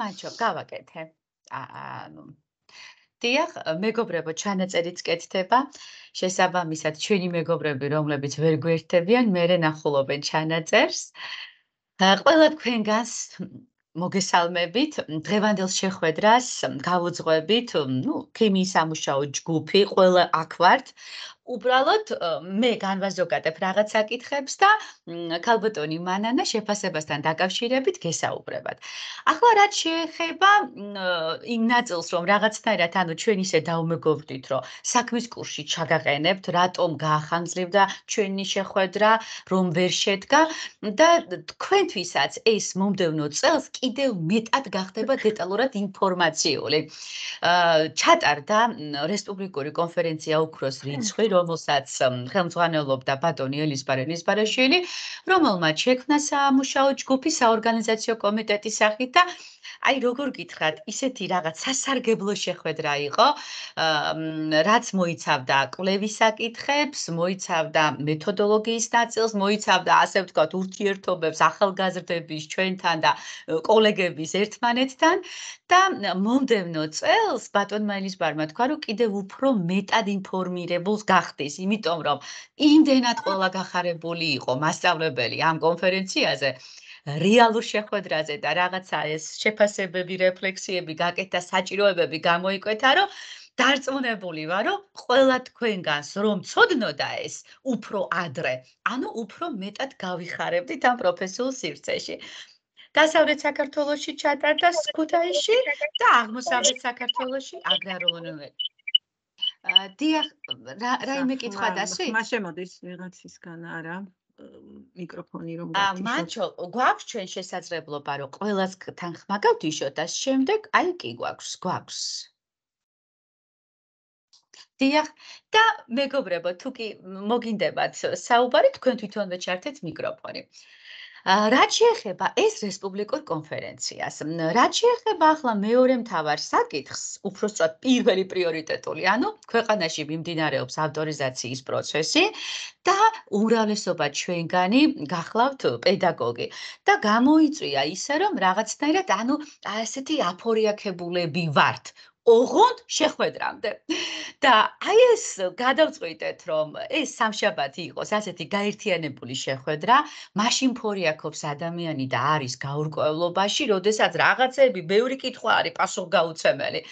მაჩო, გავაკეთე. აა ანუ დიახ, მეგობრებო, ჩანაწერიც კეთდება. შესაბამისად, ჩვენი მეგობრები, რომლებიც ვერ გვერდებიან, მერე ნახულობენ ჩანაწერს. ყველა თქვენგანს მოგესალმებით დღევანდელ შეხვედრას გავუძღვებით ნუ ქიმიის სამუშაო ჯგუფი ყველა აქ ვართ უბრალოდ მე განვაზოგადებ რაღაც საკითხებს და ქალბატონი მანანა შეფასებასთან დაკავშირებით გესაუბრებათ. ახლა რაც შეეხება იმ ნაწილს, რომ რაღაცნაირად ანუ ჩვენ ისე დაუმეგობრდით, რომ საქმის კურსში ჩაგაყენებთ, რატომ გაახანძრებდა ჩვენი შეხვედრა, რომ ვერ შედგა და თქვენთვისაც ეს მომდევნო წელს კიდევ მეტად გახდება დეტალურად ინფორმაციული. ჩატარდა რესპუბლიკური კონფერენცია უკროს რიცხვი, რომელსაც ხელმძღვანელობდა ბატონი ელისბარენის ბარაშვილი, რომელმა შექმნა საამუშაო ჯგუფი საორგანიზაციო კომიტეტის სახით და აი როგორ გითხრათ, ისეთი რაღაც სასარგებლო შეხვედრა იყო, რაც მოიცავდა კვლევის საკითხებს, მოიცავდა მეთოდოლოგიის ნაწილს, მოიცავდა ასე ვთქვათ, ურთიერთობებს ახალგაზრდების ჩვენთან და კოლეგების ერთმანეთთან და მომდევნო წელს ბატონმაილის ბარმა თქვა, რომ კიდევ უფრო მეტად ინფორმირებულს გახდეს, იმიტომ რომ იმდენად ყველა გახარებული იყო მასშტაბებელი ამ კონფერენციაზე. რეალურ შეხვედრაზე და რაღაცა ეს შეფასებები, რეფლექსიები, გაკეთდა საჭიროებები გამოიკვეთა, რომ დარწმუნებული ვარო, ყველა თქვენგანს რომ ცოდნოდა ეს უფრო ადრე, ანუ უფრო მეტად გავიხარებდით ამ პროფესიულ სივრცეში. გასავლეთ საქართველოსში ჩატარდა სკუთაიში და აღმოსავლეთ საქართველოსში აგრარულ უნივერსიტეტში. აა დიახ, რა რაიმე კითხვა დასვით? მაშემოდის ვიღაცისგან არა. მიკროფონი რომ გაქვს. აა მანჩო, გვაქვს ჩვენ შესაძლებლობა რომ ყველას თან ხმაგავთ იშო და შემდეგ აი კი გვაქვს, გვაქვს. დიახ, და მეგობრებო, თუ კი მოგინდებათ საუბარი, თქვენ თვითონვე ჩართეთ მიკროფონი. აა რაც შეეხება ეს რესპუბლიკურ კონფერენციას, რაც შეეხება ახლა მეორე მთავარ საკითხს, უფრო სწორად პირველი პრიორიტეტული, ანუ ქვეყანაში მიმდინარეობს ავტორიზაციის პროცესი და უმრავლესობა ჩვენგანი გახლავთ პედაგოგი და გამოიწვია ისე რომ რაღაცნაირად ანუ ასეთი აფორიაკებულები ვართ ოღონდ შეხვედრამდე. და აი ეს გადავწყვიტეთ, რომ ეს სამშაბათი იყოს ასეთი გაერთიანებული შეხვედრა, მაშინ ფორიაკობს ადამიანი და არის გაურკვევლობაში, როდესაც რაღაცები ბევრი კითხვა არის პასუხგაუცემელი.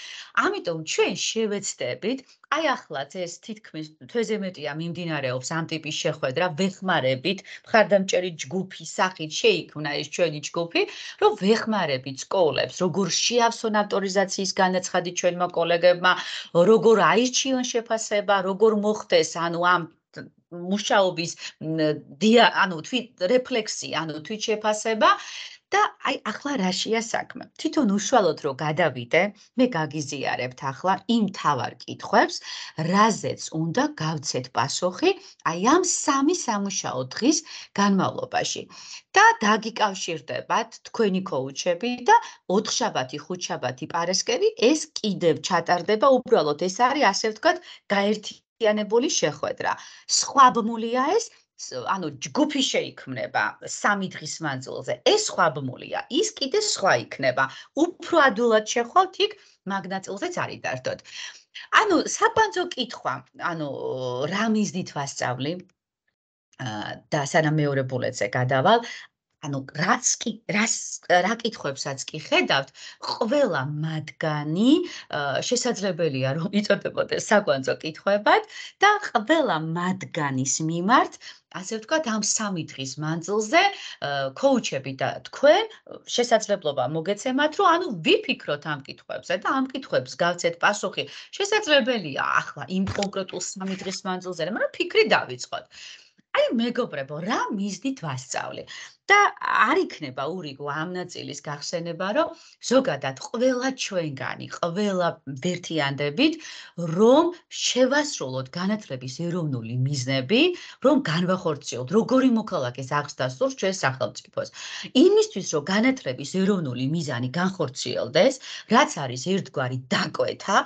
ამიტომ ჩვენ შევეცდებით აი ახლაც ეს თითქმის თვეზე მეტია მიმდინარეობს ამ ტიპის შეხვედრა ვეხმარებით მხარდამჭერი ჯგუფის სახით შეიქმნა ეს ჩვენი ჯგუფი რომ ვეხმარებით სკოლებს როგორ შეავსონ ავტორიზაციის განაცხადი ჩვენმა კოლეგებმა როგორ აიჩიონ შეფასება როგორ მოხდეს ანუ ამ მუშაობის ანუ თვით რეფლექსი ანუ თვით შეფასება და აი ახლა რაშია საქმე. თვითონ უშუალოდ რო გადავიდე, მე გაგიზიარებთ ახლა იმ თავარ კითხვებს, რაზეც უნდა გავცეთ პასუხი აი ამ სამი სამუშაო დღის განმავლობაში. და დაგიკავშირდებათ თქვენი კოუჩები და 4 შაბათი, 5 შაბათი, პარესკევი ეს კიდევ ჩატარდება, უბრალოდ ეს არის ასე ვთქვათ, გაერთიანებული შეხვედრა. სხვა ბმულია ეს, ანუ ჯგუფი შეიქმნება სამი დღის მანძილზე. ეს ხვაბმულია, ის კიდე სხვა იქნება. უფრო ადულად შეხვალთ იქ მაგნაწილზეც არის დაერთოთ. ანუ საპანძო კითხვა, ანუ რა მიზნით ვასწავლი? და სანამ მეორებულეთზე გადავალ, ანუ რაც კი რას რა კითხვებსაც კი ხედავთ, ყველა მათგანი შესაძლებელია რომ იწოდებოდეს საკვანძო კითხვებად და ყველა მათგანის მიმართ ასე ვთქვათ ამ სამი დღის მანძილზე კოუჩები და თქვენ შესაძლებლობა მოგეცემათ რომ ანუ ვიფიქროთ ამ კითხვებზე და ამ კითხვებს გავცეთ პასუხი შესაძლებელია ახლა იმ კონკრეტულ სამი დღის მანძილზე რა ფიქრი დავიწყოთ აი მეგობრებო, რა მიზნით ვასწავლე? და არ იქნება ურიგო ამ ნაწილის გახსენება, რომ ზოგადად ყველა ჩვენგანი, ყველა ვერთიანდებით, რომ შევასრულოთ განათლების ეროვნული მიზნები, რომ განвахორციოთ როგორი მოქალაქეს აღსდასურს ჩვენ სახელმწიფოს. იმისთვის, რომ განათლების ეროვნული მიზანი განხორციელდეს, რაც არის ერთგვარი დაკვეთა,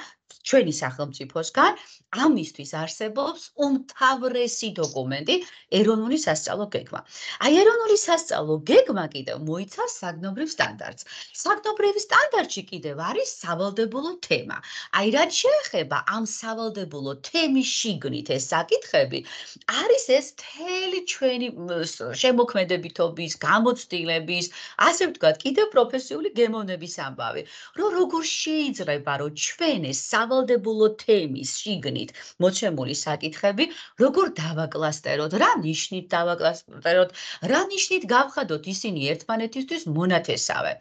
ჩვენი სახელმწიფოსგან ამისთვის არსებობს უმთავრესი დოკუმენტი ეროვნული სასწავლო გეგმა. აი ეროვნული სასწავლო გეგმა კიდევ მოიცავს საგნობრივ სტანდარტს. საგნობრივ სტანდარტში კიდევ არის სავალდებულო თემა. აი რაც შეეხება ამ სავალდებულო თემის შიგნით ეს საკითხები არის ეს მთელი ჩვენი შემოქმედებითობის, გამოცდილების, ასე ვთქვათ, კიდევ პროფესიული გემოვნების ამბავი, რომ როგორ შეიძლება რომ ჩვენ ეს სავალდებულო სავალდებულო თემის შიგნით მოჩემული საკითხები, როგორ დავაკლასტეროთ, რა ნიშნით დავაკლასტეროთ, რა ნიშნით გავხადოთ ისინი ერთმანეთისთვის მონათესავე.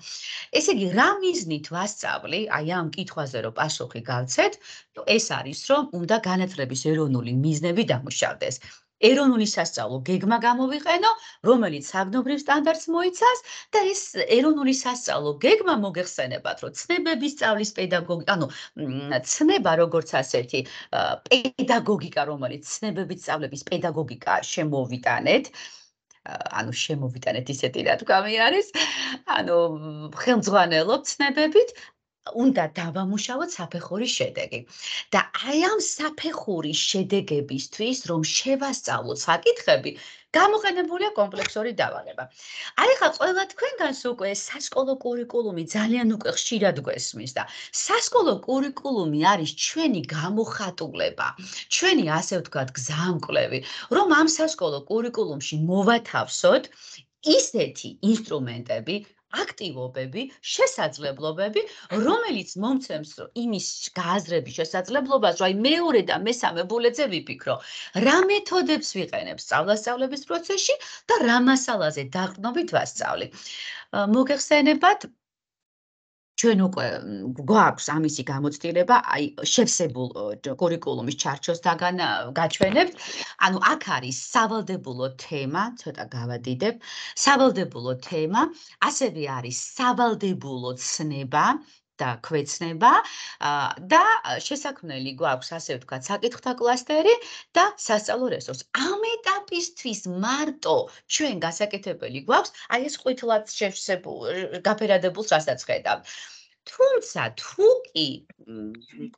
ესე იგი, რა მიზნით ვასწავლი, აი ამ კითხვაზე რომ პასუხი გავცეთ, ეს არის რომ უნდა განათლების ეროვნული მიზნები დამუშავდეს. ეროვნული სასწავლო გეგმა გამოვიყენო, რომელიც საგნობრივ სტანდარტს მოიცავს და ეს ეროვნული სასწავლო გეგმა მოგეხსენებათ, რომ ცნებების სწავლის პედაგოგი, ანუ ცნება როგორც ასეთი პედაგოგიკა, რომელიც ცნებების სწავლების პედაგოგიკა შემოვიტანეთ. ანუ შემოვიტანეთ ისეთი რა თქმა არის. ანუ ხელმძღვანელობ ცნებებით, უნდა დავამუშავოთ საფეხურის შედეგი. და აი ამ საფეხურის შედეგებისთვის, რომ შევასწავლოთ საკითხები, გამოყენებულია კომპლექსური დავალება. აი ხა ყველა თქვენგანს უკვე საშკოლო კურიკულუმი ძალიან უკვე ხშირად გესმის და საშკოლო კურიკულუმი არის ჩვენი გამოხატულება, ჩვენი ასე ვთქვათ გზამკვლევი, რომ ამ საშკოლო კურიკულუმში მოვათავსოთ ისეთი ინსტრუმენტები, აქტივობები, შესაძლებლობები, რომელიც მომცემს იმის გააზრების შესაძლებლობას, რაი მეორე და მესამე ბულეტზე ვიფიქრო. რა მეთოდებს ვიყენებ სწავლასწავლების პროცესში და რა მასალაზე დაყნობით ვასწავლი. მოგეხსენებათ, ჩვენ უკვე გვაქვს ამისი გამოცდილება, აი შევსებულ კურიკულუმის ჩარჩოსთან გაჩვენებთ. ანუ აქ არის სავალდებულო თემა, ცოტა გავადიდებ. სავალდებულო თემა, ასევე არის სავალდებულო ცნება, და ქვეცნება და შესაქმნელი გვაქვს ასე ვთქვათ საკითხთა კლასტერი და სასწავლო რესურს. ამ ეტაპისთვის მარტო ჩვენ გასაკეთებელი გვაქვს აი ეს ყვითლად შევსებულ გაფერადებულს რასაც ხედავთ. თუმცა თუ კი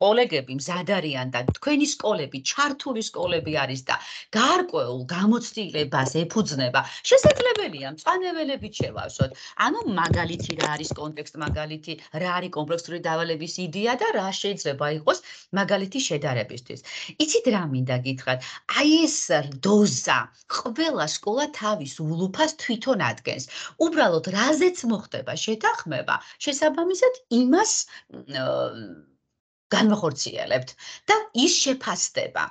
კოლეგები მზად არიან და თქვენი სკოლები, ჩართული სკოლები არის და გარკვეულ გამოცდილებას ეფუძნება, შესაძლებელია მწანეველები შევავსოთ. ანუ მაგალითი რა არის კონტექსტ მაგალითი, რა არის კომპლექსური დავალების იდეა და რა შეიძლება იყოს მაგალითი შედარებისთვის. იცით რა მინდა გითხრათ? აი ეს დოზა, ყველა სკოლა თავის ულუფას თვითონ ადგენს. უბრალოდ რაზეც მოხდება შეთანხმება, შესაბამისად იმას განმხორციელებთ და ის შეფასდება.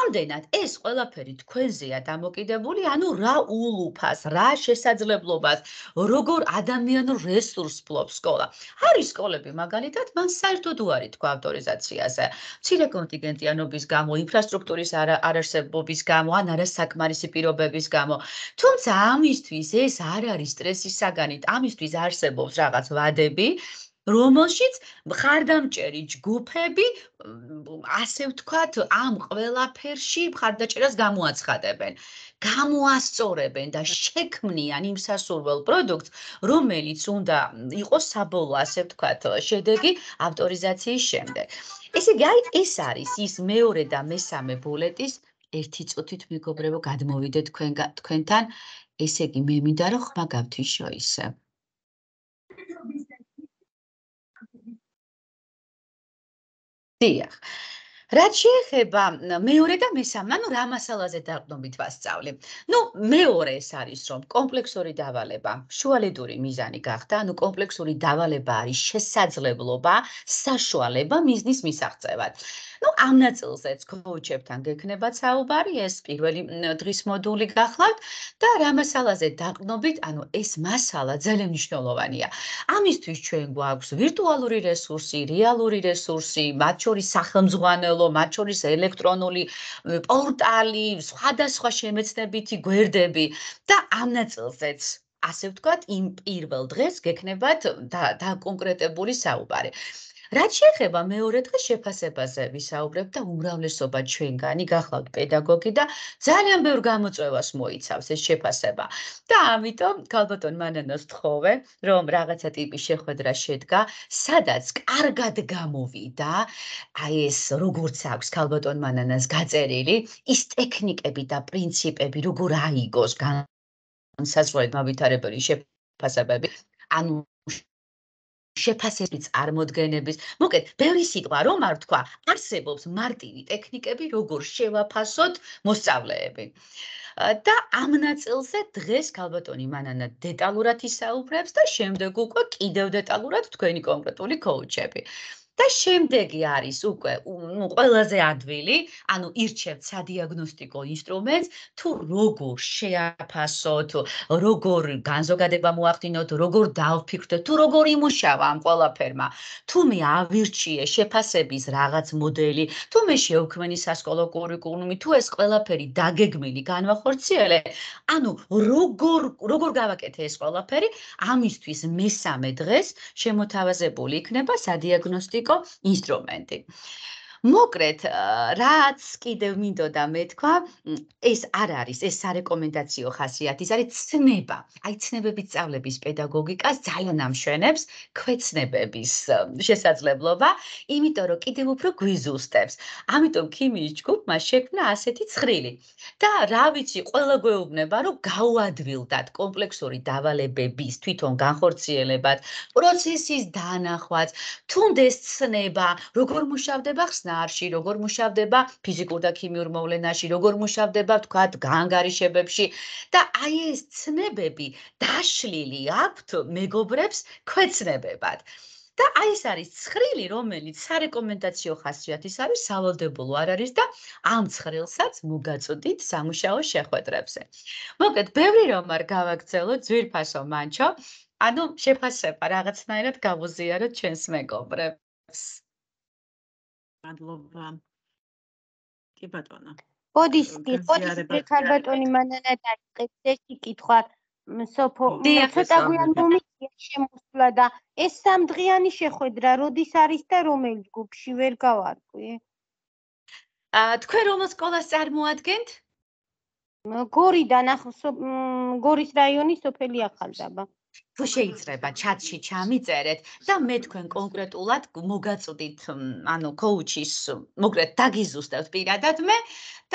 ამდენად ეს ყველაფერი თქვენზეა დამოკიდებული, ანუ რა ულუფას, რა შესაძლებლობას, როგორ ადამიანურ რესურს ფლობს სკოლა. არის სკოლები მაგალითად, მან საერთოდ უარი თქვა ავტორიზაციაზე. მცირე კონტინენტიანობის გამო, ინფრასტრუქტურის არარსებობის გამო, ან არასაკმარისი პირობების გამო. თუმცა ამისთვის ეს არ არის სტრესის საგანი, ამისთვის არსებობს რაღაც ვადები. რომელშიც მხარდამჭერი ჯგუფები ასე ვთქვათ ამ ყველაფერში მხარდაჭერას გამოაცხადებენ გამოასწორებენ და შექმნიან იმ სასურველ პროდუქტს რომელიც უნდა იყოს საბოლოო ასე ვთქვათ შედეგი ავტორიზაციის შემდეგ ესე იგი ეს არის ის მეორე და მესამე ბულეტის ერთი წუთით მეგობრებო გადმოვიდეთ თქვენ თქვენთან ესე იგი მე მინდა რომ ხმა გავთიშო ისე დიახ. რაც შეეხება მეორე და მესამე, ანუ რა მასალაზე დაყრდნობით ვასწავლი. ნუ მეორე ეს არის რომ კომპლექსური დავალება, შუალედური მიზანი გახდა, ანუ კომპლექსური დავალება არის შესაძლებლობა, საშუალება მიზნის მისაღწევად. ну ამ ნაწილზეც კოუჩებთან გეკნება საუბარი ეს პირველი დღის მოდული გახლავთ და რა მასალაზე დაყნობით ანუ ეს მასალა ძალიან მნიშვნელოვანია ამისთვის ჩვენ გვაქვს ვირტუალური რესურსი რეალური რესურსი მათ შორის სახელმძღვანელო მათ შორის ელექტრონული პორტალი სხვადასხვა შემეცნებითი გვერდები და ამ ნაწილზეც ასე ვთქვათ იმ პირველ დღეს გეკნებათ და კონკრეტებული საუბარი. რაც შეეხება მეორე დღე შეფასებაზე ვისაუბრებ და უმრავლესობა ჩვენგანი გახლავთ პედაგოგი და ძალიან ბევრ გამოწვევას მოიცავს ეს შეფასება და ამიტომ ქალბატონ მანანოს თხოვე რომ რაღაცა ტიპის შეხვედრა შედგა სადაც კარგად გამოვიდა აი ეს როგორც აქვს ქალბატონ მანანას გაწერილი ის ტექნიკები და პრინციპები როგორ აიგოს განსაზღვრება ვითარებელი შეფასებები ანუ შეფასების წარმოდგენების მოკეთ ბევრი სიტყვა რომ არ თქვა არსებობს მარტივი ტექნიკები როგორ შევაფასოთ მოსწავლეები და ამ ნაწილზე დღეს ქალბატონი მანანა დეტალურად ისაუბრებს და შემდეგ უკვე კიდევ დეტალურად თქვენი კონკრეტული კოუჩები. და შემდეგი არის უკვე ნუ ყველაზე ადვილი, ანუ ირჩევთ სადიაგნოსტიკო ინსტრუმენტს, თუ როგორ შეაფასოთ, როგორ განზოგადება მოახდინოთ, როგორ დავფიქრდეთ, თუ როგორ იმუშავა ამ ყველაფერმა. თუ მე ავირჩიე შეფასების რაღაც მოდელი, თუ მე შევქმენი სასკოლო კურიკულუმი, თუ ეს ყველაფერი დაგეგმილი განвахორციელე, ანუ როგორ როგორ გავაკეთე ეს ყველაფერი, ამისთვის მესამე დღეს შემოთავაზებული იქნება სადიაგნოსტიკო მუსიკო ინსტრუმენტი. მოკრედ რაც კიდევ მინდოდა მეთქვა ეს არ არის ეს სარეკომენდაციო ხასიათი ეს არის ცნება აი ცნებების სწავლების პედაგოგიკას ძალიან ამშვენებს ქვეცნებების შესაძლებლობა იმიტომ რომ კიდევ უფრო გვიზუსტებს ამიტომ ქიმიის ჯგუფმა შექმნა ასეთი ცხრილი და რა ვიცი ყველა გვეუბნება რომ გავადვილდათ კომპლექსური დავალებების თვითონ განხორციელებად პროცესის დანახვაც თუნდაც ცნება როგორ მუშავდება ხსნა ზნარში, როგორ მუშავდება ფიზიკურ და ქიმიურ მოვლენაში, როგორ მუშავდება თქვათ განგარიშებებში და აი ეს ცნებები დაშლილი აქვთ მეგობრებს ქვეცნებებად. და აი ეს არის ცხრილი, რომელიც სარეკომენდაციო ხასიათის არის, სავალდებულო არ არის და ამ ცხრილსაც მოგაწოდით სამუშაო შეხვედრებზე. მოკლედ, ბევრი რამ არ გავაგზავნო, ძვირფასო მანჩო, ანუ შეფასება რაღაცნაირად გავუზიაროთ ჩვენს მეგობრებს. მადლობა. კი ბატონო. ბოდიშ, ბოდიშ, ქარბატონი მანანა დაიწყეს ესი კითხვა. სოფო, ცოტა გვიან მომიწია შემოსვლა და ეს სამდღიანი შეხვედრა როდის არის და რომელ ჯგუფში ვერ გავარკვი? აა თქვენ რომელ სკოლას წარმოადგენთ? გორიდან ახ გორის რაიონის სოფელი ახალდაბა. თუ შეიძლება ჩატში ჩამიწერეთ და მე თქვენ კონკრეტულად მოგაწვდით ანუ კოუჩის მოკლედ დაგიზუსტებთ პირადად მე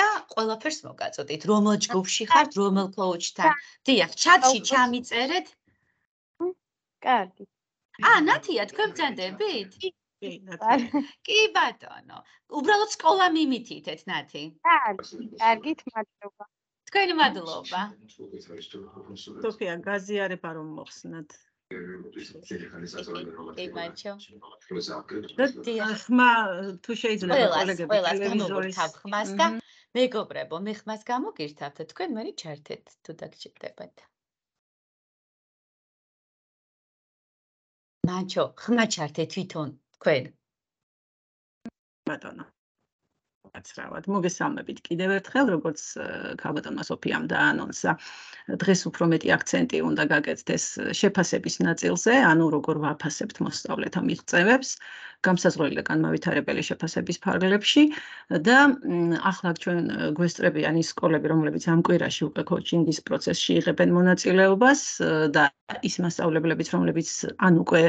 და ყველაფერს მოგაწვდით რომელ ჯგუფში ხართ რომელ კოუჩთან დიახ ჩატში ჩამიწერეთ კარგი ა ნათია თქვენ ბრძანდებით კი ბატონო უბრალოდ სკოლა მიმითითეთ ნათი კარგი კარგი თმაწობა თქვენი მადლობა. თოფია გაზიარება რომ მოხსნათ. ხმა თუ შეიძლება კოლეგებს ტელევიზორის თანხმას და მეგობრებო, მე ხმას გამოგირთავთ, თქვენ მერი ჩართეთ თუ დაგჭირდებათ. ნაჩო, ხმა ჩართე თვითონ თქვენ. ბატონო. გაცრავად. მოგესალმებით კიდევ ერთხელ, როგორც ქაბატონმა სოფიამ დაანონსა, დღეს უფრო მეტი აქცენტი უნდა გაგეცდეს შეფასების ნაწილზე, ანუ როგორ ვაფასებთ მოსწავლეთა მიღწევებს, გამსაზღვრელი და განმავითარებელი შეფასების ფარგლებში და ახლა ჩვენ გვესწრები ანი სკოლები რომლებიც ამ კვირაში უკვე კოჩინგის პროცესში იღებენ მონაწილეობას და ის მასწავლებლებიც რომლებიც ან უკვე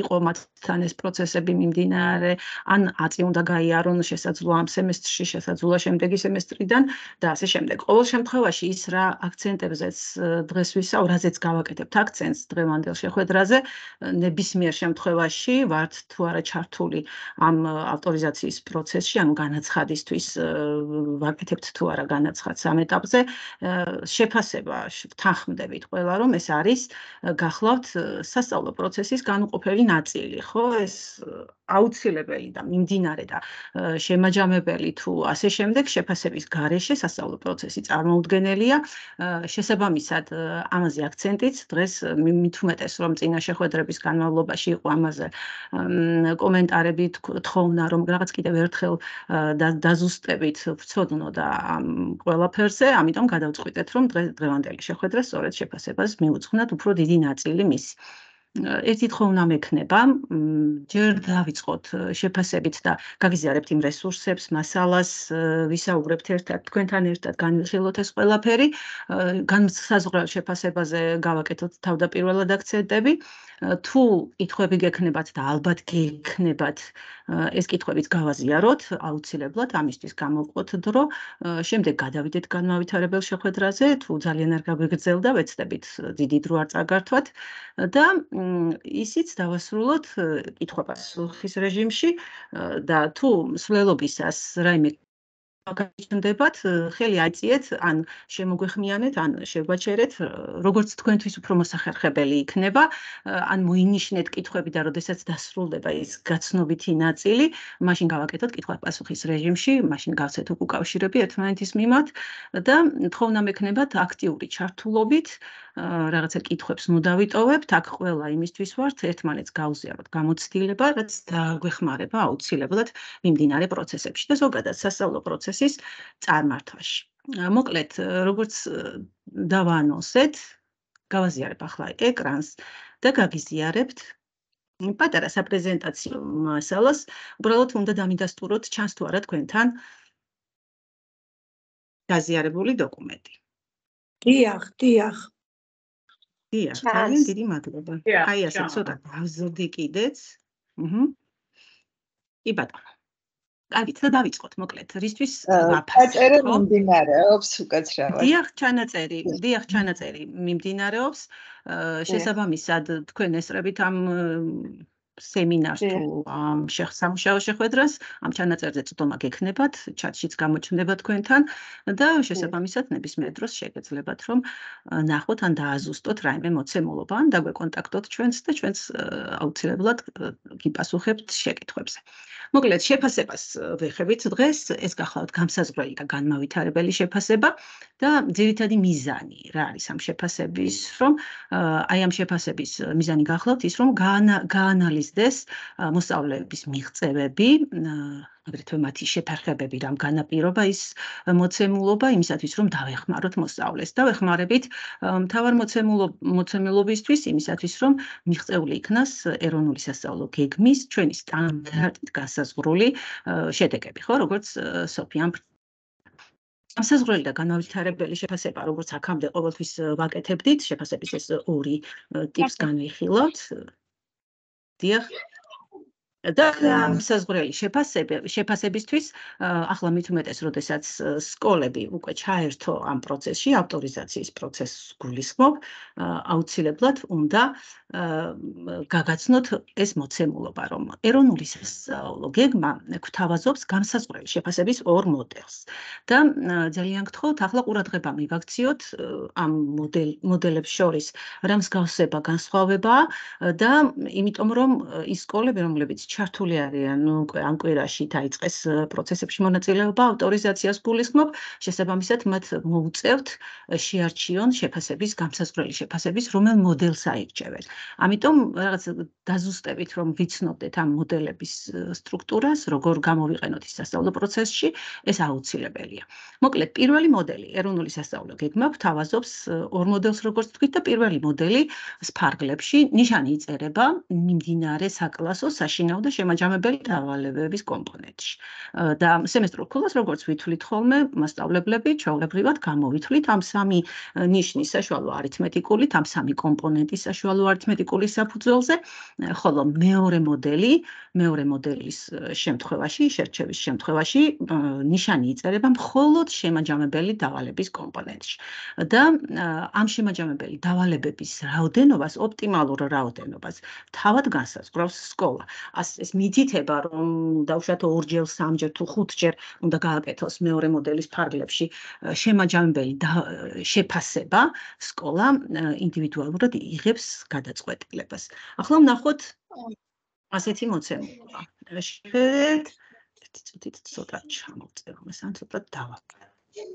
იყო მათთან ეს პროცესები მიმდინარე ან აწი უნდა გაიარონ შესაძლო ამ სემესტრში შესაძლოა შემდეგი სემესტრიდან და ასე შემდეგ ყოველ შემთხვევაში ის რა აქცენტებზეც დღეს ვისაუბრ რაზეც გავაკეთებთ აქცენტს დღევანდელ შეხვედრაზე ნებისმიერ შემთხვევაში ვართ თუ არა ჩართ ჩართული ამ ავტორიზაციის პროცესში, ანუ განაცხადისთვის ვაკეთებთ თუ არა განაცხადს ამ ეტაპზე, შეფასება თანხმდებით ყველა რომ ეს არის გახლავთ სასწავლო პროცესის განუყოფელი ნაწილი, ხო? ეს აუცილებელი და მიმდინარე და შემაჯამებელი თუ ასე შემდეგ შეფასების გარეშე სასწავლო პროცესი წარმოუდგენელია. შესაბამისად ამაზე აქცენტიც დღეს მით უმეტეს რომ წინა შეხვედრების განმავლობაში იყო ამაზე კომენტარი კომენტარები თხოვნა რომ რაღაც კიდევ ერთხელ დაზუსტებით ვწოდნო და ამ ყველაფერზე ამიტომ გადავწყვიტეთ რომ დღე დღევანდელი შეხვედრა სწორედ შეფასებას მიუძღვნათ უფრო დიდი ნაწილი მისი ერთი თხოვნა უნდა მექნება, ჯერ დავიწყოთ შეფასებით და გაგიზარებთ იმ რესურსებს, მასალას, ვისაუბრებთ ერთად, თქვენთან ერთად განხილოთ ეს ყველაფერი, განსაზღვრავ შეფასებაზე გავაკეთოთ თავდაპირველად აქცენტები. თუ კითხვები გექნებათ და ალბათ გექნებათ, ეს კითხვებით გავაზიაროთ აუცილებლად ამისთვის გამოვყოთ დრო. შემდეგ გადავიდეთ განმავითარებელ შეხვედრაზე, თუ ძალიან არ გაგვიგრძელდა, ვეცდებით დიდი დრო არ წაგართვათ და ისიც დავასრულოთ კითხვას სულხის რეჟიმში და თუ სვლელობისას რაიმე აკაჩნდებათ, ხელი აიწიეთ, ან შემოგვეხმიანეთ, ან შეგვაჩერეთ, როგორც თქვენთვის უფრო მოსახერხებელი იქნება, ან მოინიშნეთ კითხვები და როდესაც დასრულდება ის გაცნობიტი ნაწილი, მაშინ გავაკეთოთ კითხვა-პასუხის რეჟიმში, მაშინ გავცეთ უკავშირები ერთმანეთის მიმართ და თხოვნა მექნებათ აქტიური ჩართულობით, რაღაცა კითხვებს ნუ დავიტოვებთ, აქ ყველა იმისთვის ვართ, ერთმანეთს გავზიაროთ გამოცდილება, რაც დაგვეხმარება აუცილებლად მიმდინარე პროცესებში და ზოგადად სასწავლო პროცესის წარმართვაში. მოკლედ, როგორც დავანონსეთ, გავაზიარებ ახლა ეკრანს და გაგიზიარებთ პატარა საპრეზენტაციო მასალას. უბრალოდ უნდა დამინდასტუროთ ჩანს თუ არა თქვენთან გაზიარებული დოკუმენტი. დიახ, დიახ. დია, ძალიან დიდი მადლობა. აი ასე ცოტა გავზრდი კიდეც. აჰა. კი ბატონო. კარგი, და დავიწყოთ მოკლედ. რისთვის აფასე მიმდინარეობს უკაც რა ვარ. დიახ, ჩანაწერი, დიახ, ჩანაწერი მიმდინარეობს. შესაბამისად თქვენ ესწრებით ამ სემინარ თუ შეხსამუშაო შეხვედრას ამ ჩანაწერზე წვდომა გექნებათ, ჩატშიც გამოჩნდება თქვენთან და შესაბამისად ნებისმიერ დროს შეგეძლებათ რომ ნახოთ ან დააზუსტოთ რაიმე მოცემულობა ან დაგვეკონტაქტოთ ჩვენს და ჩვენს აუცილებლად გიპასუხებთ შეკითხვებზე. მოკლედ შეფასებას ვეხებით დღეს, ეს გახლავთ გამსაზღვრელი და განმავითარებელი შეფასება და ძირითადი მიზანი რა არის ამ შეფასების, რომ აი ამ შეფასების მიზანი გახლავთ ის რომ გაანალიზოთ მისდეს მოსწავლეების მიღწევები აგრეთვე მათი შეფერხებები რამ განაპირობა ის მოცემულობა იმისათვის რომ დაвихმაროთ მოსწავლეს და ვეხმარებით თავარ მოცემულო მოცემულობისთვის იმისათვის რომ მიღწეული იქნას ეროვნული სასწავლო გეგმის ჩვენი სტანდარტით გასაზღვრული შედეგები ხო როგორც სოფიამ ამსაზღვრელი და განავითარებელი შეფასება, როგორც აქამდე ყოველთვის ვაკეთებდით, შეფასების ეს ორი ტიპს განვიხილოთ. ter და საზღვრელი შეფასებები შეფასებისთვის ახლა მით უმეტეს როდესაც სკოლები უკვე ჩაერთო ამ პროცესში ავტორიზაციის პროცესს გულისხმობ აუცილებლად უნდა გაგაცნოთ ეს მოცემულობა რომ ეროვნული სასწავლო გეგმა გვთავაზობს განსაზღვრელი შეფასების ორ მოდელს და ძალიან გთხოვთ ახლა ყურადღება მიგაქციოთ ამ მოდელ მოდელებს შორის რამს გავსება განსხვავება და იმიტომ რომ ის სკოლები რომლებიც ჩართული არიან უკვე ამ კვირაში დაიწყეს პროცესებში მონაწილეობა ავტორიზაციას გულისხმობ შესაბამისად მათ მოუწევთ შეარჩიონ შეფასების გამსაზღვრელი შეფასების რომელ მოდელს აირჩევენ ამიტომ რაღაც დაზუსტებით რომ ვიცნობდეთ ამ მოდელების სტრუქტურას როგორ გამოვიყენოთ ის სასწავლო პროცესში ეს აუცილებელია მოკლედ პირველი მოდელი ეროვნული სასწავლო გეგმა ვთავაზობს ორ მოდელს როგორც თქვით და პირველი მოდელი სპარგლებში ნიშანი იწერება მიმდინარე საკლასო საშინაო და შემაჯამებელი დავალებების კომპონენტში. და სემესტრულ ქულას როგორც ვითვლით ხოლმე მასშტაბლებლები ჩაოლებრივად გამოვითვლით ამ სამი ნიშნის საშუალო არითმეტიკული, ამ სამი კომპონენტის საშუალო არითმეტიკული საფუძველზე, ხოლო მეორე მოდელი, მეორე მოდელის შემთხვევაში, შერჩევის შემთხვევაში ნიშანი იწერება მხოლოდ შემაჯამებელი დავალების კომპონენტში. და ამ შემაჯამებელი დავალებების რაოდენობას, ოპტიმალურ რაოდენობას თავად განსაზღვრავს სკოლა. ას ეს მითითება რომ დაუშვათ ორჯერ სამჯერ თუ ხუთჯერ უნდა გააკეთოს მეორე მოდელის ფარგლებში შემაჯამებელი შეფასება სკოლა ინდივიდუალურად იღებს გადაწყვეტილებას ახლა ვნახოთ ასეთი მოცემულობა შეხედეთ ერთი წუთით ცოტა ჩამოწერო მას ან ცოტა დავაკავე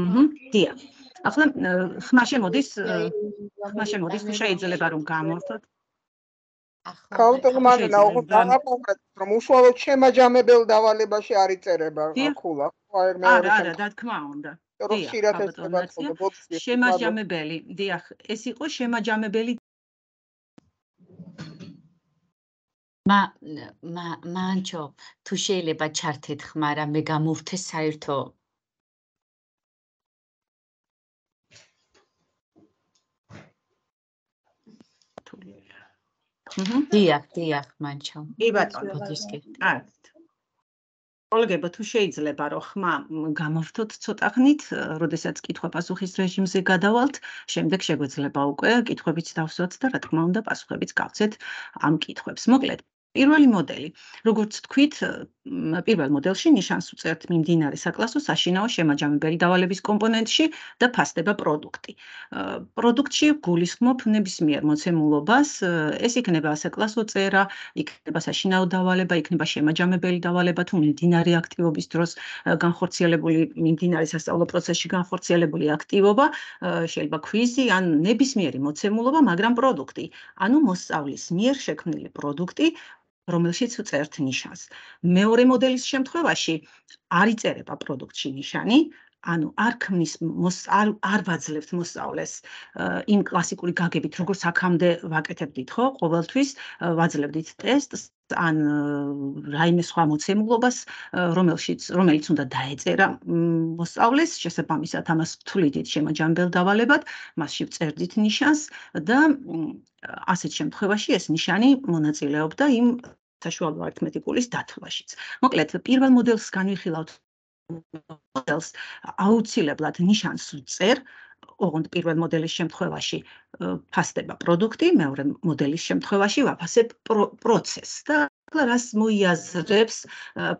მჰმ დია ახლა ხმა შემოდის ხმა შემოდის შეიძლება რომ გამორთოთ ახლა კაუტოგმანელა უფრო დააპოვნეთ რომ უშუალოდ შემაჯამებელ დავალებაში არ იწერება ახულა ხო აერ მეორე არა არა და თქმა უნდა შემაჯამებელი დიახ ეს იყო შემაჯამებელი მა მა მანჩო თუ შეიძლება ჩართეთ ხმარა მე გამურთე საერთო დიახ, დიახ, მანჩო. კი ბატონო, დისკი. კარგი. ოლგებო თუ შეიძლება რომ ხმა გამოვთოთ ცოტა ხნით, როდესაც კითხვა პასუხის რეჟიმზე გადავალთ, შემდეგ შეგვეძლება უკვე კითხვებიც დავსვათ და რა თქმა უნდა პასუხებიც გავცეთ ამ კითხვებს. მოკლედ, პირველი მოდელი, როგორც თქვით, პირველ მოდელში ნიშანს უწერთ მიმდინარე საკლასო საშინაო შემაჯამებელი დავალების კომპონენტში და ფასდება პროდუქტი. პროდუქტში გულისხმობ ნებისმიერ მოცემულობას, ეს იქნება საკლასო წერა, იქნება საშინაო დავალება, იქნება შემაჯამებელი დავალება თუ მიმდინარე აქტივობის დროს განხორციელებული მიმდინარე სასწავლო პროცესში განხორციელებული აქტივობა, შეიძლება ქვიზი ან ნებისმიერი მოცემულობა, მაგრამ პროდუქტი, ანუ მოსწავლის მიერ შექმნილი პროდუქტი რომელშიც წერთ ნიშანს. მეორე მოდელის შემთხვევაში არ იწერება პროდუქტში ნიშანი, ანუ არ ქმნის არ არ ვაძლევთ მოსწავლეს იმ კლასიკური გაგებით, როგორც აქამდე ვაკეთებდით, ხო, ყოველთვის ვაძლევდით ტესტს ან რაიმე სხვა მოცემულობას, რომელშიც რომელიც უნდა დაეწერა მოსწავლეს, შესაბამისად ამას თვლიდით შემოჯამბელ დავალებად, მასში წერდით ნიშანს და ასეთ შემთხვევაში ეს ნიშანი მონაწილეობდა იმ საშუალო არითმეტიკულის დათვლაშიც. მოკლედ, პირველ მოდელს განვიხილავთ მოდელს აუცილებლად ნიშანს უწერ ოღონდ პირველ მოდელის შემთხვევაში ფასდება პროდუქტი, მეორე მოდელის შემთხვევაში ვაფასებ პროცესს და ახლა რას მოიაზრებს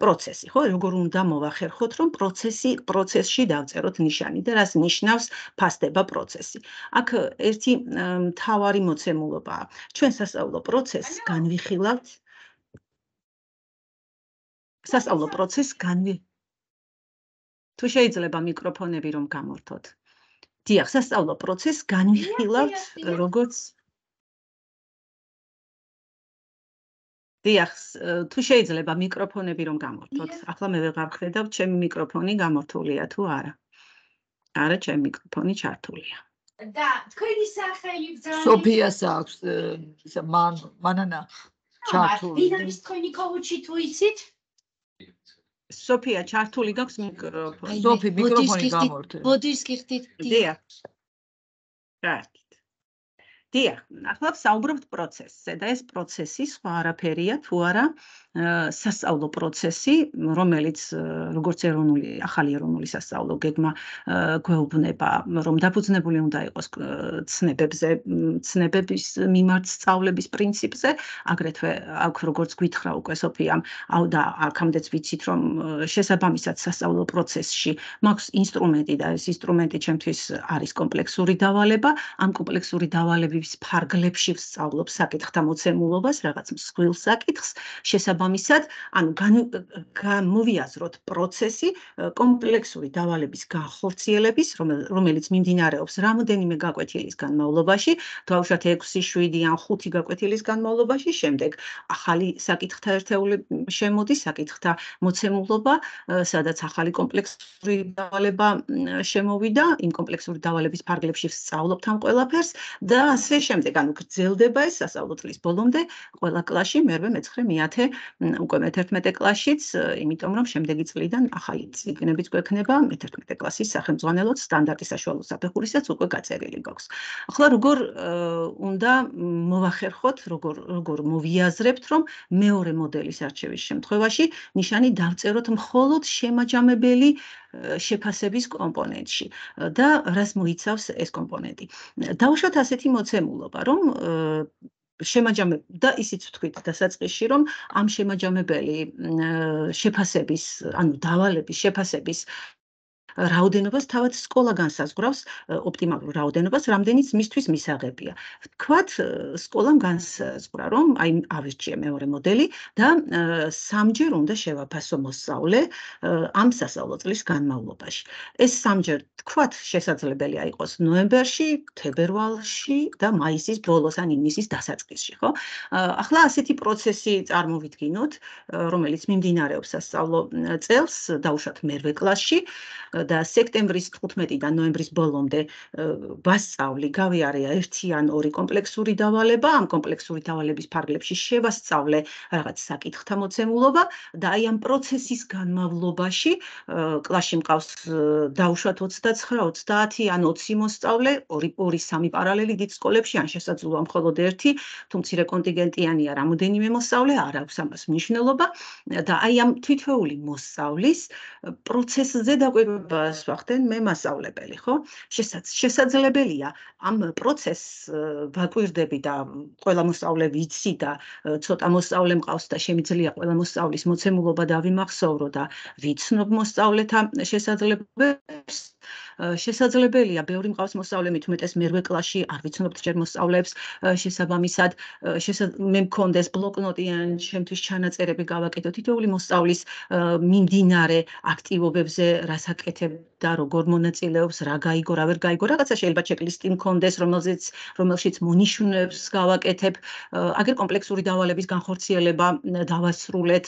პროცესი, ხო? როგორ უნდა მოвахერხოთ, რომ პროცესი პროცესში დავწეროთ ნიშანი და რას ნიშნავს ფასდება პროცესი. აქ ერთი მთავარი მოცემულობაა. ჩვენ სასწავლო პროცესს განვიხილავთ სასწავლო პროცესს განვი თუ შეიძლება მიკროფონები რომ გამორთოთ დიახ სასწავლო პროცესს განვიხილავთ როგორც დიახ თუ შეიძლება მიკროფონები რომ გამორთოთ ახლა მე ვეღარ ხედავ ჩემი მიკროფონი გამორთულია თუ არა არა ჩემი მიკროფონი ჩართულია და თქვენი სახელი ბძალი სოფიას აქვს ისა მან მანანა ჩართული ვინ არის თქვენი კოუჩი თუ იცით სოფია ჩართული გაქვს მიკროფონი. სოფი მიკროფონი გამორთე. ბოდიშ გიხდით. დიახ. კარგი. დიახ, ახლა საუბრობთ პროცესზე და ეს პროცესი სხვა არაფერია, თუ არა სასწავლო პროცესი, რომელიც როგორც ეროვნული, ახალი ეროვნული სასწავლო გეგმა გვეუბნება, რომ დაფუძნებული უნდა იყოს ცნებებზე, ცნებების მიმართ სწავლების პრინციპზე, აგრეთვე აქვს როგორც გითხრა უკვე სოფიამ, აუ და აქამდეც ვიცით, რომ შესაბამისად სასწავლო პროცესში მაქვს ინსტრუმენტი და ეს ინსტრუმენტი ჩემთვის არის კომპლექსური დავალება, ამ კომპლექსური დავალების ჩვენების ფარგლებში ვსწავლობ საკითხთა მოცემულობას, რაღაც მსხვილ საკითხს, შესაბამისად, ანუ გამოვიაზროთ პროცესი კომპლექსური დავალების განხორციელების, რომელიც მიმდინარეობს რამოდენიმე გაკვეთილის განმავლობაში, თავშათ 6, 7 ან 5 გაკვეთილის განმავლობაში, შემდეგ ახალი საკითხთა ერთეული შემოდის, საკითხთა მოცემულობა, სადაც ახალი კომპლექსური დავალება შემოვიდა, იმ კომპლექსური დავალების ფარგლებში ვსწავლობთ ამ ყველაფერს და ასე ასე შემდეგ ანუ გრძელდება ეს სასწავლო წლის ბოლომდე ყველა კლასში მერვე მეცხრე მეათე უკვე მე-11 კლასშიც იმიტომ რომ შემდეგი წლიდან ახალი ციგნებიც გვექნება მე-11 კლასის სახელმძღვანელოთ სტანდარტის საშუალო საფეხურისაც უკვე გაწერილი გქოს ახლა როგორ უნდა მოвахერხოთ როგორ როგორ მოვიაზრებთ რომ მეორე მოდელის არჩევის შემთხვევაში ნიშანი დავწეროთ მხოლოდ შემაჯამებელი შეფასების კომპონენტში და რას მოიცავს ეს კომპონენტი. დავუშვათ ასეთი მოცემულობა, რომ შემაჯამებელი და ისიც ვთქვით დასაწყისში რომ ამ შემაჯამებელი შეფასების ანუ დავალების შეფასების რაოდენობას თავად სკოლა განსაზღვრავს ოპტიმალურ რაოდენობას, რამდენიც მისთვის მისაღებია. თქვათ სკოლამ განსაზღვრა, რომ აი ავირჩიე მეორე მოდელი და სამჯერ უნდა შევაფასო მოსწავლე ამ სასწავლო წლის განმავლობაში. ეს სამჯერ თქვათ შესაძლებელია იყოს ნოემბერში, თებერვალში და მაისის ბოლოს ან ივნისის დასაწყისში, ხო? ახლა ასეთი პროცესი წარმოვიდგინოთ, რომელიც მიმდინარეობს სასწავლო წელს, დაუშვათ მერვე კლასში. და სექტემბრის 15-დან ნოემბრის ბოლომდე ვასწავლი, გავიარე ერთი ან ორი კომპლექსური დავალება, ამ კომპლექსური დავალების ფარგლებში შევასწავლე რაღაც საკითხთა მოცემულობა და აი ამ პროცესის განმავლობაში კლასში მყავს დაუშვათ 29, 30 ან 20 მოსწავლე, 2 2 3 პარალელი დიდ სკოლებში, ან შესაძლოა მხოლოდ ერთი, თუმცა რეკონტინგენტიანია რამოდენიმე მოსწავლე, არ აქვს ამას მნიშვნელობა და აი ამ თითოეული მოსწავლის პროცესზე დაკვირვება ამბავს ვახდენ მე მასწავლებელი, ხო? შესაძ შესაძლებელია ამ პროცესს ვაკვირდები და ყველა მოსწავლე ვიცი და ცოტა მოსწავლე მყავს და შემიძლია ყველა მოსწავლის მოცემულობა დავიმახსოვრო და ვიცნობ მოსწავლეთა შესაძლებლობებს. შესაძლებელია ბევრი მყავს მოსწავლე მithumetes მერვე კლასში არ ვიცნობთ ჯერ მოსწავლეებს შესაბამისად მე მქონდეს ბლოკნოტი ან შემთთვის ჩანაწერები გავაკეთო თითოეული მოსწავლის მიმდინარე აქტივობებზე რას აკეთებ და როგორ მონაწილეობს, რა გაიგო, რა ვერ გაიგო, რაღაცა შეიძლება ჩეკლისტი მქონდეს, რომელზეც რომელშიც მონიშნულებს გავაკეთებ, აგერ კომპლექსური დავალების განხორციელება დავასრულეთ,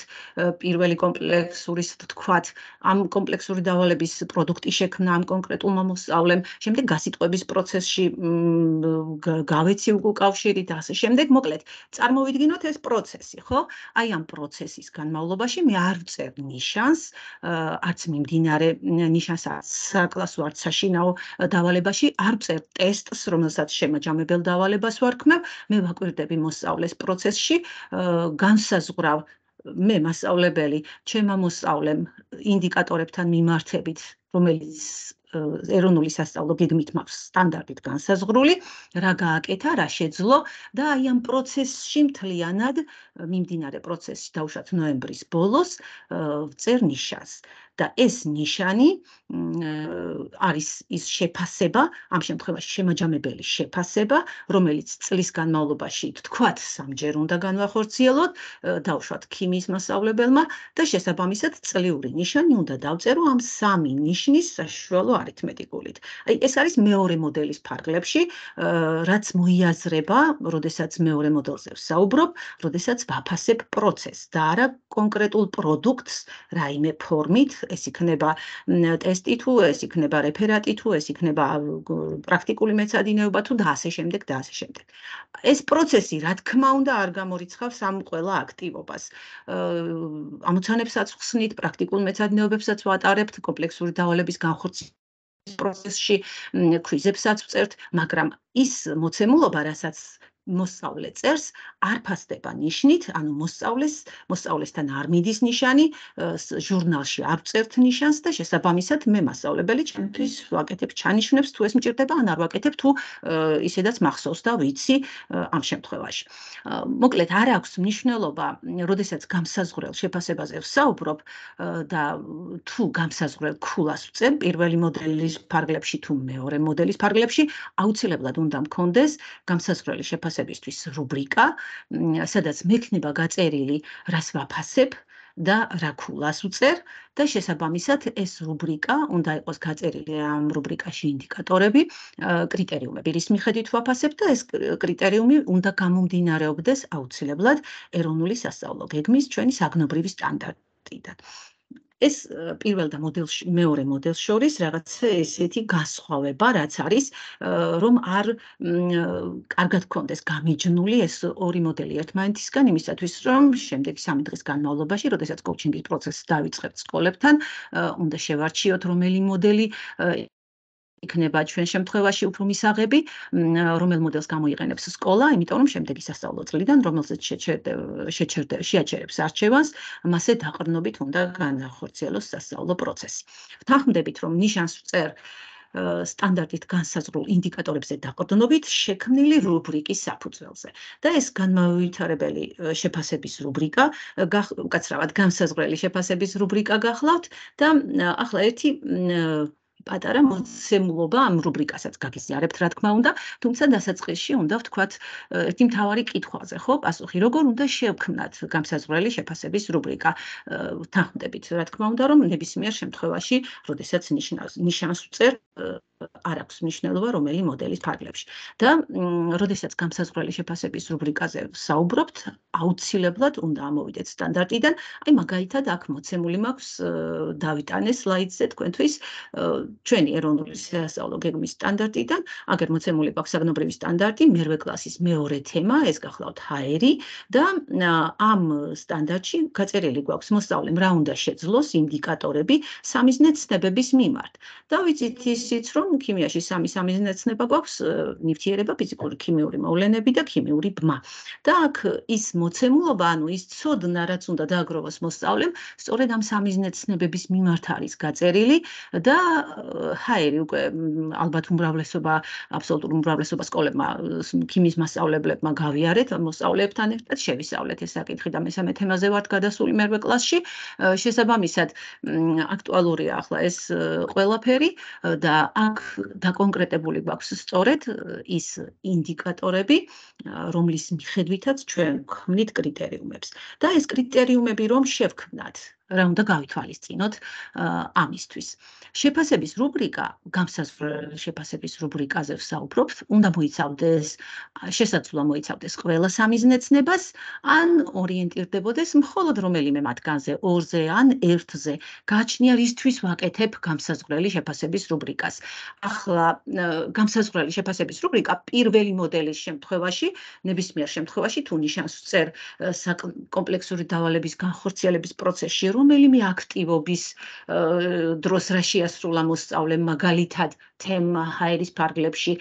პირველი კომპლექსურის თქვათ, ამ კომპლექსური დავალების პროდუქტი შექმნა, ამ კონკრეტ კონკრეტულ მომსწავლემ, შემდეგ გასიტყვების პროცესში გავეცი უკვე კავშირი და ასე შემდეგ. მოკლედ, წარმოვიდგინოთ ეს პროცესი, ხო? აი ამ პროცესის განმავლობაში მე არ წერ ნიშანს, არც მიმდინარე ნიშანს, საკლასო არც საშინაო დავალებაში არ წერ ტესტს, რომელსაც შემაჯამებელ დავალებას ვარქმევ, მე ვაკვირდები მოსწავლეს პროცესში, განსაზღვრავ მე მასწავლებელი, ჩემ მოსწავლემ ინდიკატორებთან მიმართებით, რომელიც ეროვნული სასწავლო გეგმით მაქვს სტანდარტით განსაზღვრული, რა გააკეთა, რა შეძლო და აი ამ პროცესში მთლიანად მიმდინარე პროცესში დავუშვათ ნოემბრის ბოლოს წერნიშას. აა და ეს ნიშანი არის ის შეფასება, ამ შემთხვევაში შემაჯამებელი შეფასება, რომელიც წლის განმავლობაში თქვათ სამჯერ უნდა განვახორციელოთ, დავშვათ ქიმიის მასწავლებელმა და შესაბამისად წლიური ნიშანი უნდა დავწერო ამ სამი ნიშნის საშუალო არითმეტიკულით. აი ეს არის მეორე მოდელის ფარგლებში, რაც მოიაზრება, როდესაც მეორე მოდელზე ვსაუბრობ, როდესაც ვაფასებ პროცესს და არა კონკრეტულ პროდუქტს რაიმე ფორმით, ეს იქნება ტესტი თუ ეს იქნება რეფერატი თუ ეს იქნება პრაქტიკული მეცადინეობა თუ და ასე შემდეგ და ასე შემდეგ. ეს პროცესი რა თქმა უნდა არ გამორიცხავს ამ ყველა აქტივობას. ამოცანებსაც ხსნით, პრაქტიკულ მეცადინეობებსაც ვატარებთ კომპლექსური დავალების განხორციელ პროცესში ქვიზებსაც წერთ, მაგრამ ის მოცემულობა, რასაც მოსავლე წერს არ ფასდება ნიშნით, ანუ მოსავლეს მოსავლესთან არ მიდის ნიშანი, ჟურნალში არ წერთ ნიშანს და შესაბამისად მე მასწავლებელი ჩემთვის ვაკეთებ ჩანიშნებს თუ ეს მჭირდება ან არ ვაკეთებ თუ ისედაც მახსოვს და ვიცი ამ შემთხვევაში. მოკლედ არ აქვს მნიშვნელობა, როდესაც გამსაზღვრელ შეფასებაზე ვსაუბრობ და თუ გამსაზღვრელ ქულას წემ პირველი მოდელის ფარგლებში თუ მეორე მოდელის ფარგლებში აუცილებლად უნდა მქონდეს გამსაზღვრელი შეფასება ფასებისთვის რუბრიკა, სადაც მექნება გაწერილი, რას ვაფასებ და რა ქულას უწერ და შესაბამისად ეს რუბრიკა უნდა იყოს გაწერილი ამ რუბრიკაში ინდიკატორები, კრიტერიუმები, რის მიხედვით ვაფასებ და ეს კრიტერიუმი უნდა გამომდინარეობდეს აუცილებლად ეროვნული სასწავლო გეგმის ჩვენი საგნობრივი სტანდარტიდან. ეს პირველ და მოდელში მეორე მოდელს შორის რაღაც ესეთი გასხვავება რაც არის რომ არ კარგად გქონდეს გამიჯნული ეს ორი მოდელი ერთმანეთისგან იმისათვის რომ შემდეგი სამი დღის განმავლობაში როდესაც კოუჩინგის პროცესს დავიწყებთ სკოლებთან უნდა შევარჩიოთ რომელი მოდელი იქნება ჩვენ შემთხვევაში უფრო მისაღები რომელ მოდელს გამოიყენებს სკოლა, იმიტომ რომ შემდეგი სასწავლო წლიდან რომელზეც შეჩერდა შეაჩერებს არჩევანს, მასე დაყრდნობით უნდა განახორციელოს სასწავლო პროცესი. ვთანხმდებით რომ ნიშანს წერ სტანდარტით განსაზღვრულ ინდიკატორებზე დაყრდნობით შექმნილი რუბრიკის საფუძველზე. და ეს განმავითარებელი შეფასების რუბრიკა, უკაცრავად განსაზღვრელი შეფასების რუბრიკა გახლავთ და ახლა ერთი პატარა მოცემულობა ამ რუბრიკასაც გაგიზიარებთ რა თქმა უნდა, თუმცა დასაწყისში უნდა ვთქვათ ერთი მთავარი კითხვაზე, ხო? პასუხი როგორ უნდა შევქმნათ გამსაზღვრელი შეფასების რუბრიკა? თანხმდებით რა თქმა უნდა, რომ ნებისმიერ შემთხვევაში, როდესაც ნიშნავს ნიშანს უწერ არ აქვს მნიშვნელობა რომელი მოდელის ფარგლებში. და როდესაც გამსაზღვრელი შეფასების რუბრიკაზე საუბრობთ, აუცილებლად უნდა ამოვიდეთ სტანდარტიდან. აი მაგალითად აქ მოცემული მაქვს დავიტანეს სლაიდზე თქვენთვის ჩვენი ეროვნული სასწავლო გეგმის სტანდარტიდან, აგერ მოცემული აქვს საგნობრივი სტანდარტი, მერვე კლასის მეორე თემა, ეს გახლავთ ჰაერი და ამ სტანდარტში გაწერილი გვაქვს მოსწავლე რა უნდა შეძლოს ინდიკატორები სამიზნე ცნებების მიმართ. და ვიცით ისიც რომ ქიმიაში სამი სამიზნეცნება გვაქვს ნივთიერება, ფიზიკური, ქიმიური მოვლენები და ქიმიური ბმა. და აქ ის მოცემულობა, ანუ ის ცოდნა, რაც უნდა დააგროვოს მოსწავლემ, სწორედ ამ სამიზნეცნებების მიმართ არის გაწერილი და ჰაერი უკვე ალბათ უმრავლესობა, აბსოლუტური უმრავლესობა სკოლებმა ქიმიის მასწავლებლებმა გავიარეთ, მოსწავლეებთან ერთად შევისავლეთ ეს საკითხი და მესამე თემაზე ვართ გადასული მერვე კლასში. შესაბამისად აქტუალურია ახლა ეს ყველაფერი და აქ გვაქვს დაკონკრეტებული გვაქვს სწორედ ის ინდიკატორები, რომლის მიხედვითაც ჩვენ ვქმნით კრიტერიუმებს. და ეს კრიტერიუმები რომ შევქმნათ, რა უნდა გავითვალისწინოთ ამისთვის. შეფასების რუბრიკა, გამსაზრდელი შეფასების რუბრიკაზე ვსაუბრობთ, უნდა მოიცავდეს, შესაძლოა მოიცავდეს ყველა სამიზნეცნებას, ან ორიენტირდებოდეს მხოლოდ რომელიმე მათგანზე, ორზე ან ერთზე. გაჩნია რისთვის ვაკეთებ გამსაზრდელი შეფასების რუბრიკას. ახლა გამსაზრდელი შეფასების რუბრიკა პირველი მოდელის შემთხვევაში, ნებისმიერ შემთხვევაში თუ ნიშანს წერ კომპლექსური დავალების განხორციელების პროცესში, რო რომელიმე აქტივობის დროს რა შეასრულა მოსწავლე მაგალითად თემა ჰაერის ფარგლებში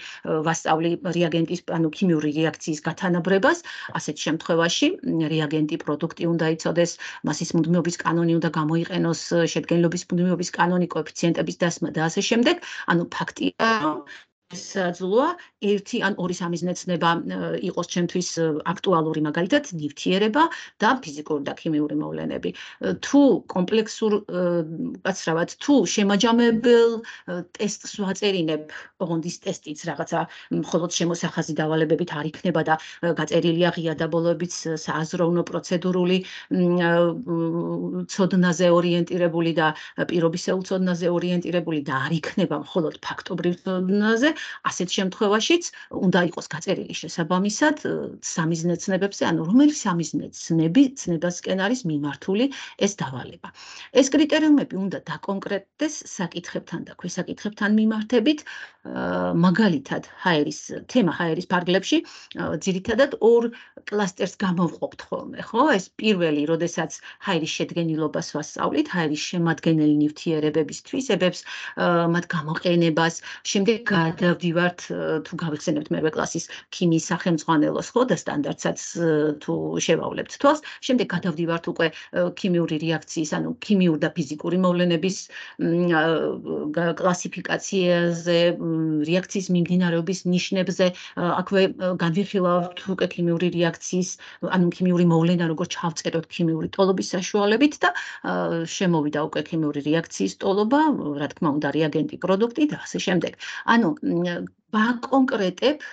ვასწავლი რეაგენტის ანუ ქიმიური რეაქციის გათანაბრებას ასეთ შემთხვევაში რეაგენტი პროდუქტი უნდა იცოდეს მას ის მუდმივობის კანონი უნდა გამოიყენოს შედგენილობის მუდმივობის კანონი კოეფიციენტების დასმა და ასე შემდეგ ანუ ფაქტია რომ შესაძლოა ერთი ან ორი სამის ნეცნება იყოს ჩემთვის აქტუალური მაგალითად ნივთიერება და ფიზიკური და ქიმიური მოვლენები. თუ კომპლექსურ კაცრავად თუ შემაჯამებელ ტესტს ვაწერინებ, ოღონდის ტესტიც რაღაცა მხოლოდ შემოსახაზი დავალებებით არ იქნება და გაწერილია ღია დაბოლოებით საზროვნო პროცედურული ცოდნაზე ორიენტირებული და პირობისეულ ცოდნაზე ორიენტირებული და არ იქნება მხოლოდ ფაქტობრივ ცოდნაზე, ასეთ შემთხვევაშიც უნდა იყოს გაწერილი შესაბამისად სამიზნეცნებებზე, ანუ რომელი სამიზნეცნები ცნებასკენ არის მიმართული ეს დავალება. ეს კრიტერიუმები უნდა დაკონკრეტდეს საკითხებთან და ქვესაკითხებთან მიმართებით, მაგალითად, ჰაერის თემა ჰაერის ფარგლებში ძირითადად ორ კლასტერს გამოვყოფთ ხოლმე, ხო? ეს პირველი, როდესაც ჰაერის შედგენილობას ვასწავლით, ჰაერის შემადგენელი ნივთიერებებისთვისებს მათ გამოყენებას, შემდეგ გადა გადავდივართ თუ გავიხსენებთ მერვე კლასის ქიმიის სახელმძღვანელოს ხო და სტანდარტსაც თუ შევავლებთ თვალს შემდეგ გადავდივართ უკვე ქიმიური რეაქციის ანუ ქიმიური და ფიზიკური მოვლენების კლასიფიკაციაზე რეაქციის მიმდინარეობის ნიშნებზე აქვე განვიხილავთ უკვე ქიმიური რეაქციის ანუ ქიმიური მოვლენა როგორ ჩავწეროთ ქიმიური ტოლობის საშუალებით და შემოვიდა უკვე ქიმიური რეაქციის ტოლობა რა თქმა უნდა რეაგენტი პროდუქტი და ასე შემდეგ ანუ ბაკონკრეტებ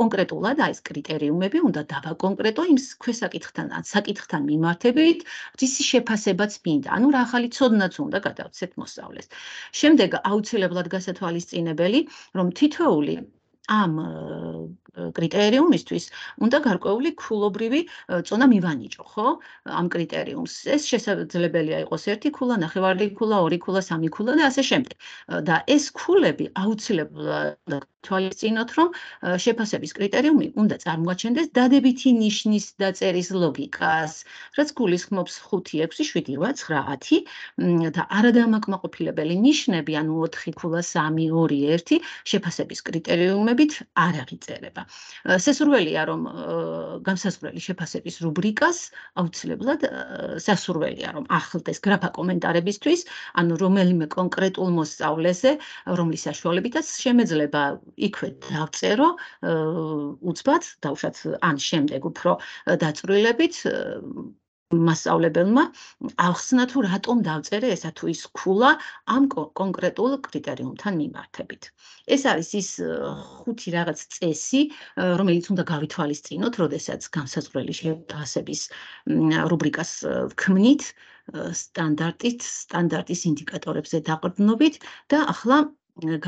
კონკრეტულად აი ეს კრიტერიუმები უნდა დავაკონკრეტო იმ ქვესაკითხთან ან საკითხთან მიმართებით, რისი შეფასებაც მინდა. ანუ რა ახალი ცოდნაც უნდა გადავცეთ მოსწავლეს. შემდეგ აუცილებლად გასათვალისწინებელი, რომ თითოეული ამ კრიტერიუმისთვის უნდა გარკვეული ქულობრივი წონა მივანიჭო, ხო? ამ კრიტერიუმს. ეს შესაძლებელია იყოს 1 ქულა, 9 ქულა, 2 ქულა, 3 ქულა, 3 ქულა და ასე შემდეგ. და ეს ქულები აუცილებლად თვალისწინოთ, რომ შეფასების კრიტერიუმი უნდა წარმოაჩენდეს დადებითი ნიშნის დაწერის ლოგიკას, რაც გულისხმობს 5, 6, 7, 8, 9, 10 და არადამაკმაყოფილებელი ნიშნები, ანუ 4 ქულა 3, 2, 1 შეფასების კრიტერიუმებით არ აღიწერება. სასურველია, რომ განსაზღვრელი შეფასების რუბრიკას აუცილებლად სასურველია, რომ ახლდეს გრაფა კომენტარებისთვის, ანუ რომელიმე კონკრეტულ მოსწავლეზე, რომლის საშუალებითაც შემეძლება იქვე დავწერო უცბად დავუშვათ ან შემდეგ უფრო დაწრილებით მასშტაბებელმა ახსნა თუ რატომ დავწერე ესა თუ ის ქულა ამ კონკრეტულ კრიტერიუმთან მიმართებით. ეს არის ის ხუთი რაღაც წესი, რომელიც უნდა გავითვალისწინოთ, როდესაც განსაზღვრელი შეფასების რუბრიკას ვქმნით სტანდარტით, სტანდარტის ინდიკატორებზე დაყრდნობით და ახლა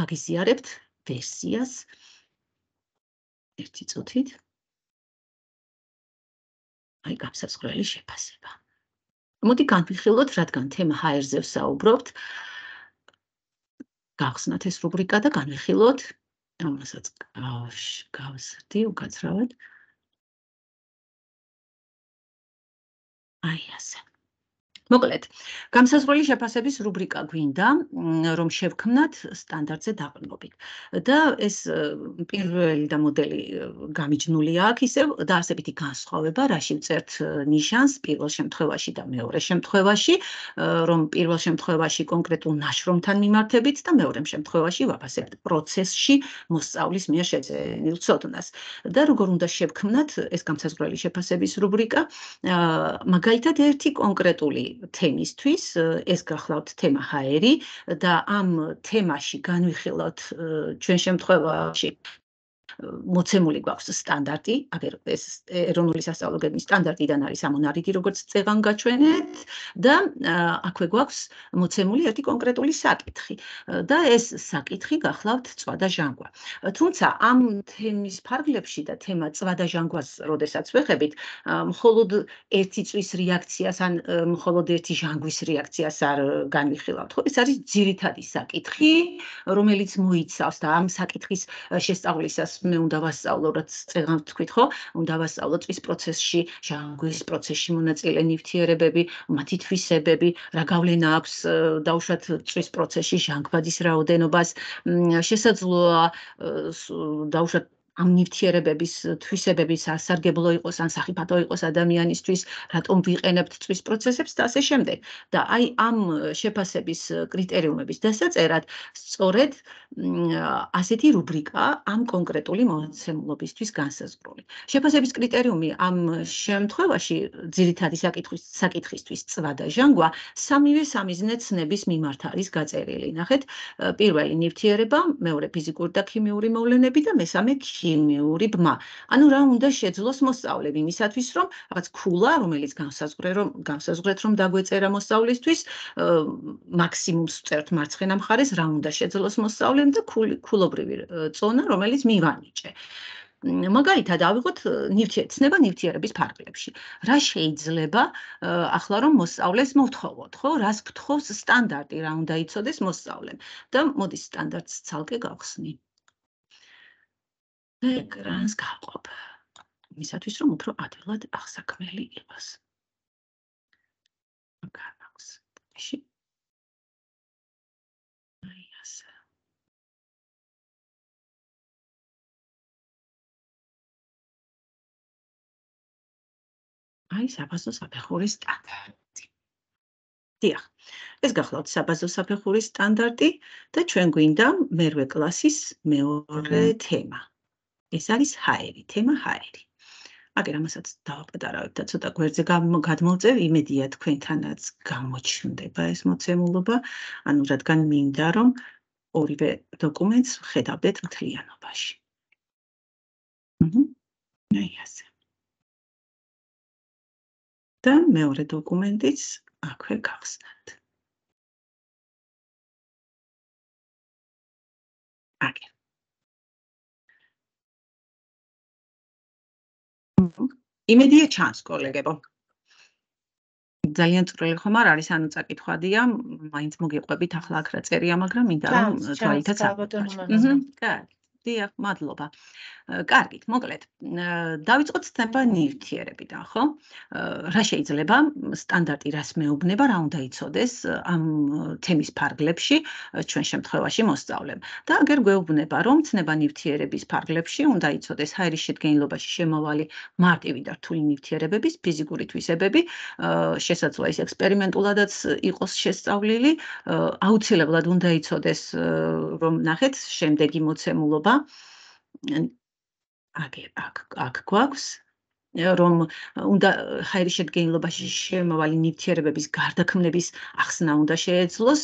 გაგიზიარებთ ვერსიას ერთი წუთით აი გასაცხრელი შეფასება მოდი განვიხილოთ რადგან თემა ჰაერზე ვსაუბრობთ გახსნათ ეს რუბრიკა და განვიხილოთ რომელსაც გავსდი უკაცრავად აი ასე მოკლედ, გამსაზღვრელი შეფასების რუბრიკა გვინდა, რომ შევქმნათ სტანდარტზე დაყრდნობით. და ეს პირველი და მოდელი გამიჯნულია აქ ისევ და ასეთი განსხვავება, რაში წერთ ნიშანს პირველ შემთხვევაში და მეორე შემთხვევაში, რომ პირველ შემთხვევაში კონკრეტულ ნაშრომთან მიმართებით და მეორე შემთხვევაში ვაფასებთ პროცესში მოსწავლის მიერ შეძენილ ცოდნას. და როგორ უნდა შევქმნათ ეს გამსაზღვრელი შეფასების რუბრიკა? აა მაგალითად ერთი კონკრეტული თემისთვის ეს გახლავთ თემა ჰაერი და ამ თემაში განვიხილოთ ჩვენ შემთხვევაში მოცემული გვაქვს სტანდარტი, აგერ ეს ეროვნული სასწავლო გეგმის სტანდარტიდან არის ამონარიგი, როგორც წეგან გაჩვენეთ და აქვე გვაქვს მოცემული ერთი კონკრეტული საკითხი და ეს საკითხი გახლავთ წვადა ჟანგვა. თუმცა ამ თემის ფარგლებში და თემა წვადა ჟანგვას როდესაც ვეხებით, მხოლოდ ერთი წვის რეაქციას ან მხოლოდ ერთი ჟანგვის რეაქციას არ განვიხილავთ, ხო? ეს არის ძირითადი საკითხი, რომელიც მოიცავს და ამ საკითხის შესწავლისას მე უნდა ვასწავლო რაც წეღან თქვით ხო უნდა ვასწავლო წვის პროცესში ჟანგვის პროცესში მონაწილე ნივთიერებები მათი თვისებები რა გავლენა აქვს დაუშვათ წვის პროცესში ჟანგბადის რაოდენობას შესაძლოა დაუშვათ ამ ნივთიერებების თვისებების ასარგებლო იყოს ან სახიფათო იყოს ადამიანისთვის, რატომ ვიყენებთ წვის პროცესებს და ასე შემდეგ. და აი ამ შეფასების კრიტერიუმების დასაწერად სწორედ ასეთი რუბრიკა ამ კონკრეტული მოცემულობისთვის განსაზღვრული. შეფასების კრიტერიუმი ამ შემთხვევაში ძირითადი საკითხის საკითხისთვის წვა და ჟანგვა სამივე სამიზნეცნების მიმართ არის გაწერილი. ნახეთ, პირველი ნივთიერება, მეორე ფიზიკური და ქიმიური მოვლენები და მესამე ქიმიური ბმა. ანუ რა უნდა შეძლოს მოსწავლემ იმისათვის, რომ რაღაც ქულა, რომელიც განსაზღვრე რომ განსაზღვრეთ რომ დაგვეწერა მოსწავლისთვის, მაქსიმუმს წერთ მარცხენა მხარეს, რა უნდა შეძლოს მოსწავლემ და ქულობრივი ზონა, რომელიც მივანიჭე. მაგალითად ავიღოთ ნივთიერება ნივთიერების ფარგლებში. რა შეიძლება ახლა რომ მოსწავლეს მოვთხოვოთ, ხო? რას გთხოვს სტანდარტი რა უნდა იყოს მოსწავლემ? და მოდი სტანდარტს ცალკე გავხსნით. და ეკრანს გავყოფ. იმისათვის რომ უფრო ადვილად აღსაქმელი იყოს. განახს. ში. აი ასე. აი საბაზო საფეხურის სტანდარტი. დიახ. ეს გახლავთ საბაზო საფეხურის სტანდარტი და ჩვენ გვინდა მერვე კლასის მეორე თემა. mm -hmm. ეს არის ჰაერი, თემა ჰაერი. მაგრამ ასაც დავაპატარავებ და ცოტა გვერდზე გადმოვწევ, იმედია თქვენთანაც გამოჩნდება ეს მოცემულობა, ანუ რადგან მინდა რომ ორივე დოკუმენტს ხედავდეთ მთლიანობაში. აჰა. ნაი ასე. და მეორე დოკუმენტიც აქვე გახსნათ. აკეთ. იმედია ჩანს კოლეგებო ძალიან წვრილი ხომ არ არის ანუ წაკითხვადია მაინც მოგიყვებით ახლა აქ რა წერია მაგრამ მინდა რომ თვალითაც აბატონო მაგრამ კარგი დიახ მადლობა აა კარგით, მოკლედ, დავიწყოთ თემა ნივთიერებიდან, ხო? რა შეიძლება სტანდარტი რას მეუბნება, რა უნდა იცოდეს ამ თემის ფარგლებში ჩვენ შემთხვევაში მოსწავლემ. და აგერ გვეუბნება, რომ ცნება ნივთიერების ფარგლებში უნდა იცოდეს ჰაერის შედგენილობაში შემავალი მარტივი და რთული ნივთიერებების ფიზიკური თვისებები, შესაძლოა ის ექსპერიმენტულადაც იყოს შესწავლილი, აუცილებლად უნდა იცოდეს რომ ნახეთ შემდეგი მოცემულობა Ag, ag, ag gloves. რომ უნდა ხაერის შედგენილობაში შემავალი ნივთიერებების გარდაქმნების ახსნა უნდა შეეძლოს,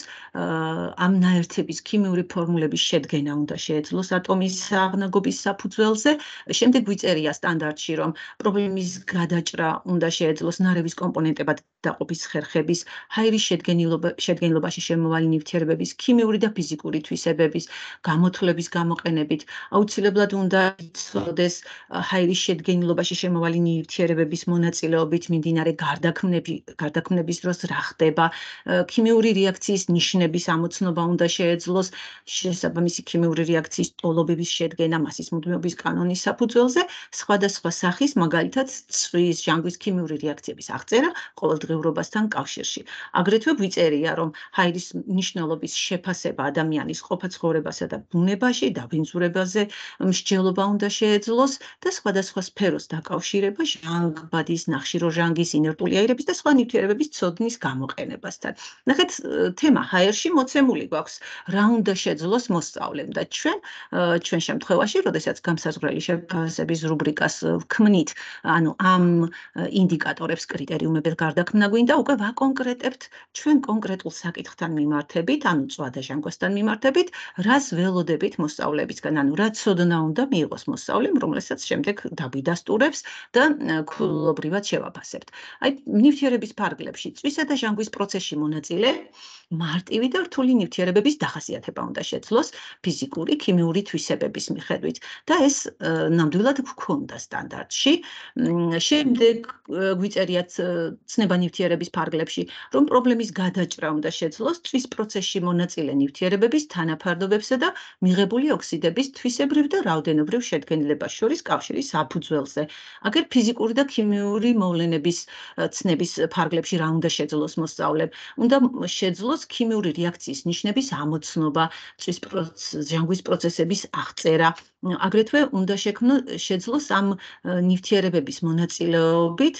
ამ ნაერთების ქიმიური ფორმულების შედგენა უნდა შეეძლოს ატომის აღნაგობის საფუძველზე. შემდეგ ვიწერია სტანდარტში, რომ პრობლემის გადაჭრა უნდა შეეძლოს ნარევის კომპონენტებად დაყოფის ხერხების, ხაერის შედგენილობაში შემავალი ნივთიერებების ქიმიური და ფიზიკური თვისებების გამოთვლების გამოყენებით. აუცილებლად უნდა იცოდეს ხაერის შედგენილობაში შემავალი ნიუტრიერებების მონაწილეობით მიმდინარე გარდაქმნები გარდაქმნების დროს რა ხდება ქიმიური რეაქციის ნიშნების ამოცნობა უნდა შეეძლოს შესაბამისი ქიმიური რეაქციის ტოლობების შედგენა მასის მუდმივობის კანონის საფუძველზე სხვადასხვა სახის მაგალითად წვის ჟანგვის ქიმიური რეაქციების აღწერა ყოველდღიურობასთან კავშირში აგრეთვე ვიწერია რომ ჰაირის ნიშნულობის შეფასება ადამიანის ყოფაცხოვრებასა და ბუნებაში დაბინძურებაზე მსჯელობა უნდა შეეძლოს და სხვადასხვა სფეროს დაკავშირება ხდება ჟანგბადის ნახშიროჟანგის ინერტული აირების და სხვა ნივთიერებების ცოდნის გამოყენებასთან. ნახეთ, თემა ჰაერში მოცემული გვაქვს. რა უნდა შეძლოს მოსწავლემ და ჩვენ ჩვენ შემთხვევაში, როდესაც გამსაზღვრელი შეფასების რუბრიკას ვქმნით, ანუ ამ ინდიკატორებს კრიტერიუმებს გარდაქმნა გვინდა უკვე ვაკონკრეტებთ ჩვენ კონკრეტულ საკითხთან მიმართებით, ანუ წვადა ჟანგვასთან მიმართებით, რას ველოდებით მოსწავლეებისგან, ანუ რა ცოდნა უნდა მიიღოს მოსწავლემ, რომელსაც შემდეგ დაბიდასტურებს და და ქულობრივად შევაფასებთ. აი ნივთიერების ფარგლებში წვისა და ჟანგვის პროცესში მონაწილე მარტივი და რთული ნივთიერებების დახასიათება უნდა შეცვლოს ფიზიკური, ქიმიური თვისებების მიხედვით და ეს ნამდვილად გვქონდა სტანდარტში. შემდეგ გვიწერიათ ცნება ნივთიერების ფარგლებში, რომ პრობლემის გადაჭრა უნდა შეცვლოს წვის პროცესში მონაწილე ნივთიერებების თანაფარდობებსა და მიღებული ოქსიდების თვისებრივ და რაოდენობრივ შედგენილებას შორის კავშირის საფუძველზე. აგერ ზოგიერთ ფიზიკური და ქიმიური მოვლენების ცნების ფარგლებში რა უნდა შეძლოს მოსწავლემ? უნდა შეძლოს ქიმიური რეაქციის ნიშნების ამოცნობა, წვის პროცესის, ჟანგვის პროცესების აღწერა. აგრეთვე უნდა შექმნა შეძლოს ამ ნივთიერებების მონაწილეობით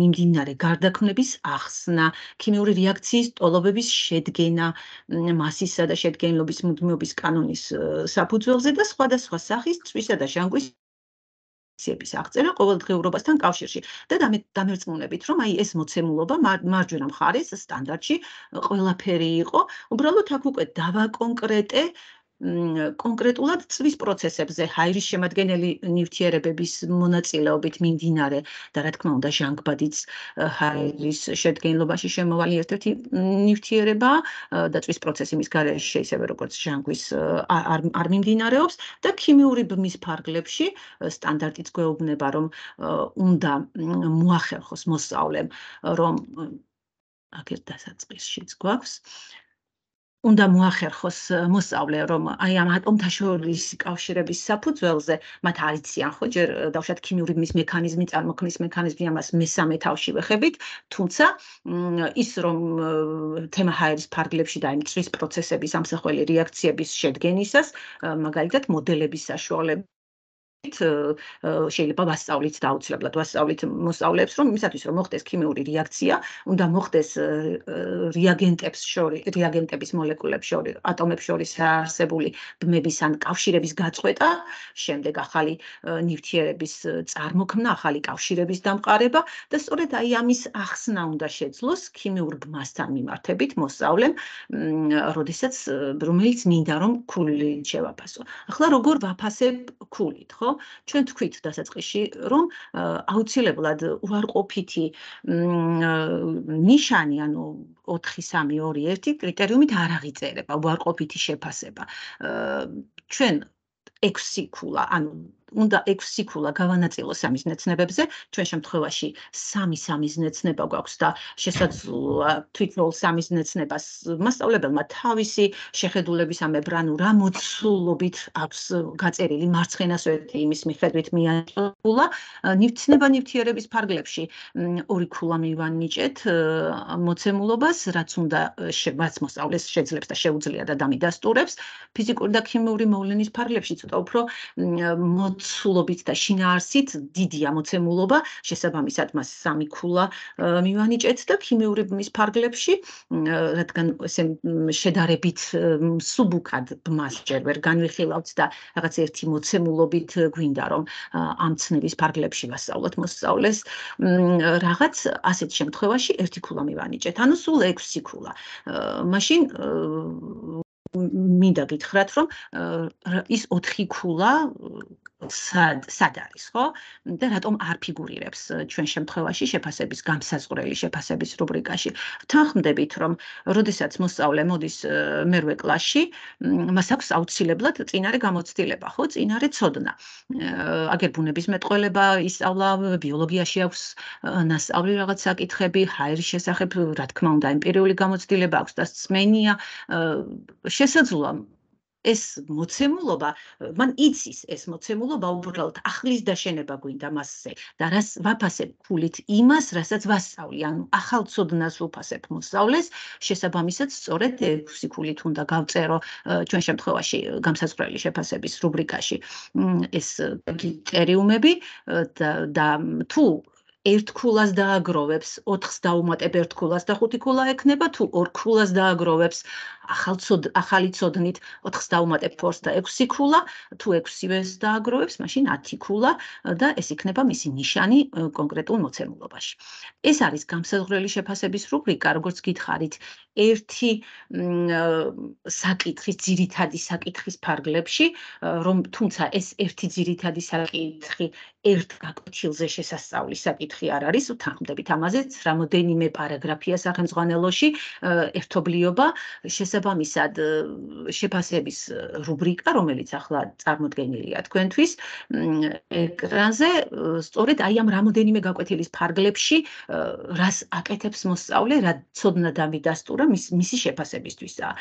მიმდინარე გარდაქმნების ახსნა, ქიმიური რეაქციის ტოლობების შედგენა, მასისა და შედგენილობის მუდმივობის კანონის საფუძველზე და სხვადასხვა სახის წვისა და ჟანგვის ფუნქციების აღწერა ყოველდღიურობასთან კავშირში და დამერწმუნებით რომ აი ეს მოცემულობა მარჯვენა მხარეს სტანდარტში ყველაფერი იყო უბრალოდ აქ უკვე დავაკონკრეტე კონკრეტულად წვის პროცესებზე ჰაირის შემადგენელი ნივთიერებების მონაწილეობით მიმდინარე და რა თქმა უნდა ჟანგბადიც ჰაირის შედგენილობაში შემოვალი ერთ-ერთი ნივთიერება და წვის პროცესი მის გარეშე ისევე როგორც ჟანგვის არ არ მიმდინარეობს და ქიმიური ბმის ფარგლებში სტანდარტიც გვეუბნება რომ უნდა მოახერხოს მოსწავლემ რომ აკეთდა საწყისშიც გვაქვს უნდა მოახერხოს მოსწავლე რომ აი ამ ატომთა შორის კავშირების საფუძველზე მათ არიციან ხო ჯერ დავშათ ქიმიური მის მექანიზმი წარმოქმნის მექანიზმი ამას მესამე თავში ვეხებით თუმცა ის რომ თემა ჰაერის ფარგლებში და იმ წრის პროცესების ამსახველი რეაქციების შედგენისას მაგალითად მოდელების საშუალებით ვიცით, შეიძლება ვასწავლით და აუცილებლად ვასწავლით მოსწავლეებს, რომ იმისათვის რომ მოხდეს ქიმიური რეაქცია, უნდა მოხდეს რეაგენტებს შორის, რეაგენტების მოლეკულებს შორის, ატომებს შორის არსებული ბმების ან კავშირების გაწყვეტა, შემდეგ ახალი ნივთიერების წარმოქმნა, ახალი კავშირების დამყარება და სწორედ აი ამის ახსნა უნდა შეძლოს ქიმიურ ბმასთან მიმართებით მოსწავლემ, როდესაც რომელიც მინდა რომ ქული შევაფასო. ახლა როგორ ვაფასებ ქულით, ხო? ჩვენ თქვით დასაწყისში, რომ აუცილებლად უარყოფითი ნიშანი, ანუ 4 3 2 1 კრიტერიუმით არ აღიწერება უარყოფითი შეფასება. ჩვენ 6 ქულა, ანუ უნდა 6 ქულა გავანაწილოს ამის ნაცნებებზე. ჩვენ შემთხვევაში 3 ამის ნაცნება გვაქვს და შესაძლოა თვითონ 3 ამის ნაცნებას მასწავლებელმა თავისი შეხედულების ამებ ანუ რა მოცულობით აქვს გაწერილი მარცხენას ერთი იმის მიხედვით მიანტულა ნივთიერება ნივთიერების ფარგლებში 2 ქულა მივანიჭეთ მოცემულობას, რაც უნდა შევაც მოსწავლეს შეძლებს და შეუძლია და დამიდასტურებს ფიზიკური და ქიმიური მოვლენის ფარგლებში ცოტა უფრო მოცულობით და შინაარსით დიდი ამოცემულობა შესაბამისად მას სამი ქულა მივანიჭეთ და ქიმიურების ფარგლებში რადგან ესე შედარებით სუბუქად ბმას ჯერ ვერ განვიხილავთ და რაღაც ერთი მოცემულობით გვინდა რომ ამ ცნების ფარგლებში ვასწავლოთ მოსწავლეს რაღაც ასეთ შემთხვევაში ერთი ქულა მივანიჭეთ ანუ სულ 6 ქულა მაშინ მინდა გითხრათ რომ ის 4 ქულა სად სად არის ხო და რატომ არ ფიგურირებს ჩვენ შემთხვევაში შეფასების გამსაზღვრელი შეფასების რუბრიკაში თანხმდებით რომ როდესაც მოსწავლე მოდის მერვე კლასში მას აქვს აუცილებლად წინარე გამოცდილება ხო წინარე ცოდნა აგერ ბუნების მეტყველება ისწავლა ბიოლოგიაში აქვს ნასწავლი რაღაც საკითხები ჰაერის შესახებ რა თქმა უნდა ემპირიული გამოცდილება აქვს და სმენია შესაძლოა ეს მოცემულობა მან იცის ეს მოცემულობა უბრალოდ ახლის დაშენება გვინდა მასზე და რას ვაფასებ ფულით იმას რასაც ვასწავლი ანუ ახალწოდნას ვაფასებ მოსავლეს შესაბამისად სწორედ 6 ფულით უნდა გავწერო ჩვენ შემთხვევაში გამსაზღვრელი შეფასების რუბრიკაში ეს კრიტერიუმები და და თუ ერთ ქულას დააგროვებს, 4-ს დაუმატებ ერთ ქულას და 5 ქულა ექნება, თუ 2 ქულას დააგროვებს, ახალცოდ ახალი ცოდნით 4-ს დაუმატებ 4-ს და 6-ი ქულა, თუ 6-ივეს დააგროვებს, მაშინ 10-ი ქულა და ეს იქნება მისი ნიშანი კონკრეტულ მოცემულობაში. ეს არის გამსაზღვრელი შეფასების რუბრიკა, როგორც გითხარით, ერთი საკითხის ძირითადი საკითხის ფარგლებში, რომ თუმცა ეს ერთი ძირითადი საკითხი ერთ გაკვეთილზე შესასწავლის საკითხი არ არის, თანხმდებით ამაზეც, რამოდენიმე პარაგრაფია სახელმძღვანელოში ერთობლიობა შეს შესაბამისად შეფასების რუბრიკა, რომელიც ახლა წარმოდგენილია თქვენთვის ეკრანზე, სწორედ აი ამ რამოდენიმე გაკვეთილის ფარგლებში, რას აკეთებს მოსწავლე, რა ცოდნა დამიდასტურა მის მისი შეფასებისთვისა.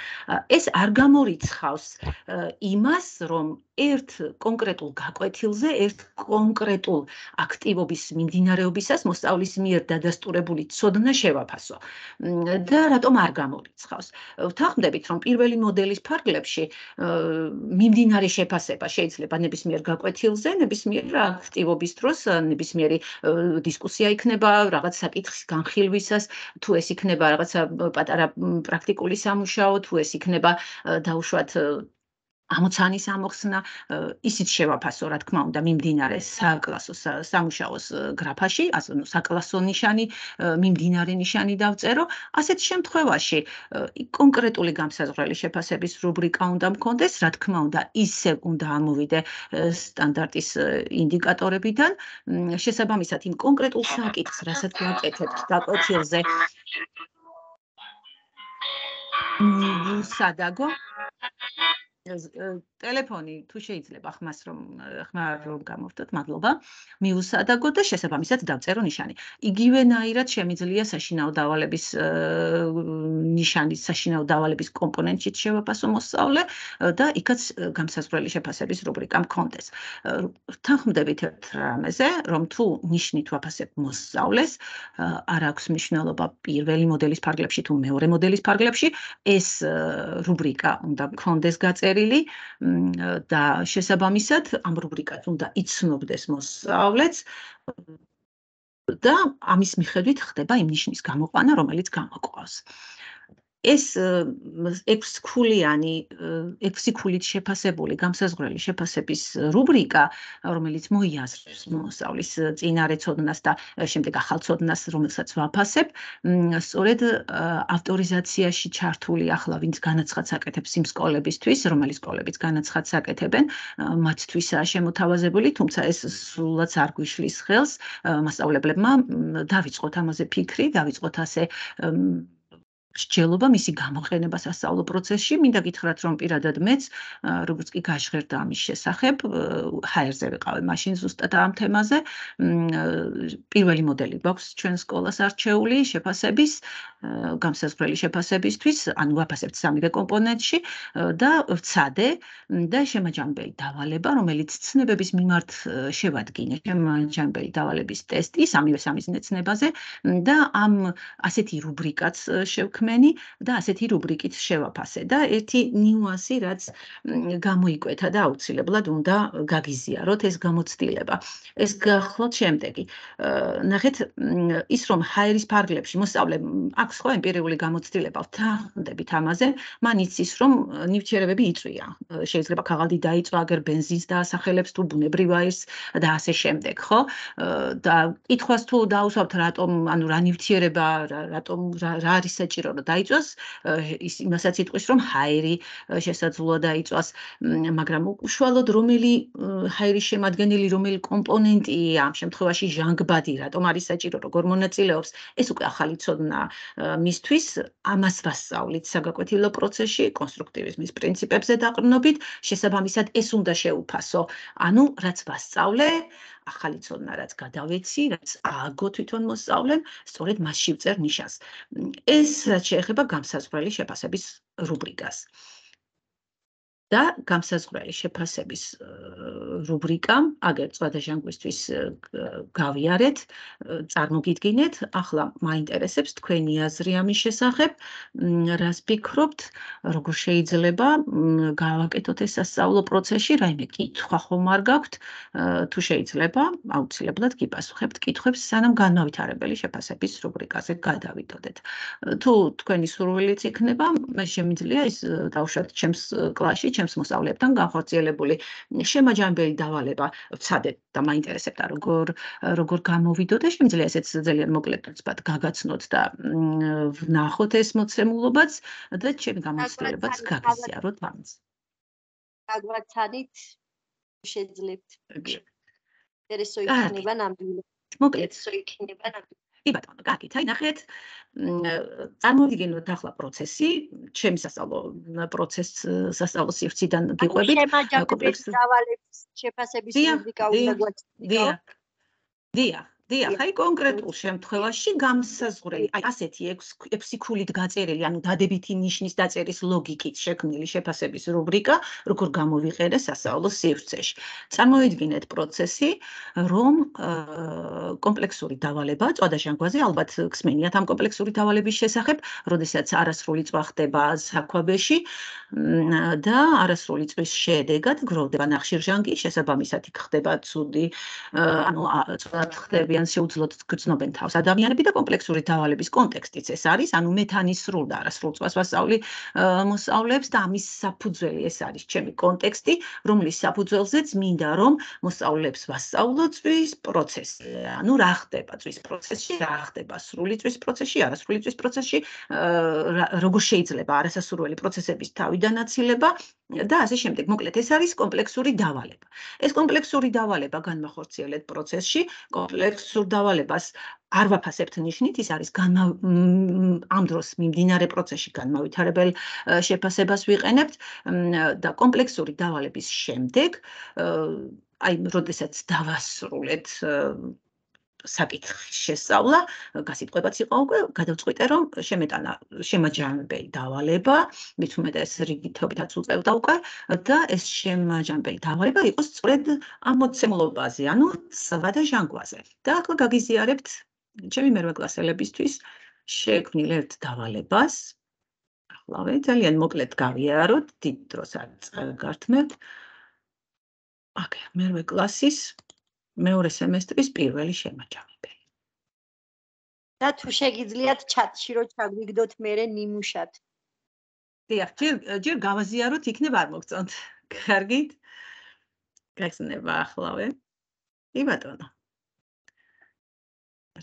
ეს არ გამორიცხავს იმას, რომ ერთ კონკრეტულ გაკვეთილზე, ერთ კონკრეტულ აქტივობის მიმდინარეობისას მოსწავლის მიერ დადასტურებული ცოდნა შევაფასო. და რატომ არ გამორიცხავს? ვთანხმდებით, რომ პირველი მოდელის ფარგლებში მიმდინარე შეფასება შეიძლება ნებისმიერ გაკვეთილზე, ნებისმიერ აქტივობის დროს, ნებისმიერი დისკუსია იქნება, რაღაც საკითხის განხილვისას, თუ ეს იქნება რაღაც პატარა პრაქტიკული სამუშაო, თუ ეს იქნება დაუშვათ ამოცანის ამოხსნა ისიც შევაფასო რა თქმა უნდა მიმდინარე საკლასო სამუშაოს გრაფაში ანუ საკლასო ნიშანი მიმდინარე ნიშანი დავწერო ასეთ შემთხვევაში კონკრეტული გამსაზღვრელი შეფასების რუბრიკა უნდა მქონდეს რა თქმა უნდა ისე უნდა ამოვიდე სტანდარტის ინდიკატორებიდან შესაბამისად იმ კონკრეტულ საკითხს რასაც გაკეთებთ დაკოჩილზე სადაგო ტელეფონი თუ შეიძლება ხმას რომ ხმა რომ გამოვთოთ მადლობა მიუსადაგოთ და შესაბამისად დავწერო ნიშანი იგივენაირად შემიძლია საშინაო დავალების ნიშანის საშინაო დავალების კომპონენტში შევაფასო მოსწავლე და იქაც გამსაზღვრელი შეფასების რუბრიკა მქონდეს თანხმდებით ერთ რამეზე რომ თუ ნიშნით ვაფასებ მოსწავლეს არ აქვს მნიშვნელობა პირველი მოდელის ფარგლებში თუ მეორე მოდელის ფარგლებში ეს რუბრიკა უნდა მქონდეს გაწერ წერილი და შესაბამისად ამ რუბრიკაც უნდა იცნობდეს მოსავლეთს და ამის მიხედვით ხდება იმ ნიშნის გამოყვანა, რომელიც გამოყვავს. ეს 6 ქულიანი 6 ქულით შეფასებული გამსაზღვრელი შეფასების რუბრიკა რომელიც მოიაზრებს მოსავლის წინარე ცოდნას და შემდეგ ახალ ცოდნას რომელსაც ვაფასებ სწორედ ავტორიზაციაში ჩართული ახლა ვინც განაცხადს აკეთებს იმ სკოლებისთვის რომელიც სკოლებიც განაცხადს აკეთებენ მათთვისა შემოთავაზებული თუმცა ეს სულაც არ გვიშლის ხელს მასწავლებლებმა დავიწყოთ ამაზე ფიქრი დავიწყოთ ასე მსჯელობა მისი გამოყენება სასწავლო პროცესში. მინდა გითხრათ, რომ პირადად მეც, როგორც კი გაშღერდა ამის შესახებ, HR-ზე ვიყავი მაშინ ზუსტად ამ თემაზე. პირველი მოდელი გვაქვს ჩვენ სკოლას არჩეული შეფასების, გამსაზღვრელი შეფასებისთვის, ან გვაფასებთ სამივე კომპონენტში და ვცადე და შემაჯამებელი დავალება, რომელიც ცნებების მიმართ შევადგინე, შემაჯამებელი დავალების ტესტი სამივე სამიზნეცნებაზე და ამ ასეთი რუბრიკაც შევქმენი და ასეთი რუბრიკით შევაფასე და ერთი ნიუანსი, რაც გამოიკვეთა და აუცილებლად უნდა გაგიზიაროთ ეს გამოცდილება. ეს გახლავთ შემდეგი. ნახეთ, ის რომ ჰაერის ფარგლებში მოსავლე აქვს აქვს ხო ემპირიული გამოცდილება ვთანხმდებით ამაზე მან იცის რომ ნივთიერებები იწვია შეიძლება ქაღალდი დაიწვა აგერ бенზინს დაასახელებს თუ ბუნებრივაის და ასე შემდეგ ხო და კითხვას თუ დაუსვავთ რატომ ანუ რა ნივთიერება რატომ რა არის საჭირო რომ დაიწვას ის იმასაც იტყვის რომ ჰაერი შესაძლოა დაიწვას მაგრამ უშუალოდ რომელი ჰაერის შემადგენელი რომელი კომპონენტია ამ შემთხვევაში ჟანგბადი რატომ არის საჭირო რომ გორმონაწილეობს ეს უკვე ახალი ცოდნა მისთვის ამას ვასწავლით საგაკვეთილო პროცესში კონსტრუქტივიზმის პრინციპებზე დაყრდნობით შესაბამისად ეს უნდა შეუფასო ანუ რაც ვასწავლე ახალი ცოდნა რაც გადავეცი რაც ააგო თვითონ მოსწავლემ სწორედ მასში ვწერ ნიშას ეს რაც შეეხება გამსაზღვრელი შეფასების რუბრიკას და გამსაზღვრელი შეფასების რუბრიკამ აგერწვადაჟანგვისთვის გავიარეთ, წარმოგიდგინეთ, ახლა მაინტერესებს თქვენი აზრი ამის შესახებ, რას ფიქრობთ, როგორ შეიძლება გავაკეთოთ ეს სასწავლო პროცესში, რაიმე კითხვა ხომ არ გაქვთ, თუ შეიძლება, აუცილებლად გიპასუხებთ კითხვებს, სანამ განმავითარებელი შეფასების რუბრიკაზე გადავიდოდეთ. თუ თქვენი სურვილიც იქნება, შემიძლია ის დავშვათ ჩემს კლასში ჩემს მოსავლებთან განხორციელებული შემაჯამებელი დავალება ვცადეთ და მაინტერესებდა როგორ როგორ გამოვიდოდეთ და შეიძლება ესეც ძალიან მოკლედაცბად გაგაცნოთ და ვნახოთ ეს მოცემულობაც და ჩემი გამოცდილებაც გაგზიაროთ მანდ. გაგვაცადით შეძლებთ. ინტერესო იქნება ნამდვილად. მოკლედ. ინტერესო იქნება ნამდვილად. კი ბატონო, კარგით, აი ნახეთ. წარმოვიდგინოთ ახლა პროცესი, ჩემს სასწავლო პროცესს სასწავლო სივრციდან გიყვებით. კომპლექსის დავალების შეფასების მუსიკა უნდა გვაჩნდეს. დია. დია. დიახ, აი კონკრეტულ შემთხვევაში გამსაზღვრელი, აი ასეთი 6 6 ქულით გაწერილი, ანუ დადებითი ნიშნის დაწერის ლოგიკით შექმნილი შეფასების რუბრიკა, როგორ გამოვიყენა სასწავლო სივრცეში. წარმოიდგინეთ პროცესი, რომ კომპლექსური დავალება, წვადაშანგვაზე ალბათ ხსმენიათ ამ კომპლექსური დავალების შესახებ, როდესაც არასრული წვა ხდება საქვაბეში და არასრული წვის შედეგად გროვდება ნახშირჟანგი, შესაბამისად იქ ხდება ცუდი ანუ წვა ხდება ან შეუძლოთ გრძნობენ თავს ადამიანები და კომპლექსური დავალების კონტექსტიც ეს არის ანუ მეთანის სრულ და არასრულწვას ვასწავლი მოსწავლეებს და ამის საფუძველი ეს არის ჩემი კონტექსტი რომლის საფუძველზეც მინდა რომ მოსწავლეებს ვასწავლოთ წვის პროცესი ანუ რა ხდება წვის პროცესში რა ხდება სრული წვის პროცესში არასრული წვის პროცესში როგორ შეიძლება არასასურველი პროცესების თავიდან აცილება და ასე შემდეგ მოკლედ ეს არის კომპლექსური დავალება ეს კომპლექსური დავალება განმახორციელებს პროცესში კომპლექს სურდავალებას არ ვაფასებთ ნიშნით, ის არის ამ დროს მიმდინარე პროცესში განმავითარებელ შეფასებას ვიყენებთ და კომპლექსური დავალების შემდეგ აი, როდესაც დავასრულეთ საკითხის შესწავლა, გასიტყვებაც იყო უკვე გადავწყვიტე რომ შემეტანა შემაჯამებელი დავალება, მით უმეტეს რიგითობითაც უწევდა უკვე და ეს შემაჯამებელი დავალება იყოს სწორედ ამ მოცემულობაზე, ანუ სვადა ჟანგვაზე. და ახლა გაგიზიარებთ ჩემი მერვე კლასელებისთვის შეგვნილ ერთ დავალებას. ახლა მე ძალიან მოკლედ გავიაროთ, დიდ დროს არ წაგართმევთ. აკე, მერვე კლასის მეორე სემესტრის პირველი შემაჯამებელი. და თუ შეგიძლიათ ჩატში რო ჩაგვიგდოთ მერე ნიმუშად. დიახ, ჯერ ჯერ გავაზიაროთ, იქნებ არ მოგწონთ. კარგით. გაიხსნება ახლავე. ი ბატონო.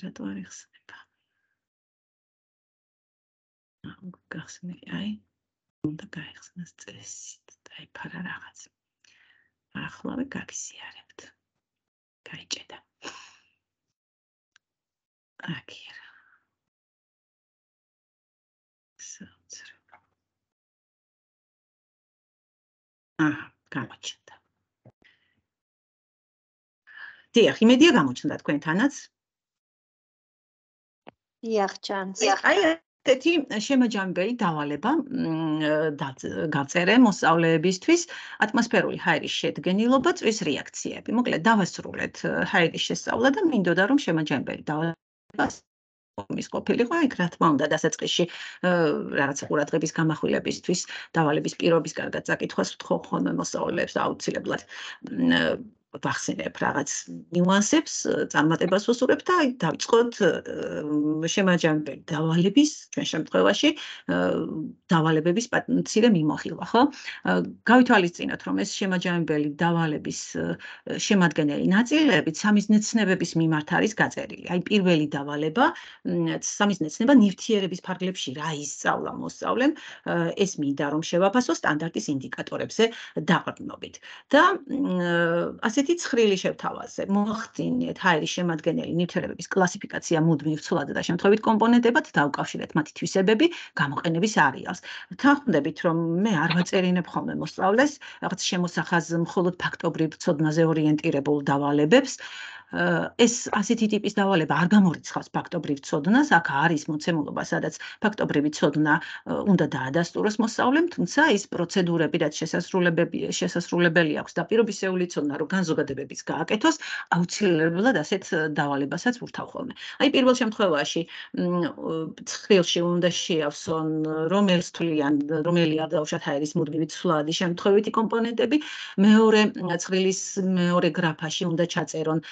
რატო არ იხსნება? გახსნე, აი. უნდა გაიხსნას წესი და იფარა რაღაც. ახლავე გაგიზიარე. გაიჭედა. აკერ. სანცრო. აჰა, გამოჩნდა. დიახი, მედია გამოჩნდა თქვენთანაც. დიახ, ჩანს. დიახ, აი ერთი შემაჯამებელი დავალება გაწერე მოსწავლეებისთვის ატმოსფერული ჰაერის შედგენილობა წვის რეაქციები. მოკლედ დავასრულეთ ჰაერის შესწავლა და მინდოდა რომ შემაჯამებელი დავალება მის ყოფილიყო, აი რა თქმა უნდა დასაწყისში რაღაც ყურადღების გამახვილებისთვის დავალების პირობის კარგად წაკითხვას ვთხოვ ხოლმე მოსწავლეებს აუცილებლად. ვახსენებ რაღაც ნიუანსებს, წარმატებას ვუსურებ და დაიწყოთ შემაჯამებელი დავალების, ჩვენ შემთხვევაში, დავალებების პოტენციალ მიმოხილვა, ხო? გავითვალისწინოთ, რომ ეს შემაჯამებელი დავალების შემადგენელი ნაწილები სამიზნეცნებების მიმართ არის გაწერილი. აი პირველი დავალება სამიზნეცნება ნივთიერების ფარგლებში რა ისწავლა მოსწავლემ, ეს მინდა რომ შევაფასო სტანდარტის ინდიკატორებზე დაყრდნობით. და ასე ასეთი ცხრილი შევთავაზე. მოახდინეთ ჰაერის შემადგენელი ნივთიერებების კლასიფიკაცია მუდმივ ცვლად და შემთხვევით კომპონენტებად დავკავშირეთ მათი თვისებები გამოყენების არეალს. თანხმდებით, რომ მე არ ვაწერინებ ხოლმე მოსწავლეს რაღაც შემოსახაზ მხოლოდ ფაქტობრივ ცოდნაზე ორიენტირებულ დავალებებს. ეს ასეთი ტიპის დავალება არ გამორიცხავს ფაქტობრივ ცოდნას, აქ არის მოცემულობა, სადაც ფაქტობრივი ცოდნა უნდა დაადასტუროს მოსწავლემ, თუმცა ის პროცედურები, რაც შესასრულებელი შესასრულებელი აქვს და პირობისეული ცოდნა რო განზოგადებების გააკეთოს, აუცილებლად ასეთ დავალებასაც ურთავ ხოლმე. აი პირველ შემთხვევაში ცხრილში უნდა შეავსონ რომელს თვლიან რომელი არ დაუშვათ აერის მუდმივი ცვლადი შემთხვევითი კომპონენტები, მეორე ცხრილის მეორე გრაფაში უნდა ჩაწერონ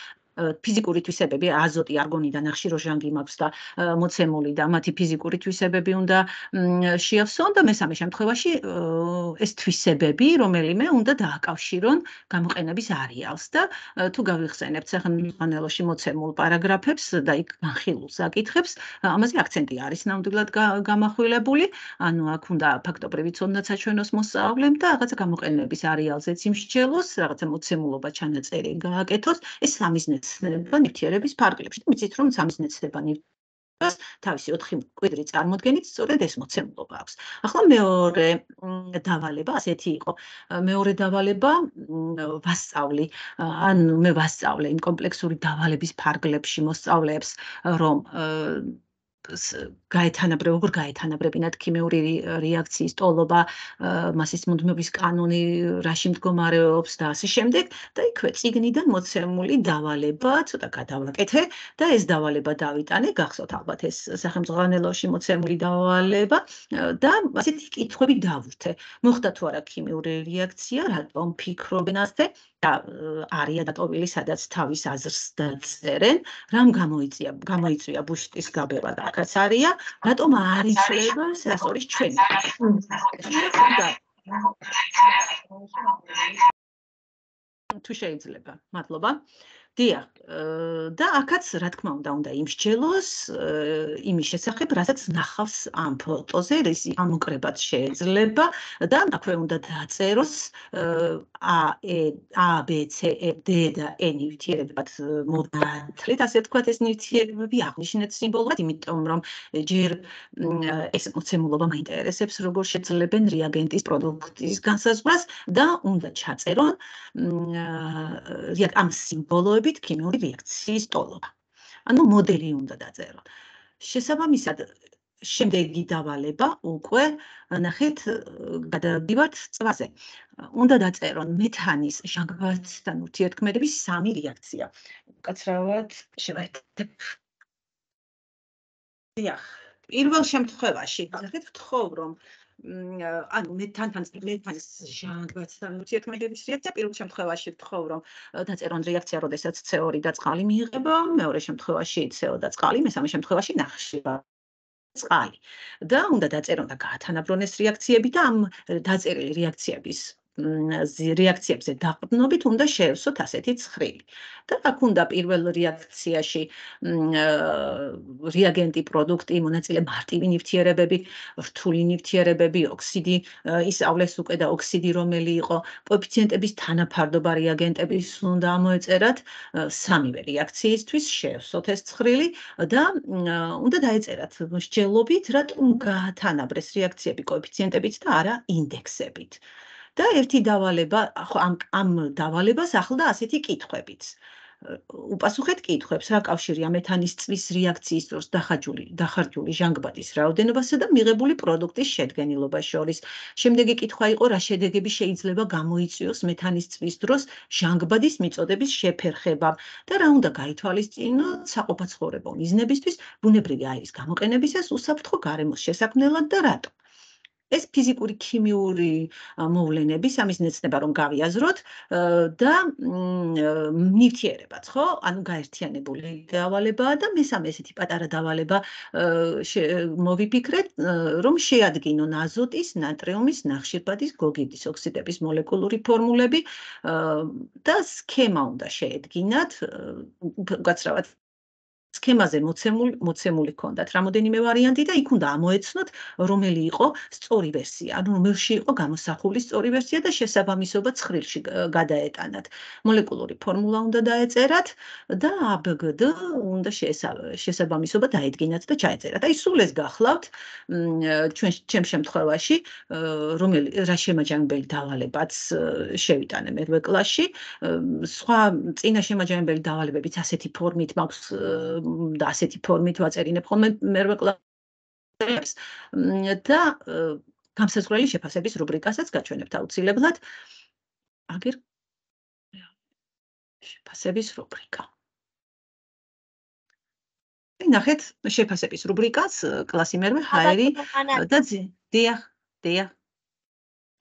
ფიზიკური თვისებები აზოტი, არგონი და ნახშირორჟანგი მაქვს და მოცემული და მათი ფიზიკური თვისებები უნდა შეავსონ და მესამე შემთხვევაში ეს თვისებები, რომელიმე უნდა დააკავშირონ გამოყენების არეალს და თუ გავიხსენებთ სახელმძღვანელოში მოცემულ პარაგრაფებს და იქ განხილულს აკითხებს, ამაზე აქცენტი არის ნამდვილად გამახვილებული, ანუ აქ უნდა ფაქტობრივი ცოდნა საჩვენოს მოსწავლემ და რაღაცა გამოყენების არეალზეც იმშჩელოს, რაღაცა მოცემულობა ჩანაწერი გააკეთოს, ეს სამიზნეს მეცნიერება ნივთიერების ფარგლებში. მიცით რომ სამიზნეცნება ნივთიერებას თავისი 4 კვირი წარმოადგენს, სწორედ ეს მოცემულობა აქვს. ახლა მეორე დავალება ასეთი იყო. მეორე დავალება ვასწავლი, ანუ მე ვასწავლე იმ კომპლექსური დავალების ფარგლებში მოსწავლეებს, რომ გაეთანაბრე როგორ გაეთანაბრებინათ ქიმიური რეაქციის ტოლობა, მასის მუდმივის კანონი, რაში მდგომარეობს და ასე შემდეგ და იქვე ციგნიდან მოცემული დავალება, ცოტა გადავაკეთე და ეს დავალება დავიტანე, გახსოვთ ალბათ ეს სახელმძღვანელოში მოცემული დავალება და ასეთი კითხვები დავურთე. მოხდა თუ არა ქიმიური რეაქცია, რატომ ფიქრობენ ასე? და არია დატოვილი სადაც თავის აზრს დაწერენ რამ გამოიწია გამოიწვია ბუშტის გაბება და ახაც არია რატომ არ იწება სასორის ჩვენ თუ შეიძლება მადლობა დიახ და აქაც რა თქმა უნდა უნდა იმსჯელოს იმის შესახებ, რასაც ნახავს ამ ფოტოზე, ეს ამ უკრებად შეიძლება და აქვე უნდა დააწეროს ა ე ა ბ ც ე დ და ე ნივთიერებად მოგანთრით, ასე თქვა ეს ნივთიერებები აღნიშნეთ სიმბოლურად, იმიტომ რომ ჯერ ეს მოცემულობა მაინტერესებს, როგორ შეძლებენ რეაგენტის პროდუქტის განსაზღვრას და უნდა ჩაწერონ ამ სიმბოლოები ვიტ ქიმიური რეაქციის ტოლობა. ანუ მოდელი უნდა დაწეროთ. შესაბამისად შემდეგი დავალება უკვე ნახეთ გადავდივართ წვაზე. უნდა დაწერონ მეთანის ჟანგბადთან ურთიერთქმედების სამი რეაქცია. უკაცრავად შევაერთებ. დიახ, პირველ შემთხვევაში ნახეთ ვთხოვ რომ ანუ მე თანთან მეთან ჟანგბაც სამუციეთ მეგების რეაქცია პირველ შემთხვევაში თქოვ რომ დაწერონ რეაქცია როდესაც CO2 და წყალი მიიღება მეორე შემთხვევაში CO2 და წყალი მესამე შემთხვევაში ნახშირა წყალი და უნდა დაწერონ და გაათანაბრონ ეს რეაქციები და ამ დაწერილი რეაქციების რეაქციებზე დაყრდნობით უნდა შეევსოთ ასეთი ცხრილი. და აქ უნდა პირველ რეაქციაში რეაგენტი პროდუქტი, მონაწილე მარტივი ნივთიერებები, რთული ნივთიერებები, ოქსიდი, ისავლეს უკვე და ოქსიდი რომელი იყო, კოეფიციენტების თანაფარდობა რეაგენტების უნდა მოეწერათ სამივე რეაქციისთვის შეევსოთ ეს ცხრილი და უნდა დაეწერათ შეჯელობით, რატომ გაათანაბრეს რეაქციები კოეფიციენტებით და არა ინდექსებით. და ერთი დავალება, ხო ამ ამ დავალებას ახლდა ასეთი კითხვებით. უპასუხეთ კითხვებს რა კავშირია მეთანის წვის რეაქციის დროს დახარჯული დახარჯული ჟანგბადის რაოდენობასა და მიღებული პროდუქტის შედგენილობას შორის. შემდეგი კითხვა იყო რა შედეგები შეიძლება გამოიწვიოს მეთანის წვის დროს ჟანგბადის მიწოდების შეფერხებამ და რა უნდა გაითვალისწინოთ საყოფაცხოვრებო მიზნებისთვის ბუნებრივი აირის გამოყენებისას უსაფრთხო გარემოს შესაქმნელად და რატო? ეს ფიზიკური ქიმიური მოვლენები სამის ნიშნება რომ გავიაზროთ და ნივთიერებაც ხო ანუ გაერთიანებული დავალება და მესამე ესეთი პატარა დავალება მოვიფიქრეთ რომ შეადგინონ აზოტის, ნატრიუმის, ნახშირბადის, გოგირდის ოქსიდების მოლეკულური ფორმულები და სქემა უნდა შეედგინათ უკაცრავად სქემაზე მოცემული მოცემული ქონდათ რამოდენიმე ვარიანტი და იქ უნდა ამოეცნოთ რომელი იყო სწორი ვერსია ანუ რომელში იყო გამოსახული სწორი ვერსია და შესაბამისობა ცხრილში გადაეტანათ მოლეკულური ფორმულა უნდა დაეწერათ და აბგდ უნდა შესაბამისობა დაედგინათ და ჩაეწერათ აი სულ ეს გახლავთ ჩვენ ჩემ შემთხვევაში რომელი რა შემაჯამებელი დავალებაც შევიტანე მე კლასში სხვა წინა შემაჯამებელი დავალებებიც ასეთი ფორმით მაქვს და ასეთი ფორმით ვაწერინებ ხოლმე მერვე კლასებს და გამსაზღვრელი შეფასების რუბრიკასაც გაჩვენებთ აუცილებლად. აგერ შეფასების რუბრიკა. აი ნახეთ შეფასების რუბრიკას კლასი მერვე ჰაერი და დია დია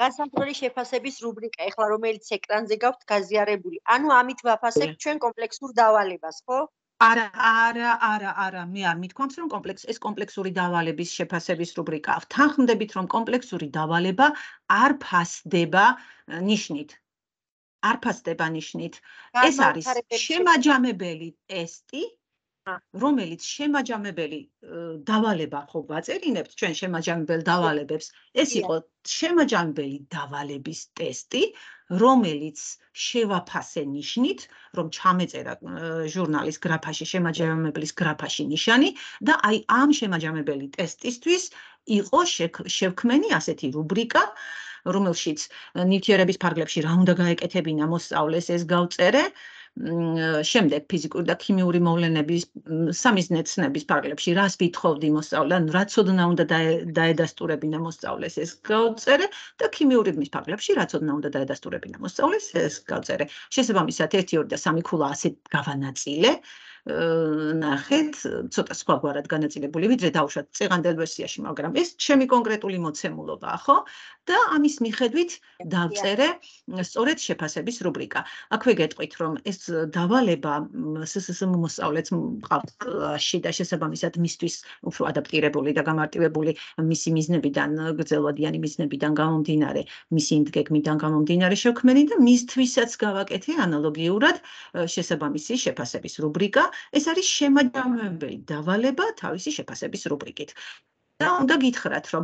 გასამწვრელი შეფასების რუბრიკა ეხლა რომელიც ეკრანზე გაქვთ გაზიარებული. ანუ ამით ვაფასებთ ჩვენ კომპლექსურ დავალებას, ხო? არა არა არა არა მე არ მითქვამს რომ კომპლექს ეს კომპლექსური დავალების შეფასების რუბრიკა აქვს თანხმდებით რომ კომპლექსური დავალება არ ფასდება ნიშნით არ ფასდება ნიშნით ეს არის შემაჯამებელი ტესტი რომელიც შემაჯამებელი დავალება ხო ვაწერინებთ ჩვენ შემაჯამებელ დავალებებს ეს იყო შემაჯამებელი დავალების ტესტი რომელიც შევაფასე ნიშნით რომ ჩამეწერა ჟურნალის გრაფაში შემაჯამებლის გრაფაში ნიშანი და აი ამ შემაჯამებელი ტესტისთვის იყო შექმენი ასეთი რუბრიკა რომელშიც ნივთიერების ფარგლებში რა უნდა გაეკეთებინა მოსწავლეს ეს გავწერე შემდეგ ფიზიკური და ქიმიური მოვლენების სამი ზნეცნების პარლებში რას ვითხოვდი მოსწავლე ან რა ცოდნა უნდა დაედასტურებინა მოსწავლეს ეს გავწერე და ქიმიური მის პარლებში რა ცოდნა უნდა დაედასტურებინა მოსწავლეს ეს გავწერე შესაბამისად 1 2 და 3 ქულა ასე გავანაწილე ნახეთ, ცოტა სხვაგვარად განაწილებული, ვიდრე დავუშვათ წეგანდელ ვერსიაში, მაგრამ ეს ჩემი კონკრეტული მოცემულობაა, ხო? და ამის მიხედვით დავწერე სწორედ შეფასების რუბრიკა. აქვე გეტყვით, რომ ეს დავალება სსს მოსწავლეთს ყავში და შესაბამისად მისთვის უფრო ადაპტირებული და გამარტივებული მისი მიზნებიდან, გრძელვადიანი მიზნებიდან გამომდინარე, მისი ინდგეგმიდან გამომდინარე შექმენი და მისთვისაც გავაკეთე ანალოგიურად შესაბამისი შეფასების რუბრიკა. ეს არის შემაჯამებელი დავალება თავისი შეფასების რუბრიკით. და უნდა გითხრათ რომ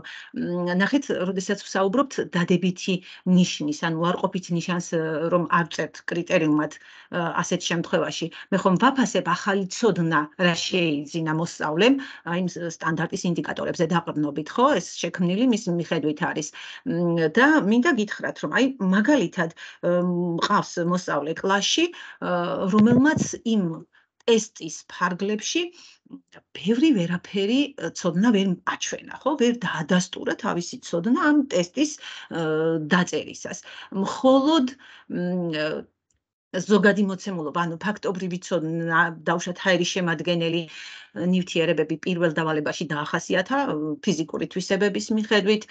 ნახეთ, როდესაც ვსაუბრობთ დადებითი ნიშნის, ანუ არყოფითი ნიშანს რომ აწერთ კრიტერიუმად ასეთ შემთხვევაში, მე ხომ ვაფასებ ახალი ცოდნა რა შეიძლება მოსწავლემ აი სტანდარტის ინდიკატორებზე დაყრდნობით, ხო? ეს შექმნილი მის მიხედვით არის. და მინდა გითხრათ რომ აი მაგალითად ყავს მოსწავლე კლასში, რომელმაც იმ ტესტის ფარგლებში ბევრი ვერაფერი ცოდნა ვერ აჩვენა, ხო? ვერ დაადასტურა თავისი ცოდნა ამ ტესტის დაწერისას. მხოლოდ ზოგადი მოცემულობა, ანუ ფაქტობრივი ცოდნა, დავუშვათ, ჰაერის შემადგენელი ნივთიერებები პირველ დავალებაში დაახასიათა ფიზიკური თვისებების მიხედვით,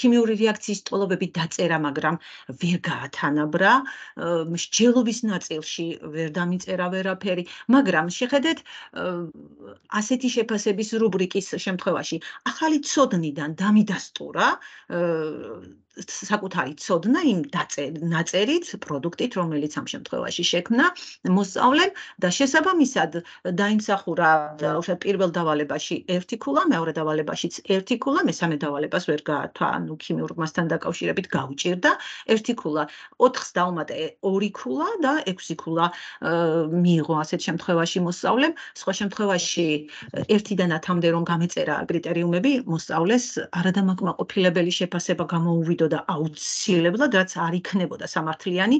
ქიმიური რეაქციის წყობები დაწერა, მაგრამ ვერ გაათანაბრა, შეძლობის ნაწილში ვერ დამიწერა ვერაფერი, მაგრამ შეხედეთ ასეთი შეფასების რუბრიკის შემთხვევაში, ახალი ცოდნიდან დამიდასტურა საკუთარი ცოდნა იმ დაწერით, პროდუქტით, რომელიც ამ შემთხვევაში შექმნა მოსწავლემ და შესაბამისად დაიმსახურა უშა პირველ დავალებაში ერთი ქულა, მეორე დავალებაშიც ერთი ქულა, მესამე დავალებას ვერ გაათვა, ანუ ქიმიურ მასთან დაკავშირებით გავჭირდა ერთი ქულა. 4-ს დავუმატე 2 ქულა და 6 ქულა მიიღო ასეთ შემთხვევაში მოსწავლემ. სხვა შემთხვევაში ერთიდან ათამდე რომ გამეწერა კრიტერიუმები, მოსწავლეს არადამაკმაყოფილებელი შეფასება გამოუვიდო და აუცილებლად რაც არ იქნებოდა სამართლიანი,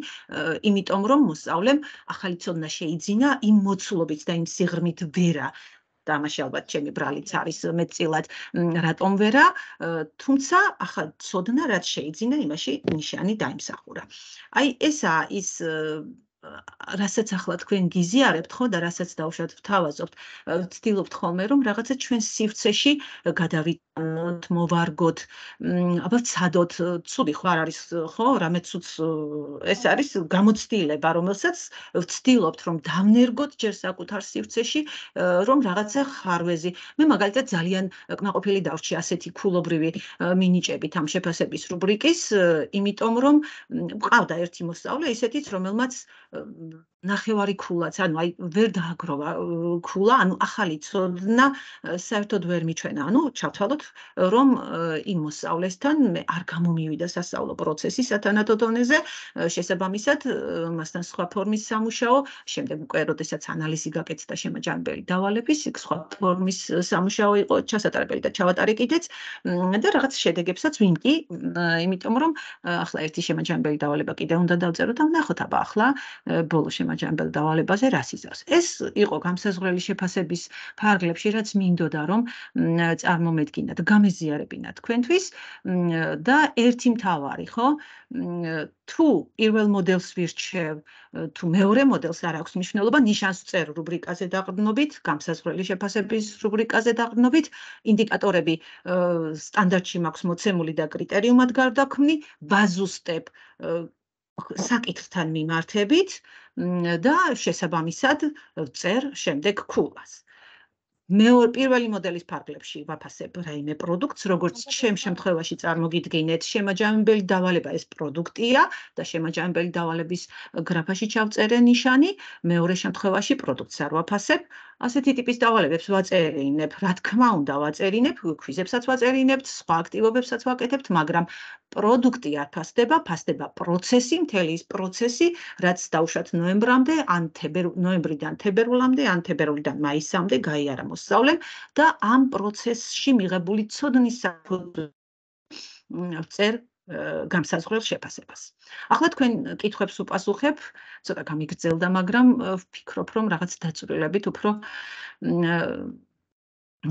იმიტომ რომ მოსწავლემ ახალი ცოდნა შეიძინა იმ მოცულობით და იმ სიღრმით ვერა და ამაში ალბათ ჩემი ბრალიც არის მეტწილად რატომ ვერა თუმცა ახლა ცოდნა რაც შეიძლება იმაში ნიშანი დაიმსახურა აი ესაა ის რასაც ახლა თქვენ გიზიარებთ ხო და რასაც დაუშვათ თავაზობთ ვცდილობთ ხოლმე რომ რაღაცა ჩვენ სივრცეში გადავიდოთ მოვარგოთ აბა ცადოთ ცუდი ხო არ არის ხო რამე ცუც ეს არის გამოცდილება რომელსაც ვცდილობთ რომ დავნერგოთ ჯერ საკუთარ სივრცეში რომ რაღაცა ხარვეზი მე მაგალითად ძალიან კმაყოფილი დავრჩი ასეთი ქულობრივი მინიჭებით ამ შეფასების რუბრიკის იმიტომ რომ მყავდა ერთი მოსწავლე ისეთიც რომელმაც 嗯。ნახევარი ქულაც, ანუ აი ვერ დააგროვა ქულა, ანუ ახალი ცოდნა საერთოდ ვერ მიჩვენა. ანუ ჩავთვალოთ, რომ იმ მოსავლესთან მე არ გამომივიდა სასწავლო პროცესი სათანადო დონეზე, შესაბამისად, მასთან სხვა ფორმის სამუშაო, შემდეგ უკვე, როდესაც ანალიზი გაკეთდა შემაჯამებელი დავალების, იქ სხვა ფორმის სამუშაო იყო ჩასატარებელი და ჩავატარე კიდეც და რაღაც შედეგებსაც ვინკი, იმიტომ რომ ახლა ერთი შემაჯამებელი დავალება კიდე უნდა დავწეროთ და ნახოთ აბა ახლა ბოლოს შემაჯამებელ დავალებაზე რას იზავს. ეს იყო გამსაზღვრელი შეფასების ფარგლებში, რაც მინდოდა რომ წარმომედგინათ, გამეზიარებინათ თქვენთვის და ერთი მთავარი, ხო? თუ პირველ მოდელს ვირჩევ, თუ მეორე მოდელს არ აქვს მნიშვნელობა, ნიშანს წერ რუბრიკაზე დაყრდნობით, გამსაზღვრელი შეფასების რუბრიკაზე დაყრდნობით, ინდიკატორები სტანდარტში მაქვს მოცემული და კრიტერიუმად გარდაქმნი, ბაზუსტებ საკითხთან მიმართებით და შესაბამისად წერ შემდეგ ქულას. მეორე პირველი მოდელის ფარგლებში ვაფასებ რაიმე პროდუქტს, როგორც ჩემ შემთხვევაში წარმოგიდგინეთ, შემაჯამებელი დავალება ეს პროდუქტია და შემაჯამებელი დავალების გრაფაში ჩავწერე ნიშანი, მეორე შემთხვევაში პროდუქტს არ ვაფასებ, ასეთი ტიპის დავალებებს ვაწერინებ, რა თქმა უნდა ვაწერინებ, ქვიზებსაც ვაწერინებ, სხვა აქტივობებსაც ვაკეთებ, მაგრამ პროდუქტი არ ფასდება, ფასდება პროცესი, მთელი ის პროცესი, რაც დაუშვათ ნოემბრამდე, ან თებერვლიდან თებერვლამდე, ან თებერვლიდან მაისამდე გაიარა მოსწავლემ და ამ პროცესში მიღებული ცოდნის საფუძველზე წერ გამსაზღვრელ შეფასებას. ახლა თქვენ კითხვებს უპასუხებ, ცოტა გამიგრძელდა, მაგრამ ვფიქრობ, რომ რაღაც დაწვრილებით უფრო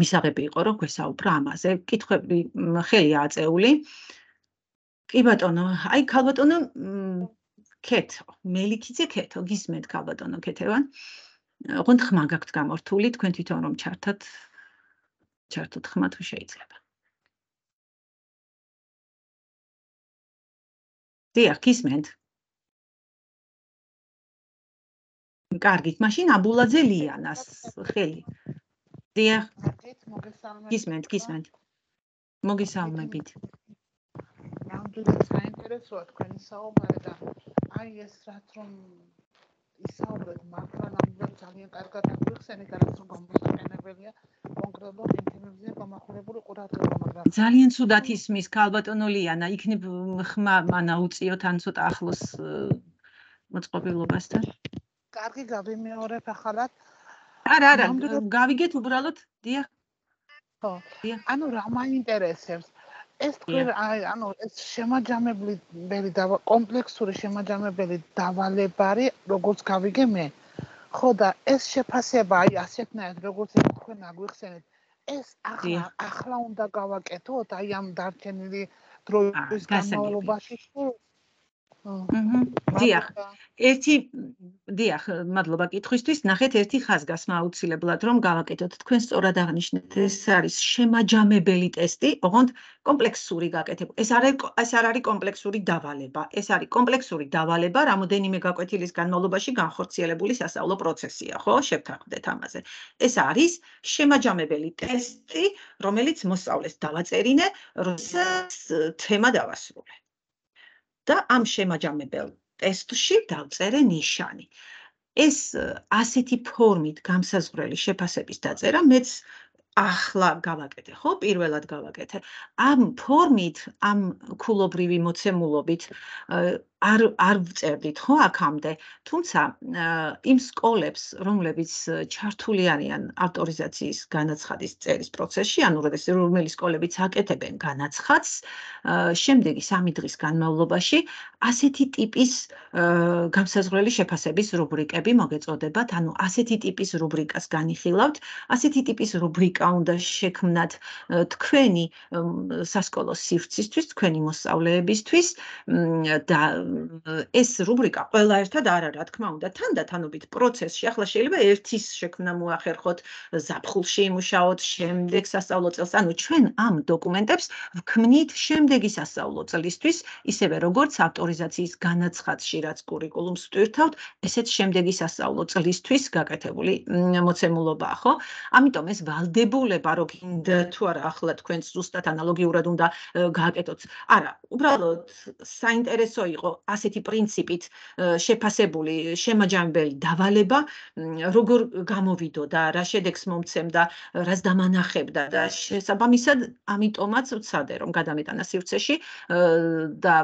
მისაღები იყო, რომ გვესაუბრა ამაზე. კითხვები ხელი აწეული. კი ბატონო, აი ქალბატონო, ქეთო, მელიქიძე ქეთო, გიზმენთ ქალბატონო ქეთევან. აა ოღონდ ხმა გაქვთ გამორთული, თქვენ თვითონ რომ ჩართოთ ჩართოთ ხმა თუ შეიძლება. დიახ, ისმენთ. კარგით, მაშინ აბულაძე ლიანას ხელი. დიახ. ისმენთ, ისმენთ. მოგესალმებით. რამდენი საინტერესოა თქვენი საუბარი და აი ეს რაც რომ ისაუბრეთ მართლა ნამდვილად ძალიან კარგად აღიხსენეთ რა თქმა უნდა გამოსაყენებელია კონკრეტულ ინტერვიუზე გამახვილებული ყურადღება მაგრამ ძალიან ცუდად ისმის ქალბატონოლიანა იქნებ ხმა მანა უწიოთ ან ცოტა ახლოს მოწყობილობასთან კარგი გავი მეორე ფახალად არა არა გავიგეთ უბრალოდ დიახ ხო ანუ რა მაინტერესებს ეს ყველა აი ანუ ეს შემაჯამებელი ბელი და კომპლექსური შემაჯამებელი დავალებარი როგორც გავიგე მე ხო და ეს შეფასება აი ასეთნაირად როგორც თქვენა გვიხსენეთ ეს ახლა ახლა უნდა გავაკეთოთ აი ამ დარჩენილი დროის განმავლობაში ხო დიახ. ერთი დიახ, მადლობა კითხვისთვის. ნახეთ, ერთი ხაზგასმა აუცილებლად რომ გავაკეთოთ. თქვენ სწორად აღნიშნეთ, ეს არის შემაჯამებელი ტესტი, ოღონდ კომპლექსური გაკეთება. ეს არის ეს არ არის კომპლექსური დავალება. ეს არის კომპლექსური დავალება, რამოდენიმე გაკვეთილის განმავლობაში განხორციელებული სასწავლო პროცესია, ხო? შევთანხმდეთ ამაზე. ეს არის შემაჯამებელი ტესტი, რომელიც მოსწავლეს დავაწერინე, რომელიც თემა დავასრულე. და ამ შემაჯამებელ ტესტში დავწერე ნიშანი. ეს ასეთი ფორმით გამსაზღვრელი შეფასების დაწერა მეც ახლა გავაკეთე, ხო, პირველად გავაკეთე. ამ ფორმით, ამ ქულობრივი მოცემულობით არ არ წერდით ხო აქამდე თუმცა იმ სკოლებს რომლებიც ჩართული არიან ავტორიზაციის განაცხადის წერის პროცესში ანუ რომელი სკოლებიც აკეთებენ განაცხადს შემდეგი 3 დღის განმავლობაში ასეთი ტიპის გამსაზღვრელი შეფასების რუბრიკები მოგეწოდებათ ანუ ასეთი ტიპის რუბრიკას განიხილავთ ასეთი ტიპის რუბრიკა უნდა შექმნათ თქვენი სასკოლო სივრცისთვის თქვენი მოსწავლეებისთვის და ეს რუბრიკა ყველა ერთად არა რა თქმა უნდა თანდათანობით პროცესში ახლა შეიძლება ერთის შექმნა მოახერხოთ ზაფხულში იმუშაოთ შემდეგ სასწავლო წელს ანუ ჩვენ ამ დოკუმენტებს ვქმნით შემდეგი სასწავლო წლისთვის ისევე როგორც ავტორიზაციის განაცხადში რაც კურიკულუმს ვტვირთავთ ესეც შემდეგი სასწავლო წლისთვის გაკეთებული მოცემულობაა ხო ამიტომ ეს ვალდებულება რო გინდა თუ არა ახლა თქვენ ზუსტად ანალოგიურად უნდა გააკეთოთ არა უბრალოდ საინტერესო იყო ასეთი პრინციპით შეფასებული შემაჯამებელი დავალება როგორ გამოვიდო და რა შედეგს მომცემდა, რას დამანახებდა და შესაბამისად ამიტომაც ვცადე რომ გადამეტანა სივრცეში და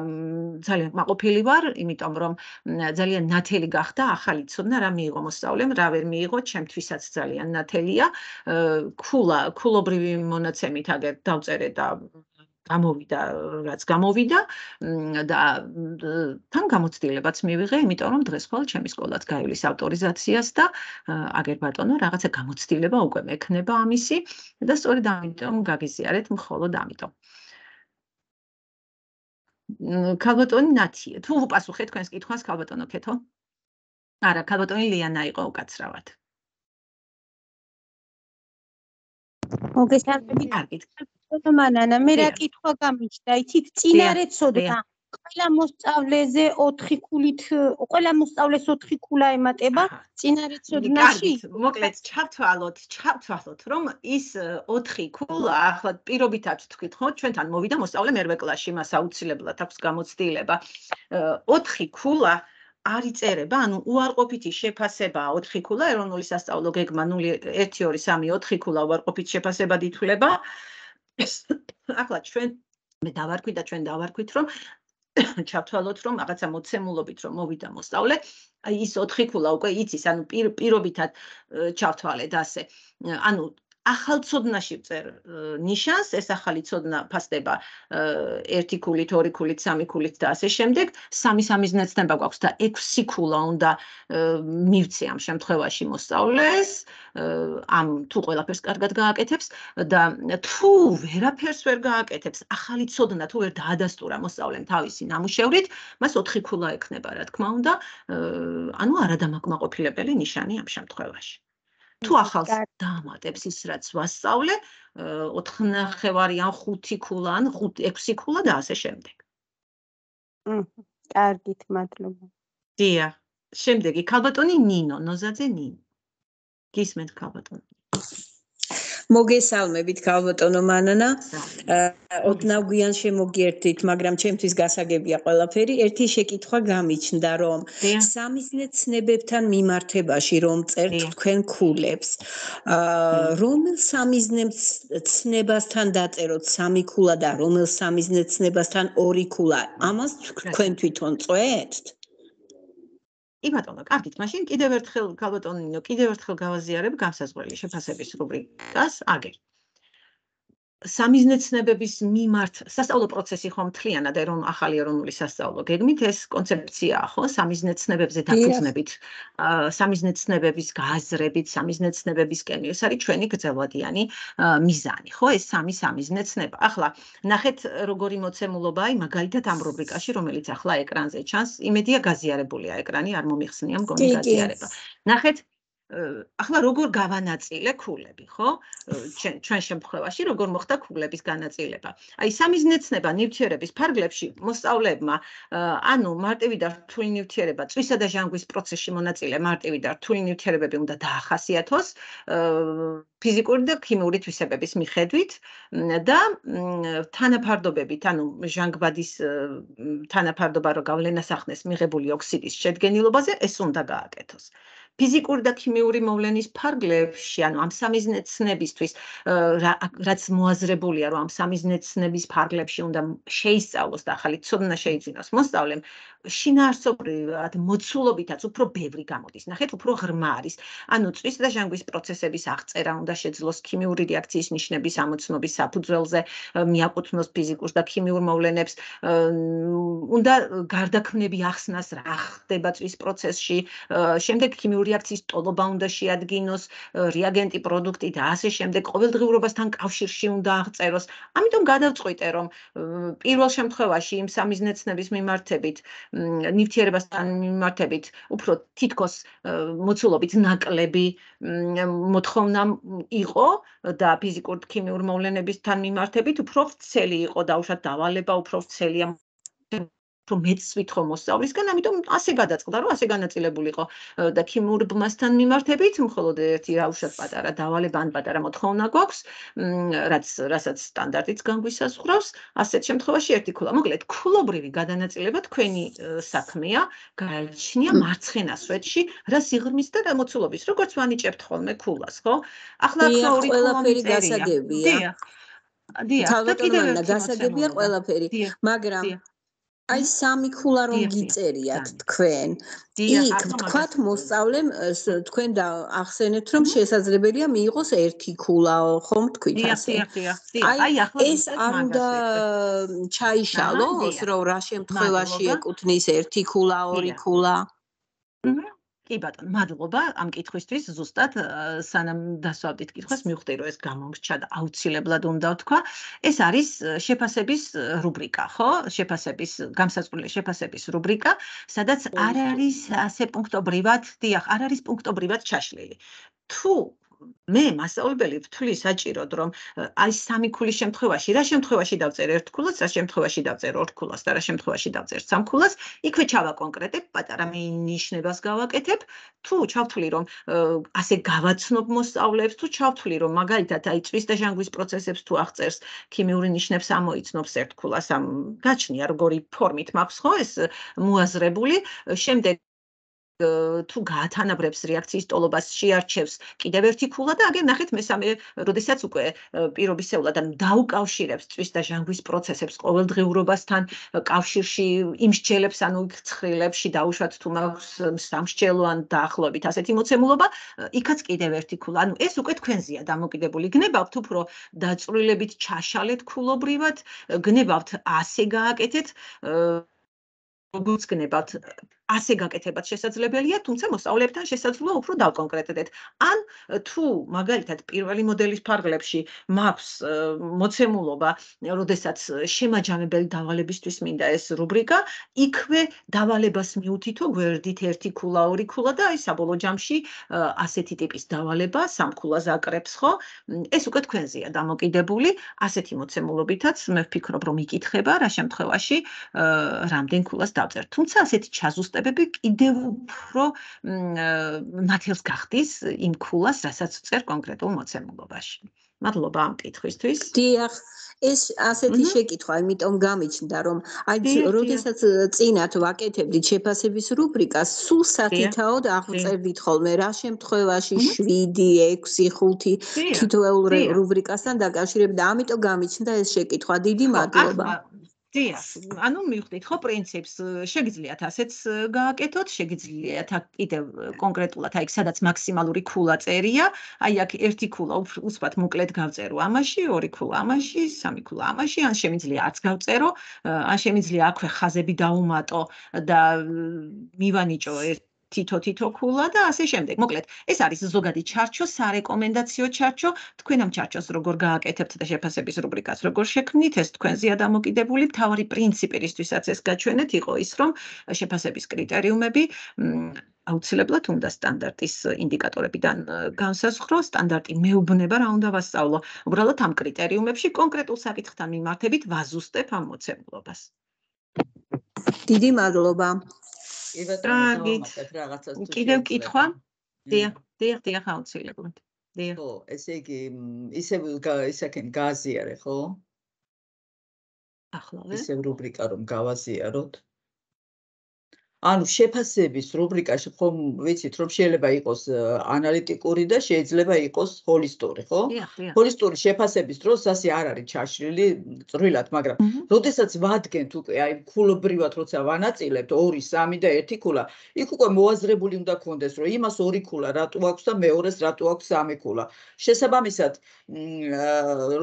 ძალიან მაყოფილი ვარ, იმიტომ რომ ძალიან ნათელი გახდა ახალი ცოდნა რა მიიღო მოსწავლემ, რა ვერ მიიღო, ჩემთვისაც ძალიან ნათელია. ქულა, ქულობრივი მონაცემით აგერ დავწერე და გამოვიდა რაც გამოვიდა და თან გამოცდილებაც მივიღე, იმიტომ რომ დღეს ხვალ ჩემი სკოლაც გაივლის ავტორიზაციას და აგერ ბატონო რაღაცა გამოცდილება უკვე მექნება ამისი და სწორედ ამიტომ გაგიზიარეთ მხოლოდ ამიტომ. ქალბატონი ნათია, თუ უპასუხეთ თქვენს კითხვას ქალბატონო ქეთო? არა, ქალბატონი ლიანა იყო უკაცრავად. მოგესალმებით, კარგით. ხოდმა ნანა მე რა კითხვა გამიჩნდა იქით წინარე წოდა ყველა მოსწავლეზე 4 ქულით ყველა მოსწავლეს 4 ქულა ემატება წინარე წოდნაში მოკლედ ჩავთვალოთ ჩავთვალოთ რომ ის 4 ქულა ახლა პირობითად თქვით ხო ჩვენთან მოვიდა მოსწავლე მერვე კლასში მას აუცილებლად აქვს გამოცდილება 4 ქულა არ იწერება, ანუ უარყოფითი შეფასება 4 ქულა ეროვნული სასწავლო გეგმა 0 1 2 3 4 ქულა უარყოფითი შეფასება ითვლება. აა ახლა ჩვენ მე დავარქვი და ჩვენ დავარქვით რომ ჩავთვალოთ რომ რაღაცა მოცემულობით რომ მოვიდა მოსწავლე აი ის 4 ქულა უკვე იცის ანუ პირობითად ჩავთვალეთ ასე ანუ ახალწოდნაში წერ ნიშანს ეს ახალი წოდნა ფასდება 1 ქულით, 2 ქულით, 3 ქულით და ასე შემდეგ. 3-3 ზნეცნება გვაქვს და 6 ქულა უნდა მივცე ამ შემთხვევაში მოსწავლეს. ამ თუ ყველაფერს კარგად გააკეთებს და თუ ვერაფერს ვერ გააკეთებს, ახალი წოდნა თუ ვერ დაადასტურა მოსწავლემ თავისი ნამუშევრით, მას 4 ქულა ექნება, რა თქმა უნდა. ანუ არადამაკმაყოფილებელი ნიშანი ამ შემთხვევაში. თუ ახალს დაამატებს ის რაც ვასწავლე 4-ნახევარი ან 5 ქულა ან 6 ქულა და ასე შემდეგ. მმ. კარგით, მადლობა. დია. შემდეგი ქალბატონი ნინო, ნოზაძე ნინო. გისმენთ ქალბატონი. მოგესალმებით გავბატონო მანანა. ოდნავ გვიან შემოგიერთდით, მაგრამ ჩემთვის გასაგებია ყველაფერი. ერთი შეკითხვა გამიჩნდა, რომ სამიზნეცნებებთან მიმართებაში რომ წერთ თქვენ ქულებს, აა რომელ სამიზნეცნებასთან დაწეროთ სამი ქულა და რომელ სამიზნეცნებასთან ორი ქულა? ამას თქვენ თვითონ წვეთთ? კი ბატონო, კარგით, მაშინ კიდევ ერთხელ გავატონინო, კიდევ ერთხელ გავაზიარებ გასაზღვრელი შეფასების რუბრიკას. აგერ. სამიზნეცნებების მიმართ სასწავლო პროცესი ხომ მთლიანად ერონ ახალი ეროვნული სასწავლო გეგმით ეს კონცეფციაა ხო სამიზნეცნებებზე დაფუძნებით სამიზნეცნებების გააზრებით სამიზნეცნებების კენი ეს არის ჩვენი გრძელვადიანი მიზანი ხო ეს სამი სამიზნეცნება ახლა ნახეთ როგორი მოცემულობაა აი მაგალითად ამ რუბრიკაში რომელიც ახლა ეკრანზე ჩანს იმედია გაზიარებულია ეკრანი არ მომიხსნია მგონი გაზიარება ნახეთ ახლა როგორ გავანაწილე ქულები, ხო? ჩვენ ჩვენ შემთხვევაში როგორ მოხდა ქულების განაწილება? აი სამიზნეცნება ნივთიერების ფარგლებში მოსწავლეებმა, ანუ მარტივი და რთული ნივთიერება წვისა და ჟანგვის პროცესში მონაწილე მარტივი და რთული ნივთიერებები უნდა დაახასიათოს ფიზიკური და ქიმიური თვისებების მიხედვით და თანაფარდობებით, ანუ ჟანგბადის თანაფარდობა რო გავლენას ახდენს მიღებული ოქსიდის შედგენილობაზე, ეს უნდა გააკეთოს. ფიზიკური და ქიმიური მოვლენის ფარგლებში, ანუ ამ სამიზნეცნებისთვის, რაც მოაზრებულია, რომ ამ სამიზნეცნების ფარგლებში უნდა შეისწავლოს და ახალი ცოდნა შეიძინოს მოსწავლემ, შინაარსობრივად მოცულობითაც უფრო ბევრი გამოდის. ნახეთ, უფრო ღრმა არის. ანუ წვის და ჟანგვის პროცესების აღწერა უნდა შეძლოს ქიმიური რეაქციის ნიშნების ამოცნობის საფუძველზე, მიაკუთვნოს ფიზიკურ და ქიმიურ მოვლენებს, უნდა გარდაქმნები ახსნას რა ხდება წვის პროცესში, შემდეგ ქიმიური ბიოლოგიური რეაქციის ტოლობა უნდა შეადგინოს, რეაგენტი პროდუქტი და ასე შემდეგ, ყოველდღიურობასთან კავშირში უნდა აღწეროს. ამიტომ გადავწყვიტე, რომ პირველ შემთხვევაში იმ სამი ზნეცნების მიმართებით, ნივთიერებასთან მიმართებით, უფრო თითქოს მოცულობით ნაკლები მოთხოვნა იყო და ფიზიკურ-ქიმიურ მოვლენებისთან მიმართებით უფრო ცელი იყო და უშად დავალება უფრო ცელია. თუ მეც ვითხო მოსწავლისგან, ამიტომ ასე გადაწყდა, რომ ასე განაწილებულიყო და ქიმურბმასთან მიმართებით, მხოლოდ ერთი რაუშად პატარა დავალებან პატარა მოთხოვნა გვაქვს, რაც რასაც სტანდარტიც განგვისაზღვრავს, ასეთ შემთხვევაში ერთი ქულა. მოკლედ, ქულობრივი განაწილება თქვენი საქმეა, გაიჩნია მარცხენა სვეტში, რა სიღრმის და რამოცულობის, როგორც ვანიჭებთ ხოლმე ქულას, ხო? ახლა ახლა ორი ქულაფერი გასაგებია. დიახ. დიახ, და კიდევ ერთი გასაგებია ყველაფერი, მაგრამ აი სამი ქულა რომ გიწერიათ თქვენ. იქ ვთქვათ მოსწავლემ თქვენ და ახსენეთ რომ შესაძლებელია მიიღოს ერთი ქულაო, ხომ თქვით ასე? აი ეს არ უნდა ჩაიშალოს რომ რა შემთხვევაში ეკუთნის ერთი ქულა, ორი ქულა? აჰა კი ბატონო, მადლობა ამ კითხვისთვის. ზუსტად სანამ დასვავდით კითხვას, მივხვდი რომ ეს გამომრჩა და აუცილებლად უნდა თქვა. ეს არის შეფასების რუბრიკა, ხო? შეფასების გამსაწყული შეფასების რუბრიკა, სადაც არ არის ასე პუნქტობრივად, დიახ, არ არის პუნქტობრივად ჩაშლილი. თუ მე მასწავლებელი ვთვლი საჭიროდ რომ აი სამი ქულის შემთხვევაში რა შემთხვევაში დავწერ ერთ ქულას რა შემთხვევაში დავწერ ორ ქულას და რა შემთხვევაში დავწერ სამ ქულას იქვე ჩავა კონკრეტებ პატარა მინიშნებას გავაკეთებ თუ ჩავთვლი რომ ასე გავაცნობ მოსწავლეებს თუ ჩავთვლი რომ მაგალითად აი წვის და ჟანგვის პროცესებს თუ აღწერს ქიმიური ნიშნებს ამოიცნობს ერთ ქულას ამ გაჩნია როგორი ფორმით მაქვს ხო ეს მოაზრებული შემდეგ თუ გაათანაბრებს რეაქციის ტოლობას შეარჩევს კიდევ ერთი ქულა და აგენ ნახეთ მესამე როდესაც უკვე პირობისეულად ან დაუკავშირებს წვის და ჟანგვის პროცესებს ყოველდღიურობასთან კავშირში იმ შეჯელებს ანუ ცხრილებში დაუშვათ თუ მაქვს სამშჯელო ან დაახლოებით ასეთი მოცემულობა იქაც კიდევ ერთი ქულა ანუ ეს უკვე თქვენზეა დამოკიდებული გნებავთ უფრო დაწვრილებით ჩაშალეთ ქულობრივად გნებავთ ასე გააკეთეთ როგორც გნებავთ ასე გაკეთებაც შესაძლებელია, თუმცა მოსწავლეებთან შესაძლოა უფრო დავკონკრეტდეთ. ან თუ მაგალითად პირველი მოდელის ფარგლებში მაქვს მოცემულობა, როდესაც შემაჯამებელი დავალებისთვის მინდა ეს რუბრიკა, იქვე დავალებას მიუთითო გვერდით ერთი ქულა, ორი ქულა და აი საბოლოო ჯამში ასეთი ტიპის დავალება სამ ქულას აკრებს, ხო? ეს უკვე თქვენზეა დამოკიდებული, ასეთი მოცემულობითაც მე ვფიქრობ რომ იკითხება რა შემთხვევაში რამდენ ქულას დავწერ. თუმცა ასეთი ჩაზუსტ მასშტაბები კიდევ უფრო ნათელს გახდის იმ ქულას, რასაც წერ კონკრეტულ მოცემულობაში. მადლობა ამ კითხვისთვის. დიახ, ეს ასეთი შეკითხვა, იმიტომ გამიჩნდა, რომ აი, როდესაც წინათ ვაკეთებდი შეფასების რუბრიკას, სულ სათითაოდ აღწევდით ხოლმე რა შემთხვევაში 7, 6, 5 თითოეულ რუბრიკასთან დაკავშირებდა. ამიტომ გამიჩნდა ეს შეკითხვა. დიდი მადლობა. დიახ, ანუ მივხვდით ხო პრინციპს, შეგიძლიათ ასეც გააკეთოთ, შეგიძლიათ კიდევ კონკრეტულად აი სადაც მაქსიმალური ქულა წერია, აი აქ ერთი ქულა უცბად მოკლედ გავწერო ამაში, ორი ქულა ამაში, სამი ქულა ამაში, ან შემიძლია არც გავწერო, ან შემიძლია აქვე ხაზები დაუმატო და მივანიჭო ერთ თითო თითო ქულა და ასე შემდეგ. მოკლედ, ეს არის ზოგადი ჩარჩო, სარეკომენდაციო ჩარჩო. თქვენ ამ ჩარჩოს როგორ გააკეთებთ და შეფასების რუბრიკას როგორ შექმნით, ეს თქვენზეა დამოკიდებული. თავი პრინციპი რისთვისაც ეს გაჩვენეთ, იყო ის, რომ შეფასების კრიტერიუმები აუცილებლად უნდა სტანდარტის ინდიკატორებიდან განსაზღვრო, სტანდარტი მეუბნება რა უნდა ვასწავლო. უბრალოდ ამ კრიტერიუმებში კონკრეტულ საკითხთან მიმართებით ვაზუსტებ ამ მოცემულობას. დიდი მადლობა. კიდევ კითხვა? დიახ, დიახ, დიახ, აუცილებლად. დიახ. ხო, ესე იგი, ისე ისაკენ გააზიარე, ხო? ახლა ვე. ესე რუბრიკა რომ გავაზიაროთ. აჰა. ანუ შეფასების რუბრიკაში ხომ ვიცით რომ შეიძლება იყოს ანალიტიკური და შეიძლება იყოს ჰოლისტური, ხო? ჰოლისტური შეფასების დროს ასე არ არის ჩაშლილი წრილად, მაგრამ როდესაც ვადგენთ უკვე აი ქულობრივად როცა ვანაწილებთ 2, 3 და 1 ქულა, იქ უკვე მოაზრებული უნდა გქონდეს, რომ იმას 2 ქულა რატო აქვს და მეორეს რატო აქვს 3 ქულა. შესაბამისად,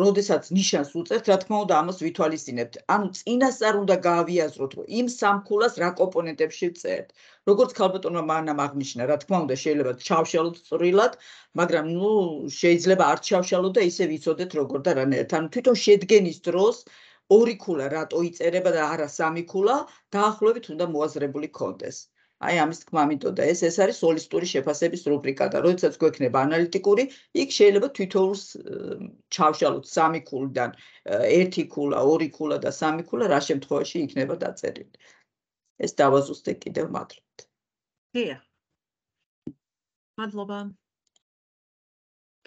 როდესაც ნიშანს უწევთ, რა თქმა უნდა, ამას ვითვალისწინებთ. ანუ წინასწარ უნდა გავიაზროთ, რომ იმ 3 ქულას რა კომპონენტებში ვიწერთ. როგორც ქალბატონმა მანამ აღნიშნა, რა თქმა უნდა, შეიძლება ჩავშალოთ წრილად, მაგრამ ნუ შეიძლება არ ჩავშალოთ და ისე ვიცოდეთ როგორ და რანაირად. ანუ თვითონ შედგენის დროს ორი ქულა რატო იწერება და არა სამი ქულა, დაახლოებით უნდა მოაზრებული კონდეს. აი ამის თქმა მითოდა ეს ეს არის სოლისტური შეფასების რუბრიკა და როდესაც გვექნება ანალიტიკური, იქ შეიძლება თვითონს ჩავშალოთ სამი ქულიდან ერთი ქულა, ორი ქულა და სამი ქულა რა შემთხვევაში იქნება დაწერილი. ეს დავაზუსტე კიდევ მადლობთ. გია. მადლობა.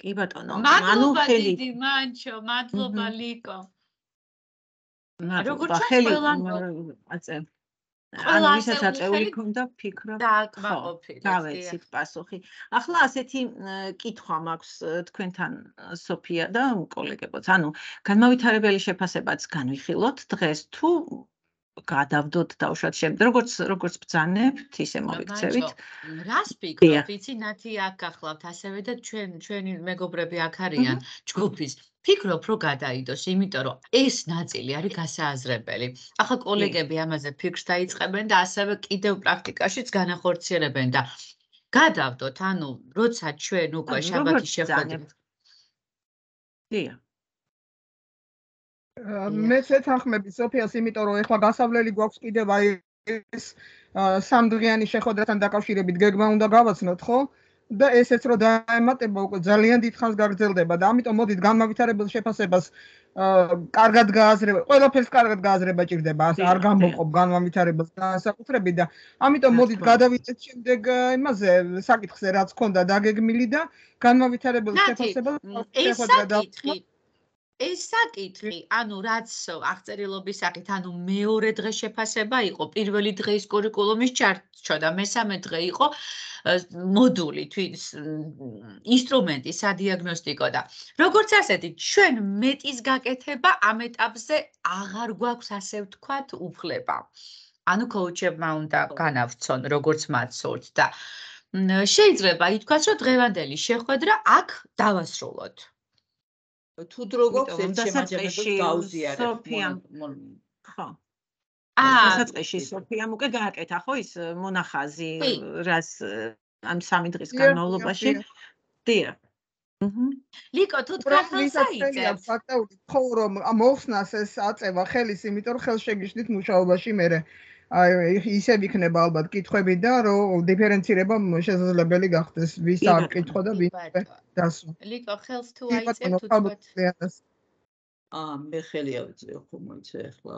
კი ბატონო, ანუ ხელი. მადლობა დიდი მანჩო, მადლობა ლიკო. როგორც ხელი აწე. ანუ ისაც აწეული ქონდა ფიქრა. და აკმაყოფილი. დავეცით პასუხი. ახლა ასეთი კითხვა მაქვს თქვენთან სოფია და კოლეგებოც. ანუ განმავითარებელი შეფასებაც განვიხილოთ დღეს თუ გადავდოთ დავშოთ შემდეგ როგორც როგორც ბძანებთ ისე მოიქცევით რას ფიქრობ იცი ნათი აქ ახლავთ ასევე და ჩვენ ჩვენი მეგობრები აქ არიან ჯგუფის ფიქრობ რომ გადაიდოს იმიტომ რომ ეს ნაწილი არის გასააზრებელი ახლა კოლეგები ამაზე ფიქრს დაიწყებენ და ასევე კიდევ პრაქტიკაშიც განახორციელებენ და გადავდოთ ანუ როცა ჩვენ უკვე შაბათი შეხვდებით დია მე შეთანხმები სოფიას, იმიტომ რომ ეხლა გასავლელი გვაქვს კიდევ აი ეს სამდღიანი შეხვედრასთან დაკავშირებით გეგმა უნდა გავაცნოთ, ხო? და ესეც რომ დაემატება უკვე ძალიან დიდ ხანს გაგრძელდება და ამიტომ მოდით განმავითარებელ შეფასებას აა კარგად გააზრება, ყველაფერს კარგად გააზრება ჭირდება, არ გამოყოფ განმავითარებელს განსაკუთრებით და ამიტომ მოდით გადავიდეთ შემდეგ იმაზე, საკითხზე რაც ქონდა დაგეგმილი და განმავითარებელ შეფასებას შეხვედრა და ეს საკითხი, ანუ რაც აღწერილობის საკით, ანუ მეორე დღე შეფასება იყო, პირველი დღე ის კურიკულუმის ჩარჩო და მესამე დღე იყო модуლი თვის ინსტრუმენტი სადიაგნოსტიკო და როგორც ასეთი ჩვენ მეტის გაკეთება ამ ეტაპზე აღარ გვაქვს ასე ვთქვათ უფლება. ანუ კოუჩებმა უნდა განავრცონ როგორც მათsort და შეიძლება ითქვას რომ დღევანდელი შეხვედრა აქ დავასრულოთ. თუ დრო გქონდეს შემაჯამებელი გაუზიარებ სოფიამ ხო აა საწესში სოფიამ უკვე გააკეთა ხო ის მონახაზი რას ამ სამი დღის განმავლობაში დია ჰმმ. ლიკო, თუ თქვენსაა იცით, ფაქტობრივად ხო რომ მოხსნას ეს აწევა ხელის, იმიტომ ხელშეგიშნით მუშაობაში მე აი ისე იქნება ალბათ კითხები და რომ დიფერენცირება შესაძლებელი გახდეს ვის არ კითხო და ვინ დასო ლიტო ხელს თუ აიწევ თუ თქვა აა მე ხელი ავიწე ხო მოიცე ახლა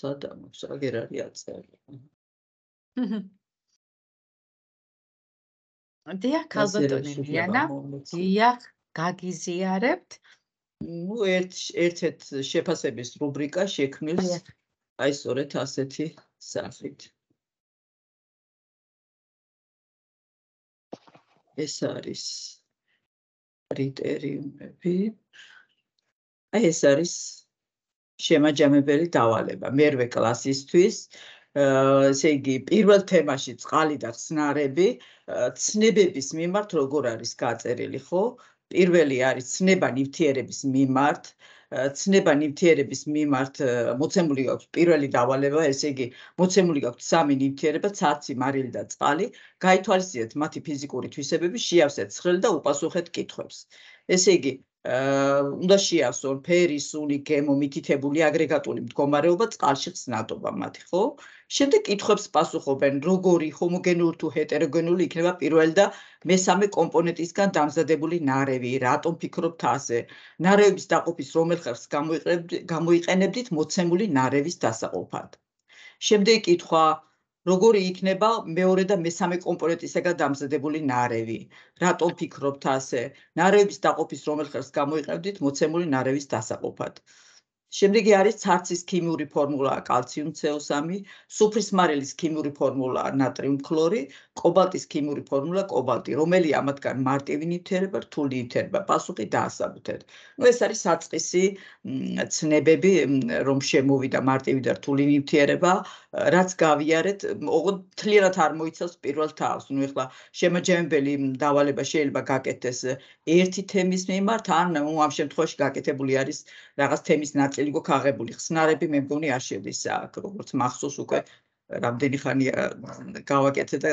სადა მაქვს აგერ არის აწერი დია ქალბატონიანა დია გაგიზიარებთ ნუ ერთ ერთ შეფასების რუბრიკა შექმნილს აი სწორედ ასეთი საფით. ეს არის კრიტერიუმები. აი ეს არის შემაჯამებელი დავალება მერვე კლასისთვის. ესე იგი პირველ თემაში წყალი და ცნარები, ცნებების მიმართ როგორ არის გაწერილი, ხო? პირველი არის ცნება ნივთიერების მიმართ, ცნება ნივთიერების მიმართ მოცემული აქვს პირველი დავალება, ესე იგი, მოცემული აქვს სამი ნივთიერება: ცარცი, მარილი და წყალი. გაითვალისწინეთ მათი ფიზიკური თვისებები, შეავსეთ ცხრილი და უპასუხეთ კითხვებს. ესე იგი, აა უნდა შეასო ფერისული გემო მითითებული აგრეგატული მდგომარეობა წყალში ხსნადობა მათი ხო? შემდეგ კითხებს პასუხობენ როგორი ჰომოგენური თუ ჰეტეროგენული იქნება პირველ და მესამე კომპონენტისგან დამზადებული ნარევი, რატომ ფიქრობთ ასე? ნარევის დაყოფის რომელ ხერხს გამოიყენებთ გამოიყენებთ მოცემული ნარევის დასაყოფად? შემდეგ კითხვა აა როგორი იქნება მეორე და მესამე კომპონენტისაგან დამზადებული ნარევი? რატომ ფიქრობთ ასე? ნარევის დაყოფის რომელ ხერხს გამოიყენებთ მოცემული ნარევის დასაყოფად? შემდეგი არის ცარცის ქიმიური ფორმულა კალციუმ CO3, სუფრის მარილის ქიმიური ფორმულა ნატრიუმ ქლორი, კობალტის ქიმიური ფორმულა კობალტი, რომელი ამათგან მარტივი ნივთიერება, რთული ნივთიერება. პასუხი დაასაბუთეთ. ნუ ეს არის საწყისი ცნებები, რომ შემოვიდა მარტივი და რთული ნივთიერება, რაც გავიარეთ, ოღონდ თლიერად არ მოიცავს პირველ თავს. ნუ ეხლა შემოჯამებელი დავალება შეიძლება გაკეთდეს ერთი თემის მიმართ, ან ამ შემთხვევაში გაკეთებული არის რაღაც თემის ნაწილი ისე იგი ქაღებული ხსნარები მე მგონი არ შედის აქ როგორც მახსოვს უკვე რამდენი ხანია გავაკეთე და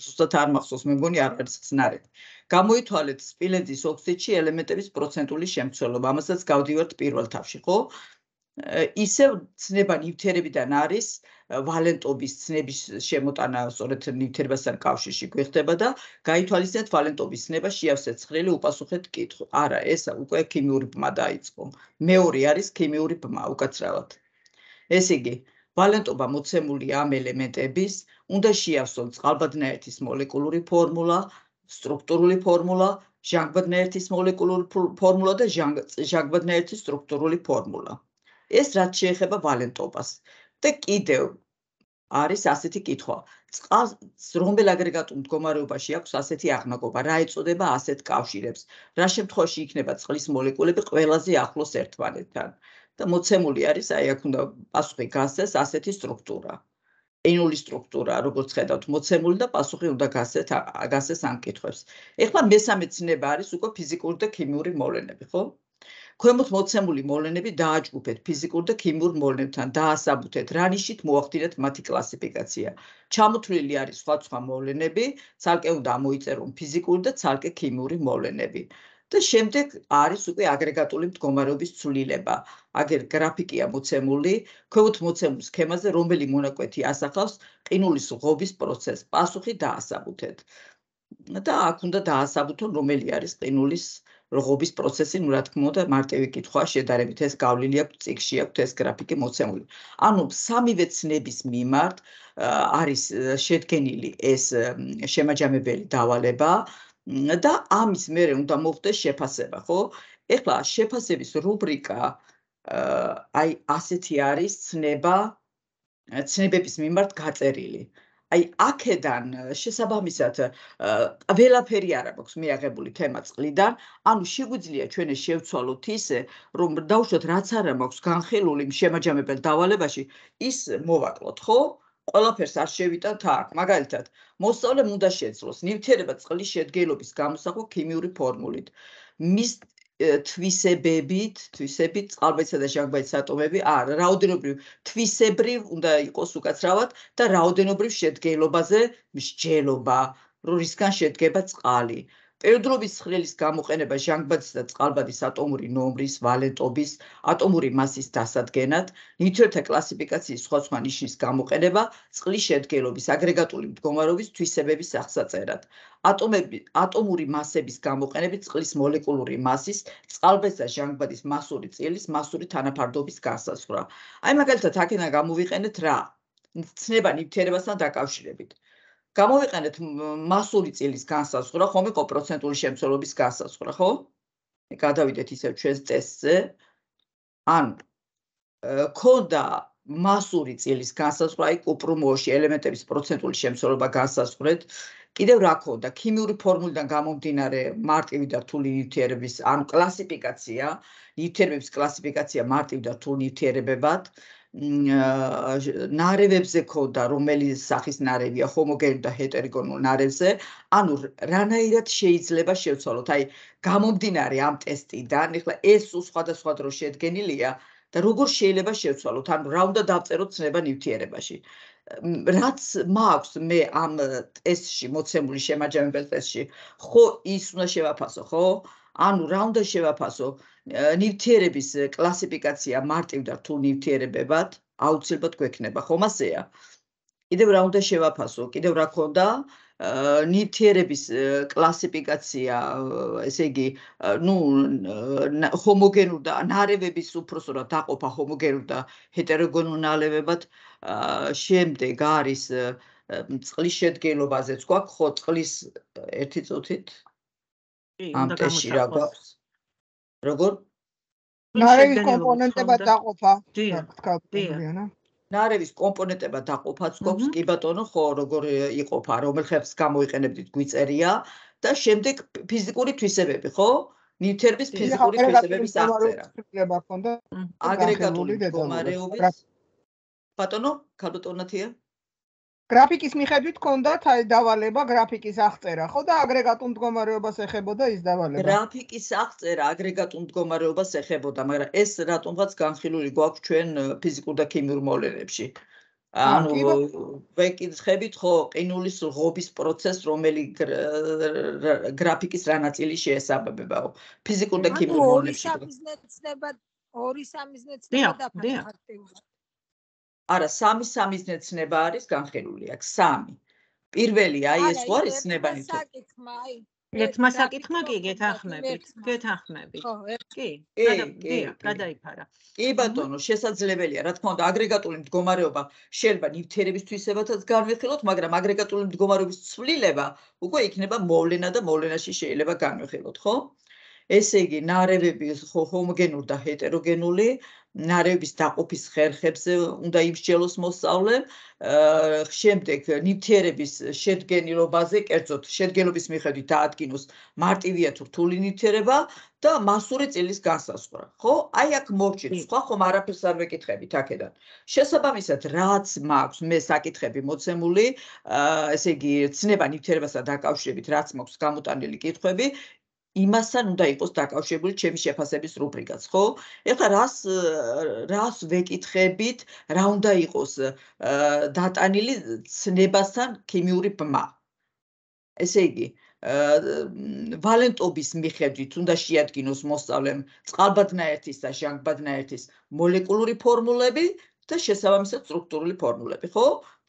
ზუსტად არ მახსოვს მე მგონი არის ხსნარები გამოითვალეთ სპილენძის ოქსიდში ელემენტების პროცენტული შემცველობა ამასაც გავდივართ პირველ თავში ხო ისევ ცნება ნივთიერებიდან არის ვალენტობის ცნების შემოტანა სწორედ ნივთიერებასთან კავშირში გვიხდება და გაითვალისწინეთ ვალენტობის ცნება შეავსე ცხრილი უპასუხეთ კითხვა. არა, ეს უკვე ქიმიური ბმა დაიწყო. მეორე არის ქიმიური ბმა უკაცრავად. ესე იგი, ვალენტობა მოცემული ამ ელემენტების უნდა შეავსონ წყალბადნაერთის მოლეკულური ფორმულა, სტრუქტურული ფორმულა, ჟანგბადნაერთის მოლეკულური ფორმულა და ჟანგბადნაერთის სტრუქტურული ფორმულა. ეს რაც შეეხება ვალენტობას. და კიდევ არის ასეთი კითხვა წყავს რომელ აგრეგატულ მდგომარეობაში აქვს ასეთი აღნაგობა რა ეწოდება ასეთ კავშირებს რა შემთხვევაში იქნება წყლის მოლეკულები ყველაზე ახლოს ერთმანეთთან და მოცემული არის აი აქ უნდა პასუხი გასცეს ასეთი სტრუქტურა ენული სტრუქტურა როგორც ხედავთ მოცემული და პასუხი უნდა გასცეს გასცეს ამ კითხვებს ეხლა მესამე ცნება არის უკვე ფიზიკური და ქიმიური მოვლენები ხო ქვემოთ მოცემული მოვლენები დააჯგუფეთ ფიზიკურ და ქიმიურ მოვლენებთან დაასაბუთეთ რა ნიშით მოახდინეთ მათი კლასიფიკაცია ჩამოთვლილი არის სხვა სხვა მოვლენები ცალკე უნდა ამოიწეროთ ფიზიკური და ცალკე ქიმიური მოვლენები და შემდეგ არის უკვე აგრეგატული მდგომარეობის ცვლილება. აგერ გრაფიკია მოცემული, ქვეუთ მოცემულ სქემაზე რომელი მონაკვეთი ასახავს ყინულის ღობის პროცესს. პასუხი დაასაბუთეთ. და აქ უნდა დაასაბუთონ რომელი არის ყინულის აა როგობის პროცესი, ну, რა თქმა უნდა, მარტივი კითხვა შედარებით ეს გავლილი აქვს წიგში, აქვს ეს გრაფიკი მოცემული. ანუ სამივე ცნების მიმართ არის შედგენილი ეს შემაჯამებელი დავალება და ამის მერე უნდა მოხდეს შეფასება, ხო? ეხლა შეფასების რუბრიკა აი ასეთი არის ცნება ცნებების მიმართ გაწერილი. აა აი აქედან э, შესაბამისად э, ყველაფერი არა მაქვს მიაღებული თემა წყლიდან ანუ შეგვიძლია ჩვენ ეს შევცვალოთ ისე э, რომ დავუშვათ რაც არა მაქვს განხილული შემაჯამებელ დავალებაში ის მოვაკლოთ ხო ყველაფერს არ შევიტანთ აქ მაგალითად მოსწავლემ უნდა შეძლოს ნივთიერება წყლის შედგენილობის გამოსახვა ქიმიური ფორმულით მის თვისებებით, თვისებით, წყალბადისა და ჟანგბადის ატომები, ა რაოდენობრივ თვისებრი უნდა იყოს უკაცრავად და რაოდენობრივ შედგენილობაზე მსჯელობა, რომ რისგან შედგება წყალი. პერდრობის ხრელის გამოყენება ჟანგბადის და წყალბადის ატომური ნომრის ვალენტობის ატომური მასის დასადგენად, ნიტრატთა კლასიფიკაციის სხვადასხვა ნიშნის გამოყენება წყლის შედგენილობის აგრეგატული მდგომარეობის თვისებების აღსაწერად, ატომები ატომური მასების გამოყენებით წყლის მოლეკულური მასის, წყალბადის და ჟანგბადის მასური წილის მასური თანაფარდობის განსაზღვრა. აი მაგალითად, აქედან გამოვიყენეთ რა ცნება ნივთიერებასთან დაკავშირებით. გამოვიყენეთ მასური წილის განსაზღვრა, ხომ იყო პროცენტული შემცველობის განსაზღვრა, ხო? მე გადავიდეთ ისევ ჩვენს ტესტზე. ან კონდა მასური წილის განსაზღვრა, აი კუპრუმოში ელემენტების პროცენტული შემცველობა განსაზღვრეთ. კიდევ რა ქონდა? ქიმიური ფორმულიდან გამომდინარე მარტივი და რთული ნივთიერების ან კლასიფიკაცია, ნივთიერების კლასიფიკაცია მარტივ და რთულ ნივთიერებებად. ნარევებზე ქონდა რომელი სახის ნარევია ჰომოგენურ და ჰეტერიგონულ ნარევზე ანუ რანაირად შეიძლება შევცვალოთ აი გამომდინარე ამ ტესტიდან ეხლა ეს უ სხვადასხვა დრო შედგენილია და როგორ შეიძლება შევცვალოთ ანუ რა უნდა დავწეროთ ცნება ნივთიერებაში რაც მაქვს მე ამ ტესტში მოცემული შემაჯამებელ ტესტში ხო ის უნდა შევაფასო ხო ანუ რა უნდა შევაფასო ნივთიერების კლასიფიკაცია მარტივად თუ ნივთიერებებად აუცილებლად გვექნება ხომ ასეა კიდევ რა უნდა შევაფასო კიდევ რა ქონდა ნივთიერების კლასიფიკაცია ესე იგი ნუ ჰომოგენურ და ნარევების უფროსურად დაყოფა ჰომოგენურ და ჰეტეროგონურ ნალევებად შემდეგ არის წყლის შედგენობაზეც გვაქვს ხო წყლის ერთი წუთით კი უნდა გამოსახოს როგორ ნარევის კომპონენტებად დაყოფა დიახ ნარევის კომპონენტებად დაყოფაც გვაქვს კი ბატონო ხო როგორ იყოფა რომელ ხერხს გამოიყენებდით გვიწერია და შემდეგ ფიზიკური თვისებები ხო ნიუტერბის ფიზიკური თვისებების აღწერა აგრეგატული მდგომარეობის ბატონო კადოტონათია გრაფიკის მიხედვით კონდათ აი დავალება გრაფიკის აღწერა ხო და აგრეგატულ მდგომარეობას ეხებოდა ის დავალება გრაფიკის აღწერა აგრეგატულ მდგომარეობას ეხებოდა მაგრამ ეს რატომღაც განხილული გვაქვს ჩვენ ფიზიკურ და ქიმიურ მოვლენებში ანუ ვეკითხებით ხო ყინულის ღობის პროცესს რომელი გრაფიკის რა ნაწილი შეესაბამებაო ფიზიკურ და ქიმიურ მოვლენებში ორი სამიზნეცნება ორი სამიზნეცნება და ფაქტიურად არა სამი სამი ზნეცნება არის განხილული აქ სამი პირველი აი ეს ყორი ზნება ნიტო ერთმა საკითხმა აი ერთმა საკითხმა კი გეთახმებით გეთახმებით ხო კი კი გადაიფარა კი ბატონო შესაძლებელია რა თქმა უნდა აგრეგატული მდგომარეობა შეიძლება ნივთიერებისთვისებათაც განვიხილოთ მაგრამ აგრეგატული მდგომარეობის ცვლილება უკვე იქნება მოვლენა და მოვლენაში შეიძლება განვიხილოთ ხო ესე იგი ნარევები ხო ჰომოგენური და ჰეტეროგენული ნარევის დაყופის ხერხებსე უნდა იმსჯელოს მოსწავლემ შემდეგ ნიფთიერების შედგენილობაზე, კერძოდ, შედგენობის მიხედვით დაადგინოს მარტივია თუ რთული ნიფთიერება და მასური წილის განსაზღვრა. ხო? აი აქ მოვჭი, სხვა ხომ არაფერს არ ვეკითხები თაკედან. შესაბამისად, რაც მაქვს მე საკითხები მოცემული, ესე იგი, ცნება ნიფთიერებასთან დაკავშირებით, რაც მაქვს გამოტანილი კითხვები, იმასთან უნდა იყოს დაკავშირებული ჩემი შეფასების რუბრიკაც, ხო? ეხლა რას რას ვეკითხებით, რა უნდა იყოს დატანილი ცნებასთან ქიმიური ბმა. ესე იგი, ვალენტობის მიხედვით უნდა შეადგინოს მოსწავლემ წყალბადნაერთის და ჟანგბადნაერთის მოლეკულური ფორმულები და შესაბამისად სტრუქტურული ფორმულები, ხო?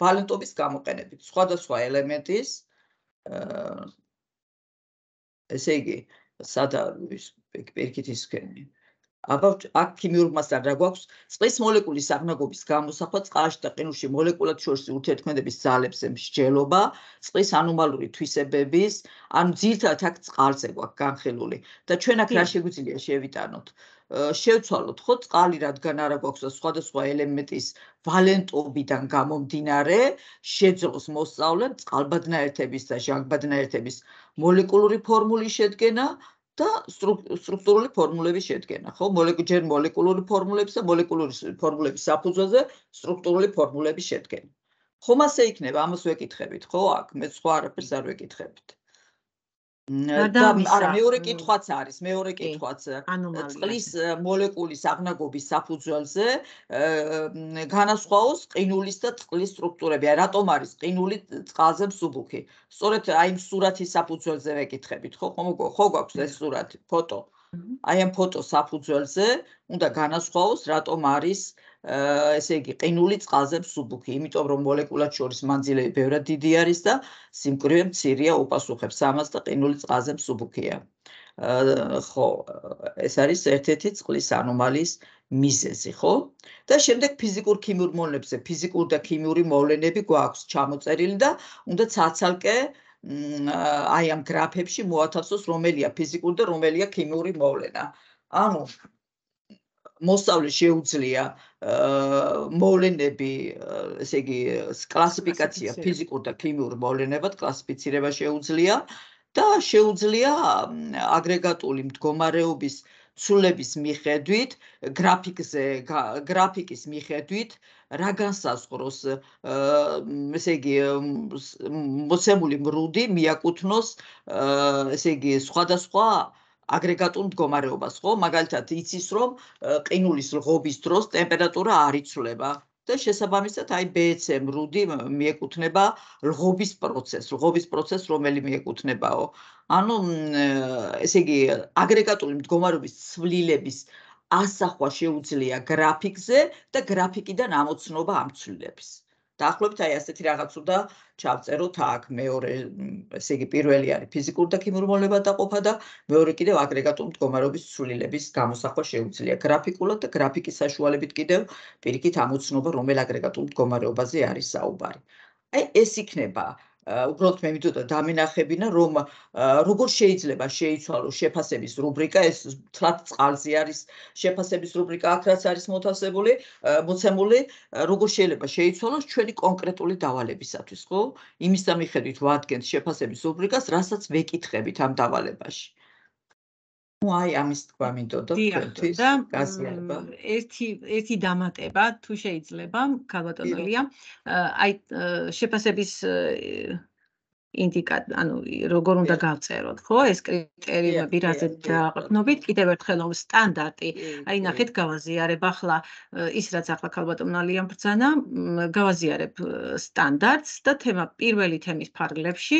ვალენტობის გამოყენებით სხვადასხვა ელემენტის ესე იგი სადა ის პერკიტის სქენი აბა აქ ქიმიურმა სადა გვაქვს წყლის მოლეკულის აღნაგობის გამოსახვა წყალში და ყინულში მოლეკულათ შორის ურთიერთქმედების ძალებს შეჯელობა წყლის ანომალური თვისებების ან ძირთა თაკ წყალზე გვაქვს განხილული და ჩვენ აქ რა შეგვიძლია შევიტანოთ შევცვალოთ ხო წყალი რადგან არა გვაქვს და სხვადასხვა ელემენტის ვალენტობიდან გამომდინარე შეძლოს მოსწავლემ წყალბადნაერთების და ჟანგბადნაერთების მოლეკულური ფორმული შედგენა და სტრუქტურული ფორმულების შედგენა ხო მოლეკულურ მოლეკულური ფორმულებს და მოლეკულური ფორმულების საფუძველზე სტრუქტურული ფორმულების შედგენა ხომ ასე იქნება ამას ვეკითხებით ხო აქ მე სხვა არაფერს არ ვეკითხებით და არა მეორე კითხვაც არის მეორე კითხვაც წყლის მოლეკულის აღნაგობის საფუძველზე განასხვავოს ყინულის და წყლის სტრუქტურები აი რატომ არის ყინული წყალზე მსუბუქი სწორედ აი სურათის საფუძველზე ეკითხებით ხო ხო გვაქვს ეს სურათი ფოტო აი ამ ფოტოს საფუძველზე უნდა განასხვავოს რატომ არის აა ესე იგი ყინული წყალზეც უბუქი, იმიტომ რომ მოლეკულათ შორის მანძილი ბევრად დიდი არის და სიმკვრივე მცირეა უპასუხებს ამას და ყინული წყალზეც უბუქია. ხო, ეს არის ერთ-ერთი წყლის ანომალიის მიზეზი, ხო? და შემდეგ ფიზიკურ ქიმიურ მოვლენებზე, ფიზიკურ და ქიმიური მოვლენები გვაქვს ჩამოწერილი და უნდა ცალცალკე აი ამ გრაფებში მოათავსოს რომელია ფიზიკური და რომელია ქიმიური მოვლენა. ანუ მოსწავლე შეუძლია მოვლენები, ესე იგი, კლასიფიკაცია ფიზიკურ და ქიმიურ მოვლენებად კლასიფიცირება შეუძლია და შეუძლია აგრეგატული მდგომარეობის ცულების მიხედვით, გრაფიკზე, გრაფიკის მიხედვით რა განსაზღვროს ესე იგი მოცემული მრუდი მიაკუთნოს ესე იგი სხვადასხვა აგრეგატულ მდგომარეობას, ხო? მაგალითად, იცის რომ ყინულის რღობის დროს ტემპერატურა არ იცვლება და შესაბამისად აი BCM რუდი მიეკუთნება რღობის პროცესს, რღობის პროცესს რომელიც მიეკუთნებაო. ანუ ესე იგი აგრეგატული მდგომარეობის ცვლილების ასახვა შეუძლია გრაფიკზე და გრაფიკიდან ამოცნობა ამ ცვლილებებს. დაახლოებით აი ასეთი რაღაც უნდა ჩავწეროთ აქ მეორე ესე იგი პირველი არის ფიზიკური და ქიმიური მოლებად დაყოფა და მეორე კიდევ აგრეგატულ მდგომარეობის ცვლილების გამოსახვა შეუძლია გრაფიკულად და გრაფიკის საშუალებით კიდევ პირიქით ამოცნობა რომელ აგრეგატულ მდგომარეობაზე არის საუბარი აი ეს იქნება უბრალოდ მე მითხოთ დამენახებინა რომ როგორ შეიძლება შეიცვალოს შეფასების რუბრიკა ეს თლათ წყალზე არის შეფასების რუბრიკა აქ რაც არის მოთავსებული მოცემული როგორ შეიძლება შეიცვალოს ჩვენი კონკრეტული დავალებისათვის ხო იმის სამიხედვით ვადგენთ შეფასების რუბრიკას რასაც ვეკითხებით ამ დავალებაში ну ай ამის თქვა მინდოდო თქვენთვის გაზიარება ერთი ერთი დამატება თუ შეიძლება ქალბატონელია აი შეფასების ინდიკატ ანუ როგორ უნდა გავწეროთ ხო ეს კრიტერიები რაზე დააყრდნობით კიდევ ერთხელ ამ სტანდარტი აი ნახეთ გავაზიარებ ახლა ის რაც ახლა ქალბატონელია ბრძანა გავაზიარებ სტანდარტს და თემა პირველი თემის ფარგლებში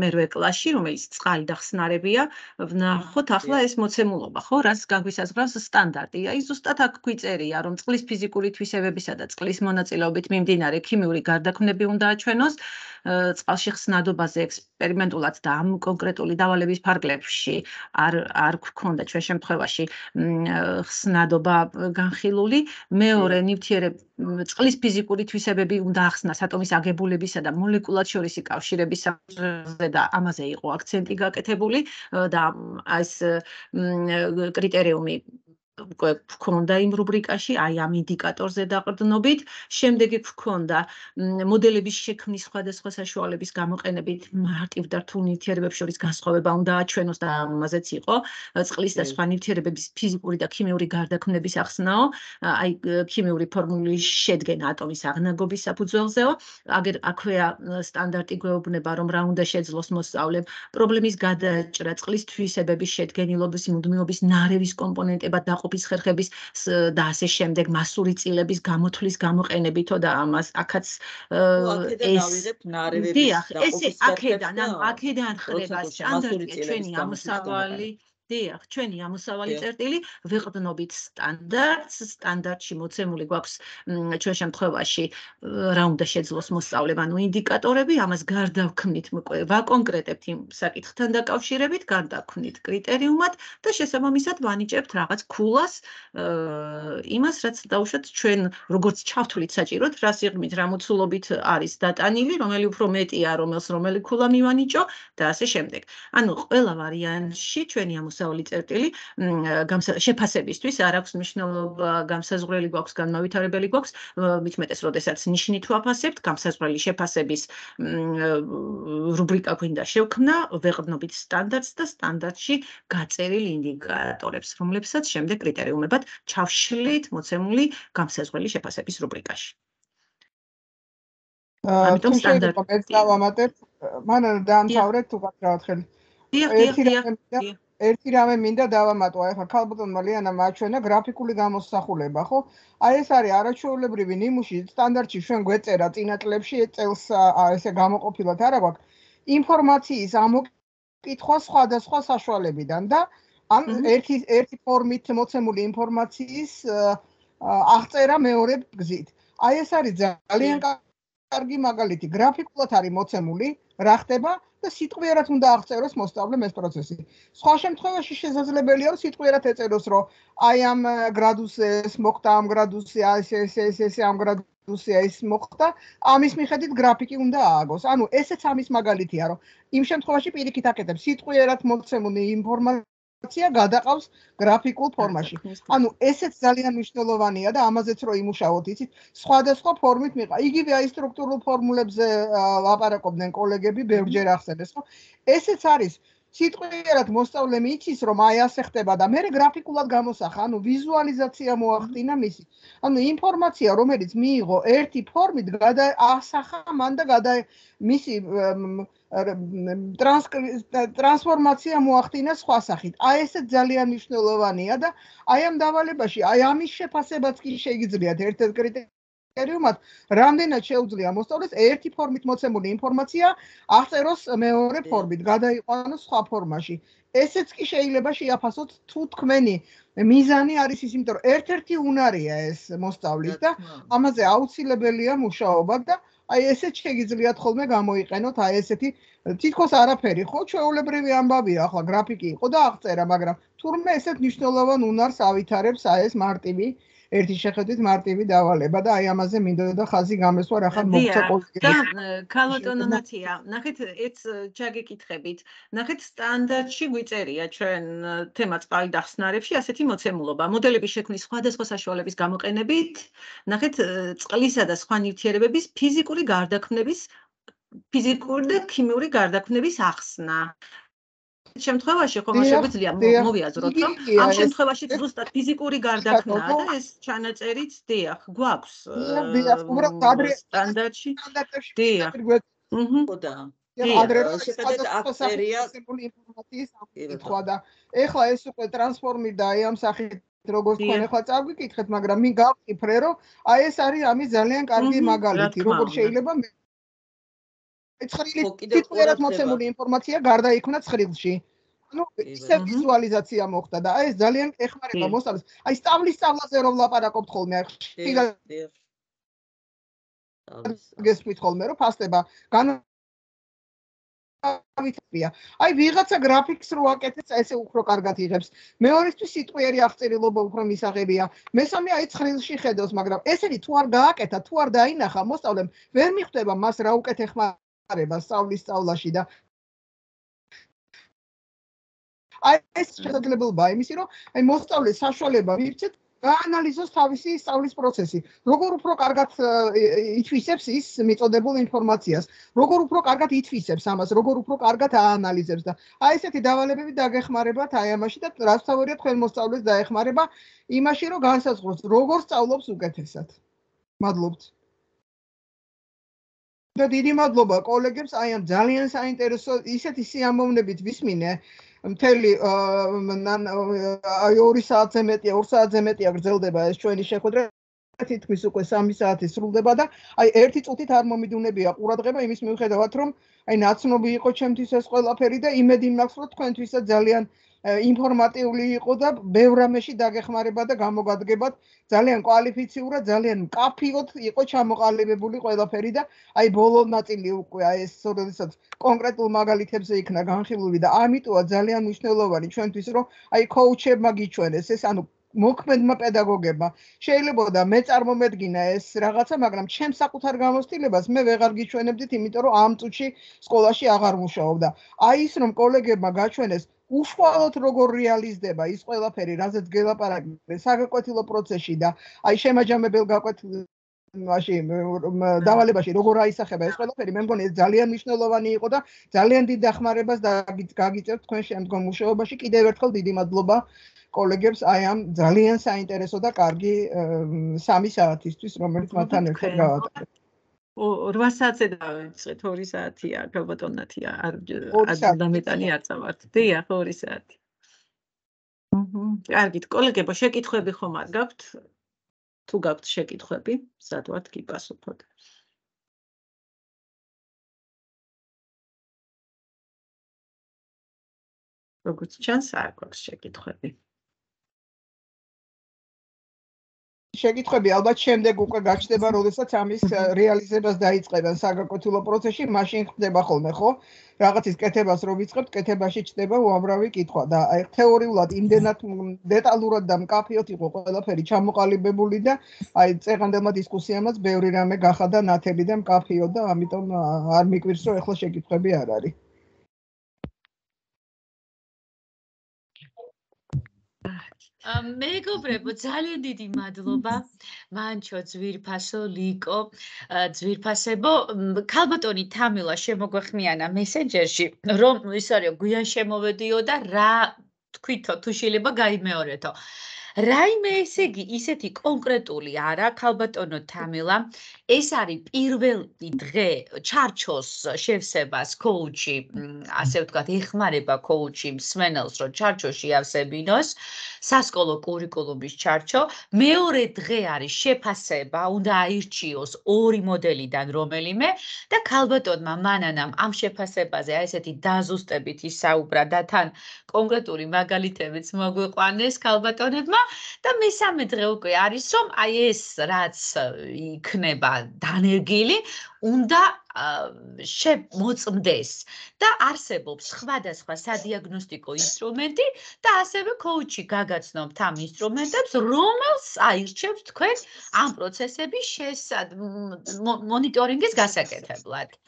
მერვე კლასში, რომელიც წყალი და ხსნარებია, ვნახოთ ახლა ეს მოცემულობა, ხო, რაც განვისაზღვრავს სტანდარტი. აი ზუსტად აქ გვიწერია, რომ წყლის ფიზიკური თვისებებისა და წყლის მონაწილეობით მიმდინარე ქიმიური გარდაქმნები უნდა აჩვენოს, წყალში ხსნადობაზე ექსპერიმენტულად და ამ კონკრეტული დავალების ფარგლებში არ არ გქონდა ჩვენ შემთხვევაში ხსნადობა განხილული მეორე ნივთიერების წყლის ფიზიკური თვისებები უნდა ახსნას ატომის აგებულებისა და მოლეკულათ შორის კავშირების საზრზე და ამაზე იყო აქცენტი გაკეთებული და ეს კრიტერიუმი გვქონდა იმ რუბრიკაში, აი ამ ინდიკატორზე დაყრდნობით, შემდეგი გვქონდა მოდელების შექმნის სხვადასხვა საშუალების გამოყენებით მარტივ და რთულ ნივთიერებებს შორის განსხვავება უნდა აჩვენოს და ამაზეც იყო mm-hmm. წყლის და სხვა ნივთიერებების ფიზიკური და ქიმიური გარდაქმნების ახსნაო, აი ქიმიური ფორმულის შედგენა ატომის აღნაგობის საფუძველზეო, აგერ აქვეა სტანდარტი გვეუბნება რომ რა უნდა შეძლოს მოსწავლემ პრობლემის გადაჭრა წყლის თვისებების შედგენილობის მუდმივობის ნარევის კომპონენტებად დაყო დაყოფის ხერხების და ასე შემდეგ მასური წილების გამოთვლის გამოყენებითო და ამას აქაც ეს ეს ეს აქედან ამ აქედან ხრებას სტანდარტია ჩვენი ამოსავალი დიახ, ჩვენი ამოსავალი წერტილი ვეყდნობით სტანდარტს, სტანდარტში მოცემული გვაქვს ჩვენ შემთხვევაში რა უნდა შეძლოს მოსწავლემ, ანუ ინდიკატორები, ამას გარდავქმნით მოკვე, ვაკონკრეტებთ იმ საკითხთან დაკავშირებით, გარდავქმნით კრიტერიუმად და შესაბამისად ვანიჭებთ რაღაც ქულას, იმას, რაც დაუშვათ ჩვენ როგორც ჩავთვლით საჭიროდ, რა სიღრმით, რა მოცულობით არის დატანილი, რომელი უფრო მეტია, რომელს რომელი ქულა მივანიჭო და ასე შემდეგ. ანუ ყველა ვარიანტში ჩვენი ამოს გამოსავალი წერტილი შეფასებისთვის არ აქვს მნიშვნელობა, გამსაზღვრელი გვაქვს, განმავითარებელი გვაქვს, მიჩმეტეს, როდესაც ნიშნით ვაფასებთ, გამსაზღვრელი შეფასების რუბრიკა გვინდა შევქმნა, ვეღნობით სტანდარტს და სტანდარტში გაწერილ ინდიკატორებს, რომლებსაც შემდეგ კრიტერიუმებად ჩავშლით მოცემული გამსაზღვრელი შეფასების რუბრიკაში. ამიტომ სტანდარტს გავამატებ, მან დაამთავრეთ უკვე რა თქმა უნდა. დიახ, დიახ, დიახ. ერთი რამე მინდა დავამატო ახლა ქალბატონმა ლიანა მაჩვენა გრაფიკული გამოსახულება ხო აი ეს არის არაჩვეულებრივი ნიმუში სტანდარტში ჩვენ გვეწერა წინათლებში წელს ესე გამოყოფილად არა გვაქვს ინფორმაციის ამოკითხვა სხვადასხვა საშუალებიდან და ან ერთი ერთი ფორმით მოცემული ინფორმაციის აღწერა მეორე გზით აი ეს არის ძალიან კარგი მაგალითი გრაფიკულად არის მოცემული რა ხდება და სიტყვიერად უნდა აღწეროს მოსწავლემ ეს პროცესი. სხვა შემთხვევაში შესაძლებელია სიტყვიერად ეწეროს, რომ აი ამ გრადუსზე ეს მოხდა, ამ გრადუსზე ეს ეს ეს ეს ამ გრადუსზე ეს მოხდა. ამის მიხედვით გრაფიკი უნდა ააგოს. ანუ ესეც ამის მაგალითია, რომ იმ შემთხვევაში პირიქით აკეთებს სიტყვიერად მოცემული ინფორმაცია ინფორმაცია გადაყავს გრაფიკულ ფორმაში. ანუ ესეც ძალიან მნიშვნელოვანია და ამაზეც რო იმუშაოთ, იცით, სხვადასხვა ფორმით მიყა. იგივე აი სტრუქტურულ ფორმულებზე ლაპარაკობდნენ კოლეგები, ბევრჯერ ახსენეს, ხო? ესეც არის სიტყვიერად მოსწავლე მიიჩის რომ აი ასე ხდება და მე გრაფიკულად გამოსახა ანუ ვიზუალიზაცია მოახდინა მისი ანუ ინფორმაცია რომელიც მიიღო ერთი ფორმით გადა ასახა მან და გადა მისი ტრანსფორმაცია მოახდინა სხვა სახით აი ესე ძალიან მნიშვნელოვანია და აი ამ დავალებაში აი ამის შეფასებაც კი შეიძლება ერთ-ერთ კრიტერი კერიუმად რამდენად შეუძლია მოსწავლეს ერთი ფორმით მოცემული ინფორმაცია აღწეროს მეორე ფორმით, გადაიყვანოს სხვა ფორმაში. ესეც კი შეიძლება შეაფასოთ თუ თქვენი მიზანი არის ის, იმიტომ რომ ერთ-ერთი უნარია ეს მოსწავლის და ამაზე აუცილებელია მუშაობა და აი ესეც შეგიძლიათ ხოლმე გამოიყენოთ აი ესეთი თითქოს არაფერი ხო ჩვეულებრივი ამბავია ახლა გრაფიკი იყო და აღწერა, მაგრამ თურმე ესეთ მნიშვნელოვან უნარს ავითარებს აი ეს მარტივი ერთი შეხედვით მარტივი დავალება და აი ამაზე მინდოდა ხაზი გამესვა რახან მოხდა პოლიტიკა და ქალოტონონათია ნახეთ ეს ჩაგეკითხებით ნახეთ სტანდარტში გვიწერია ჩვენ თემა წყალი დახსნარებში ასეთი მოცემულობა მოდელების შექმნის სხვადასხვა საშუალების გამოყენებით ნახეთ წყლისა და სხვა ნივთიერებების ფიზიკური გარდაქმნების ფიზიკური და ქიმიური გარდაქმნების ახსნა. შემთხვევაში ხო შეგვიძლია მოვიაზროთ რომ ამ შემთხვევაში ზუსტად ფიზიკური გარდაქმნაა და ეს ჩანაწერიც დიახ გვაქვს სტანდარტში დიახ ჰმმოდა ადრე შეფასებული ინფორმაციის ამ კითხვა და ეხლა ეს უკვე ტრანსფორმირდა აი ამ სახით როგორც თქვენ ეხლა წაგვიკითხეთ მაგრამ მე გავკიფრე რომ აი ეს არის ამის ძალიან კარგი მაგალითი როგორ შეიძლება მე ცხრილი თითქოსაც მოცემული ინფორმაცია გარდაიქმნა ცხრილში. ну ისე ვიზუალიზაცია მოხდა და აი ეს ძალიან ეხმარება მოსალს აი სტავლის სტავლაზე რომ ლაპარაკობთ ხოლმე აი გესმით ხოლმე რომ ფასდება განავითარია აი ვიღაცა გრაფიკს რო აკეთებს ესე უფრო კარგად იღებს მეორისთვის სიტყვიერი აღწერილობა უფრო მისაღებია მესამე აი ცხრილში ხედავს მაგრამ ესენი თუ არ გააკეთა თუ არ დაინახა მოსალემ ვერ მიხვდება მას რა უკეთ ეხმარება გამხარება სწავლის სწავლაში და აი ეს შესაძლებლობა იმისი რომ აი მოსწავლე საშუალება მიიწეთ გაანალიზოს თავისი სწავლის პროცესი როგორ უფრო კარგად ითვისებს ის მიწოდებულ ინფორმაციას როგორ უფრო კარგად ითვისებს ამას როგორ უფრო კარგად აანალიზებს და აი ესეთი დავალებები დაგეხმარებათ აი ამაში და რასთავორია თქვენ მოსწავლეს დაეხმარება იმაში რომ განსაზღვროს როგორ სწავლობს უკეთესად მადლობთ და დიდი მადლობა კოლეგებს, აი ამ ძალიან საინტერესო ისეთი სიამოვნებით ვისმინე. მთელი აი 2 საათზე მეტია, 2 საათზე მეტია გრძელდება ეს ჩვენი შეხვედრა. თითქმის უკვე 3 საათი სრულდება და აი ერთი წუთით არ მომიდუნებია ყურადღება იმის მიუხედავად რომ აი ნაცნობი იყო ჩემთვის ეს ყველაფერი და იმედი მაქვს რომ თქვენთვისაც ძალიან ინფორმატიული იყო და ბევრ რამეში დაგეხმარება და გამოგადგებათ ძალიან კვალიფიციურად, ძალიან კაფიოთ იყო ჩამოყალიბებული ყველაფერი და აი ბოლო ნაწილი უკვე აი ეს სწორედაც კონკრეტულ მაგალითებზე იქნა განხილული და ამიტომა ძალიან მნიშვნელოვანი ჩვენთვის რომ აი კოუჩებმა გიჩვენეს ეს ანუ მოქმედმა პედაგოგებმა შეიძლება და მე წარმომედგინა ეს რაღაცა, მაგრამ ჩემს საკუთარ გამოცდილებას მე ვეღარ გიჩვენებდით, იმიტომ რომ ამ წუთში სკოლაში აღარ მუშაობდა. აი ის რომ კოლეგებმა გაჩვენეს, უშუალოდ როგორ რეალიზდება ის ყველაფერი, რაზეც გელაპარაკდება საგაკვეთილო პროცესში და აი შემაჯამებელ გაკვეთილ ნაში დავალებაში როგორ აისახება ეს ყველაფერი მე მგონი ეს ძალიან მნიშვნელოვანი იყო და ძალიან დიდ დახმარებას გაგიწევთ თქვენ შემდგომ მუშაობაში კიდევ ერთხელ დიდი მადლობა კოლეგებს აი ამ ძალიან საინტერესო და კარგი სამი საათისთვის რომელიც მათთან ერთად გავატარეთ 8 საათზე დავიწყეთ 2 საათია გაბატონათია არ ადამიანი არ წავართდი ახ 2 საათი აჰა კარგით კოლეგებო შეკითხვები ხომ არ გაქვთ თუ გაქვთ შეკითხვები სად ვართ კი პასუხოთ როგორც ჩანს არ გაქვს შეკითხვები შეკითხები ალბათ შემდეგ უკვე გაჩნდება, როდესაც ამის რეალიზებას დაიწყებენ საგაკვეთილო პროცესში, მაშინ ხდება ხოლმე, ხო? რაღაცის კეთებას რო ვიწყებთ, კეთებაში ჩნდება უამრავი კითხვა და აი თეორიულად იმდენად დეტალურად და მკაფიოდ იყო ყველაფერი ჩამოყალიბებული და აი წეგანდელმა დისკუსიამაც ბევრი რამე გახადა ნათები და მკაფიოდ და ამიტომ არ მიკვირს რომ ეხლა შეკითხები არ არის. მეგობრებო, ძალიან დიდი მადლობა. მანჩო ძვირფასო ლიკო, ძვირფასებო, ქალბატონი თამილა შემოგვეხმიანა მესენჯერში, რომ ის არის გვიან შემოვედიო და რა თქვითო თუ შეიძლება გაიმეორეთო. რაიმე ესე იგი ისეთი კონკრეტული არა ქალბატონო თამილა ეს არის პირველი დღე ჩარჩოს შევსებას კოუჩი ასე ვთქვათ ეხმარება კოუჩი მსმენელს რომ ჩარჩოში ავსებინოს სასკოლო კურიკულუმის ჩარჩო მეორე დღე არის შეფასება უნდა აირჩიოს ორი მოდელიდან რომელიმე და ქალბატონმა მანანამ ამ შეფასებაზე აი ესეთი დაზუსტებით ისაუბრა და თან კონკრეტული მაგალითებიც მოგვიყვანეს ქალბატონებმა და მესამე დღე უკვე არის რომ აი ეს რაც იქნება დანერგილი უნდა შემოწმდეს და არსებობს სხვადასხვა სადიაგნოსტიკო ინსტრუმენტი და ასევე კოუჩი გაგაცნობთ ამ ინსტრუმენტებს რომელს აირჩევთ თქვენ ამ პროცესების შესად მონიტორინგის გასაკეთებლად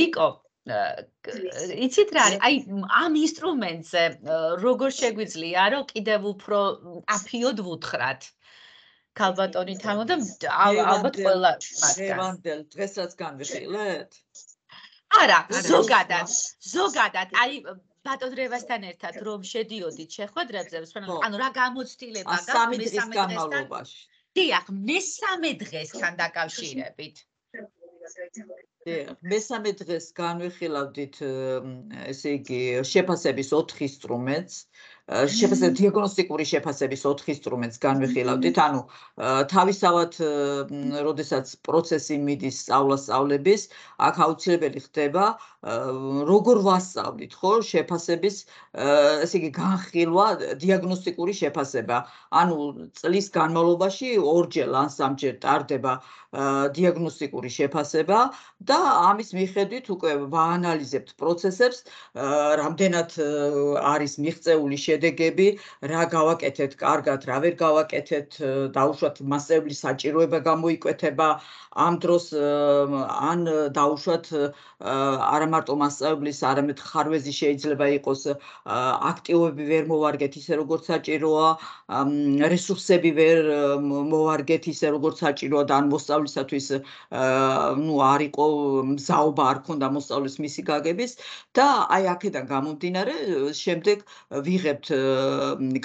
ლიკო იცით რა არის? აი ამ ინსტრუმენტზე როგორ შეგვიძლია რომ კიდევ უფრო აფიოდ ვუთხრათ? ქალბატონი თამო და ალბათ ყველა მაგდანდელ დღესაც განვიხილეთ? არა, ზოგადად, ზოგადად, აი ბატონრევასთან ერთად რომ შედიოდით შეხვედრებზე, ანუ რა გამოცდილება გაქვს მესამე დღესთან? დიახ, მესამე დღესთან დაკავშირებით. მესამე დღეს განვიხილავდით ესე იგი შეფასების 4 ინსტრუმენტს შეფასების დიაგნოსტიკური შეფასების 4 ინსტრუმენტს განვიხილავდით ანუ თავისავად როდესაც პროცესი მიდის სწავლასწავლების აქ აუცილებელი ხდება როგორ ვასწავლით ხო შეფასების ესე იგი განხილვა დიაგნოსტიკური შეფასება ანუ წლის განმავლობაში ორჯერ ან სამჯერ ტარდება დიაგნოსტიკური შეფასება და ამის მიხედვით უკვე ვაანალიზებთ პროცესებს რამდენად არის მიღწეული შედეგები რა გავაკეთეთ კარგად რა ვერ გავაკეთეთ დაუშვათ მასწავლებლის საჭიროება გამოიკვეთება ამ დროს ან დაუშვათ არა მარტო მასწავლის, არამედ ხარვეზი შეიძლება იყოს აქტივები ვერ მოვარგეთ ისე როგორც საჭიროა, რესურსები ვერ მოვარგეთ ისე როგორც საჭიროა და ან მოსწავლისათვის ნუ არ იყო მზაობა არ ქონდა მოსწავლის მისი გაგების და აი აქედან გამომდინარე შემდეგ ვიღებთ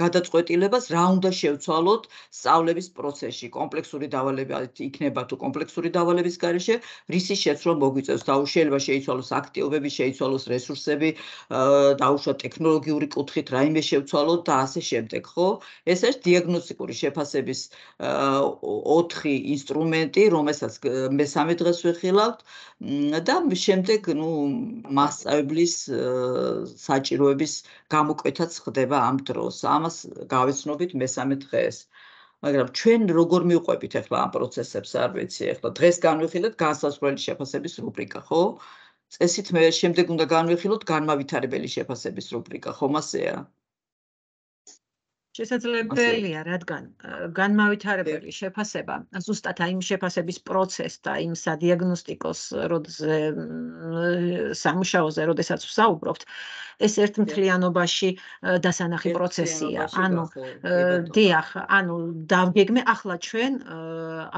გადაწყვეტილებას რა უნდა შევცვალოთ სწავლების პროცესში კომპლექსური დავალებით იქნება თუ კომპლექსური დავალების გარეშე რისი შეცვლა მოგვიწევს და უშეიძლება შეიცვალოს აქტივები, შეიცვალოს რესურსები, დაუშვა ტექნოლოგიური კუთხით რაიმე შევცვალოთ და ასე შემდეგ, ხო? ეს არის დიაგნოსტიკური შეფასების 4 ინსტრუმენტი, რომელსაც მესამე დღეს ვეხილავთ და შემდეგ, ну, მასწავლებლის საჭიროების გამოკვეთაც ხდება ამ დროს. ამას გავეცნობით მესამე დღეს. მაგრამ ჩვენ როგორ მივყვებით ახლა ამ პროცესებს არ ვიცი ახლა დღეს განვიხილეთ განსაზღვრული შეფასების რუბრიკა ხო წესით მე შემდეგ უნდა განვიხილოთ განმავითარებელი შეფასების რუბრიკა ხომ ასეა შესაძლებელია, რადგან განმავითარებელი შეფასება, ზუსტად აი იმ შეფასების პროცესს და იმ სადიაგნოსტიკოს როდზე სამუშაოზე, როდესაც ვსაუბრობთ, ეს ერთმთლიანობაში დასანახი პროცესია. ანუ დიახ, ანუ დავგეგმე ახლა ჩვენ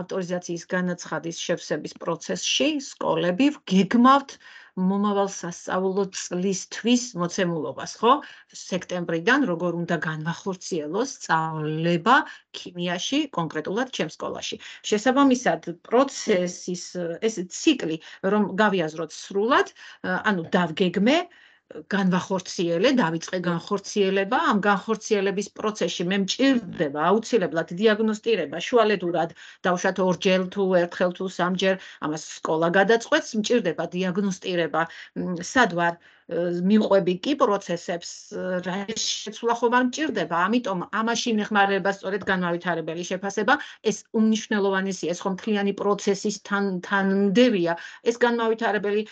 ავტორიზაციის განაცხადის შეფასების პროცესში სკოლები ვგეგმავთ მომავალ სასწავლო წლისთვის მოცემულობას, ხო? სექტემბრიდან როგორ უნდა განვახორციელოს სწავლება ქიმიაში, კონკრეტულად ჩემ სკოლაში. შესაბამისად, პროცესის ეს ციკლი, რომ გავიაზროთ სრულად, ანუ დავგეგმე, განвахორციელე, დაიწყე განხორციელება, ამ განხორციელების პროცესში მე მჭირდება აუცილებლად დიაგნოსტირება, შუალედურად დავშათ ორჯერ თუ ერთხელ თუ სამჯერ, ამას სკოლა გადაწყვეტს, მჭირდება დიაგნოსტირება, სად ვარ მიყვები კი პროცესებს რა შეცვლა ხომ არ მჭირდება ამიტომ ამაში მიხმარება სწორედ განმავითარებელი შეფასება ეს უნიშნელოვანესია ეს ხომ თლიანი პროცესის თან თანმდევია ეს განმავითარებელი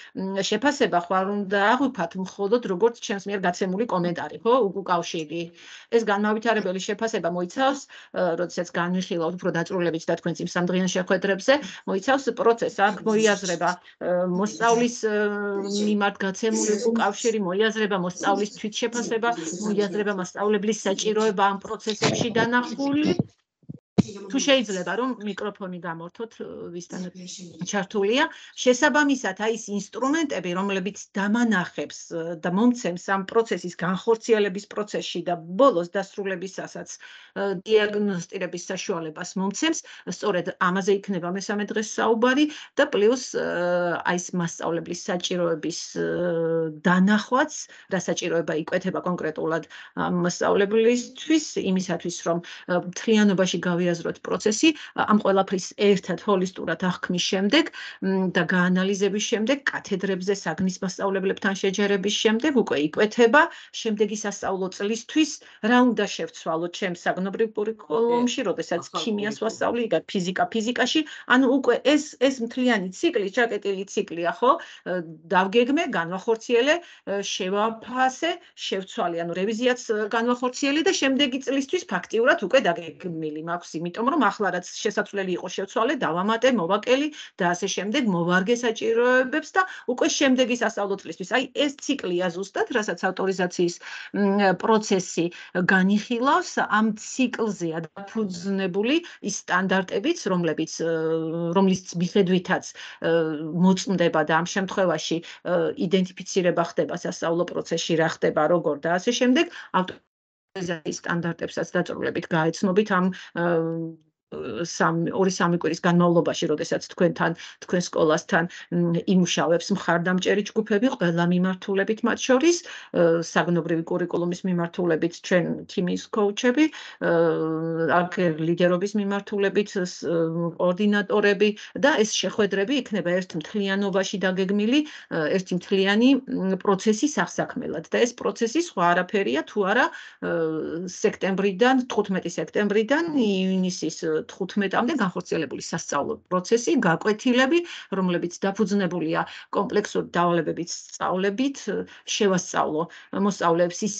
შეფასება ხო არ უნდა აღვიფათ მხოლოდ როგორც ჩემს მიერ გაცემული კომენტარი ხო უკავშირი ეს განმავითარებელი შეფასება მოიცავს როდესაც განვიხილავთ უფრო დაწრულებით და თქვენ წინ სამდღიან შეხვედრებზე მოიცავს პროცესს აღმოიაზრება მოსწავლის მიმართ გაცემული უკავშირი კავშირი, მოიაზრება მოსწავლის თვითშეფასება, მოიაზრება მასწავლებლის საჭიროება ამ პროცესებში დანახული თუ შეიძლება რომ მიკროფონი გამორთოთ ვისთან ჩართულია შესაბამისად აი ეს ინსტრუმენტები რომლებიც დამანახებს და მომცემს ამ პროცესის განხორციელების პროცესში და ბოლოს დასრულებისასაც დიაგნოსტირების საშუალებას მომცემს სწორედ ამაზე იქნება მესამე დღეს საუბარი და პლუს აი ეს მასშტაბების საჭიროების დანახვაც და საჭიროება იკვეთება კონკრეტულად მასშტაბლისთვის იმისათვის რომ მთლიანობაში გავია შევიაზროთ პროცესი ამ ყველაფრის ერთად ჰოლისტურად აღქმის შემდეგ და გაანალიზების შემდეგ კათედრებზე საგნის მასწავლებლებთან შეჯერების შემდეგ უკვე იკვეთება შემდეგი სასწავლო წლისთვის რა უნდა შევცვალო ჩემ საგნობრივ კურიკულუმში, როდესაც ქიმიას ვასწავლი, იგი ფიზიკა ფიზიკაში, ანუ უკვე ეს ეს მთლიანი ციკლი, ჩაკეტილი ციკლია, ხო? დავგეგმე, განвахორციელე, შევაფასე, შევცვალე, ანუ რევიზიაც განвахორციელე და შემდეგი წლისთვის ფაქტიურად უკვე დაგეგმილი მაქვს იმიტომ რომ ახლა რაც შესაძლებელი იყოს შეცვალე, დავამატე, მოვაკელი და ასე შემდეგ მოვარგე საჭიროებებს და უკვე შემდეგის ასაუბოთლისთვის. აი ეს ციკლია ზუსტად, რასაც ავტორიზაციის პროცესი განიხილავს, ამ ციკლზეა დაფუძნებული ის სტანდარტებიც, რომლებიც რომლის მიხედვითაც მოწმდება და ამ შემთხვევაში იდენტიფიცირება ხდება სასწავლო პროცესში რა ხდება, როგორ და ასე შემდეგ. ავტო დიზაინის სტანდარტებსაც დაწერულებით გააცნობით ამ სამი 2-3 კვირის განმავლობაში, როდესაც თქვენთან, თქვენ სკოლასთან იმუშავებს მხარდამჭერი ჯგუფები ყველა მიმართულებით მათ შორის, საგნობრივი კურიკულუმის მიმართულებით ჩვენ თიმის კოუჩები, აქ ლიდერობის მიმართულებით კოორდინატორები და ეს შეხვედრები იქნება ერთ მთლიანობაში დაგეგმილი, ერთი მთლიანი პროცესი სასახმელად და ეს პროცესი სხვა არაფერია თუ არა სექტემბრიდან 15 სექტემბრიდან ივნისის 15-მდე განხორციელებული სასწავლო პროცესი, გაკვეთილები, რომლებიც დაფუძნებულია კომპლექსური დავალებებით სწავლებით, შევასწავლო მოსწავლეებს ის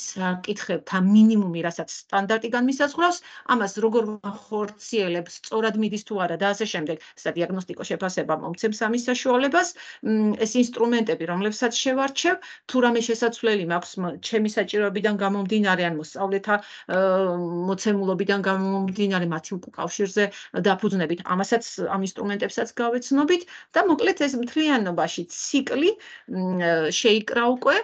კითხებთან მინიმუმი, რასაც სტანდარტი განმისაზღვრავს, ამას როგორ განხორციელებს, სწორად მიდის თუ არა და ასე შემდეგ, სადიაგნოსტიკო შეფასება მომცემს ამის საშუალებას, ეს ინსტრუმენტები, რომლებსაც შევარჩევ, თუ რამე შესაძლებელი მაქვს ჩემი საჭიროებიდან გამომდინარე ან მოსწავლეთა მოცემულობიდან გამომდინარე მათი უკავშირ ფონზე დაფუძნებით, ამასაც ამ ინსტრუმენტებსაც გავეცნობით და მოკლედ ეს მთლიანობაში ციკლი შეიკრა უკვე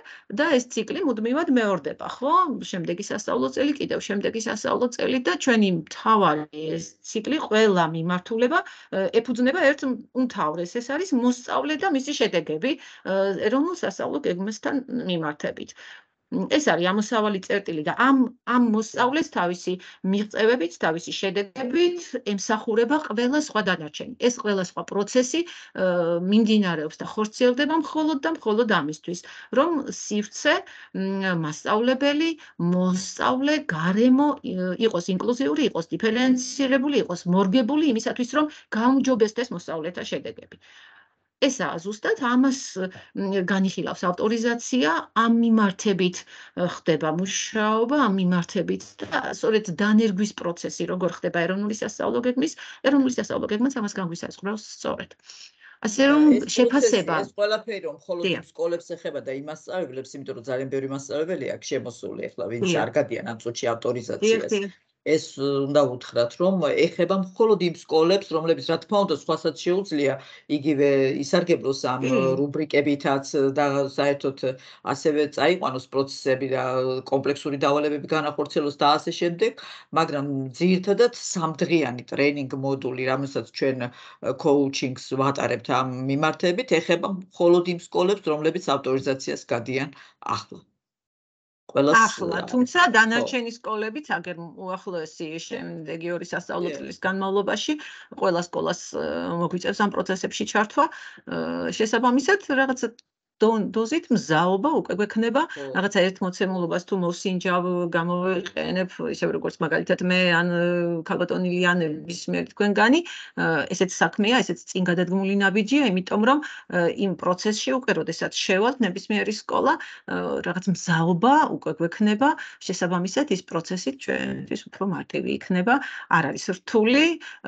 და ეს ციკლი მუდმივად მეორდება, ხო? შემდეგი სასწავლო წელი კიდევ, შემდეგი სასწავლო წელი და ჩვენი მთავარი ეს ციკლი ყველა მიმართულება ეფუძნება ერთ უმთავრეს, ეს არის მოსწავლე და მისი შედეგები ეროვნულ სასწავლო გეგმასთან მიმართებით. ეს არის ამოსავალი წერტილი და ამ ამ მოსავლეს თავისი მიღწევებით, თავისი შედეგებით ემსახურება ყველა სხვა დანარჩენი. ეს ყველა სხვა პროცესი მიმდინარეობს და ხორციელდება მხოლოდ და მხოლოდ ამისთვის, რომ სივრცე, მასშტაბებელი, მოსავლე, გარემო იყოს ინკლუზიური, იყოს დიფერენცირებული, იყოს მორგებული იმისათვის, რომ გამოჯობესდეს მოსავლეთა შედეგები. ესაა ზუსტად ამას განიხილავს ავტორიზაცია ამ მიმართებით ხდება მუშაობა ამ მიმართებით და სწორედ დანერგვის პროცესი როგორ ხდება ეროვნული სასწავლო გეგმის ეროვნული სასწავლო გეგმას ამას განვისაზღვრავს სწორედ ასე რომ შეფასება ეს ყველაფერი რომ მხოლოდ სკოლებს ეხება და იმას წავიგლებს იმიტომ რომ ძალიან ბევრი მასწავლებელი აქვს შემოსული ახლა ვინც არ გადიან ამ წუთში ავტორიზაციას ეს უნდა უთხრათ, რომ ეხება მხოლოდ იმ სკოლებს, რომლებიც რა თქმა უნდა სხვასაც შეუძლია იგივე ისარგებლოს ამ რუბრიკებითაც და საერთოდ ასევე წაიყვანოს პროცესები და კომპლექსური დავალებები განახორციელოს და ასე შემდეგ, მაგრამ ძირითადად სამდღიანი ტრენინგ მოდული, რამაც ჩვენ კოუჩინგს ვატარებთ ამ მიმართებით, ეხება მხოლოდ იმ სკოლებს, რომლებიც ავტორიზაციას გადიან ახლა. ყველა ახლა თუმცა დანარჩენი სკოლებიც აგერ უახლოესი შემდეგი ორი სასწავლო წლის განმავლობაში ყველა სკოლას э, მოგვიწევს ამ პროცესებში ჩართვა э, შესაბამისად რაღაცა დოზით მზაობა უკვე გვექნება რაღაცა ერთ მოცემულობას თუ მოსინჯავ გამოვიყენებ ისე როგორც მაგალითად მე ან ქალბატონილი ან ისმერ თქვენგანი ესეც საქმეა ესეც წინ გადადგმული ნაბიჯია იმიტომ რომ იმ პროცესში უკვე როდესაც შევალთ ნებისმიერი სკოლა რაღაც მზაობა უკვე გვექნება შესაბამისად ის პროცესი ჩვენთვის უფრო მარტივი იქნება არ არის რთული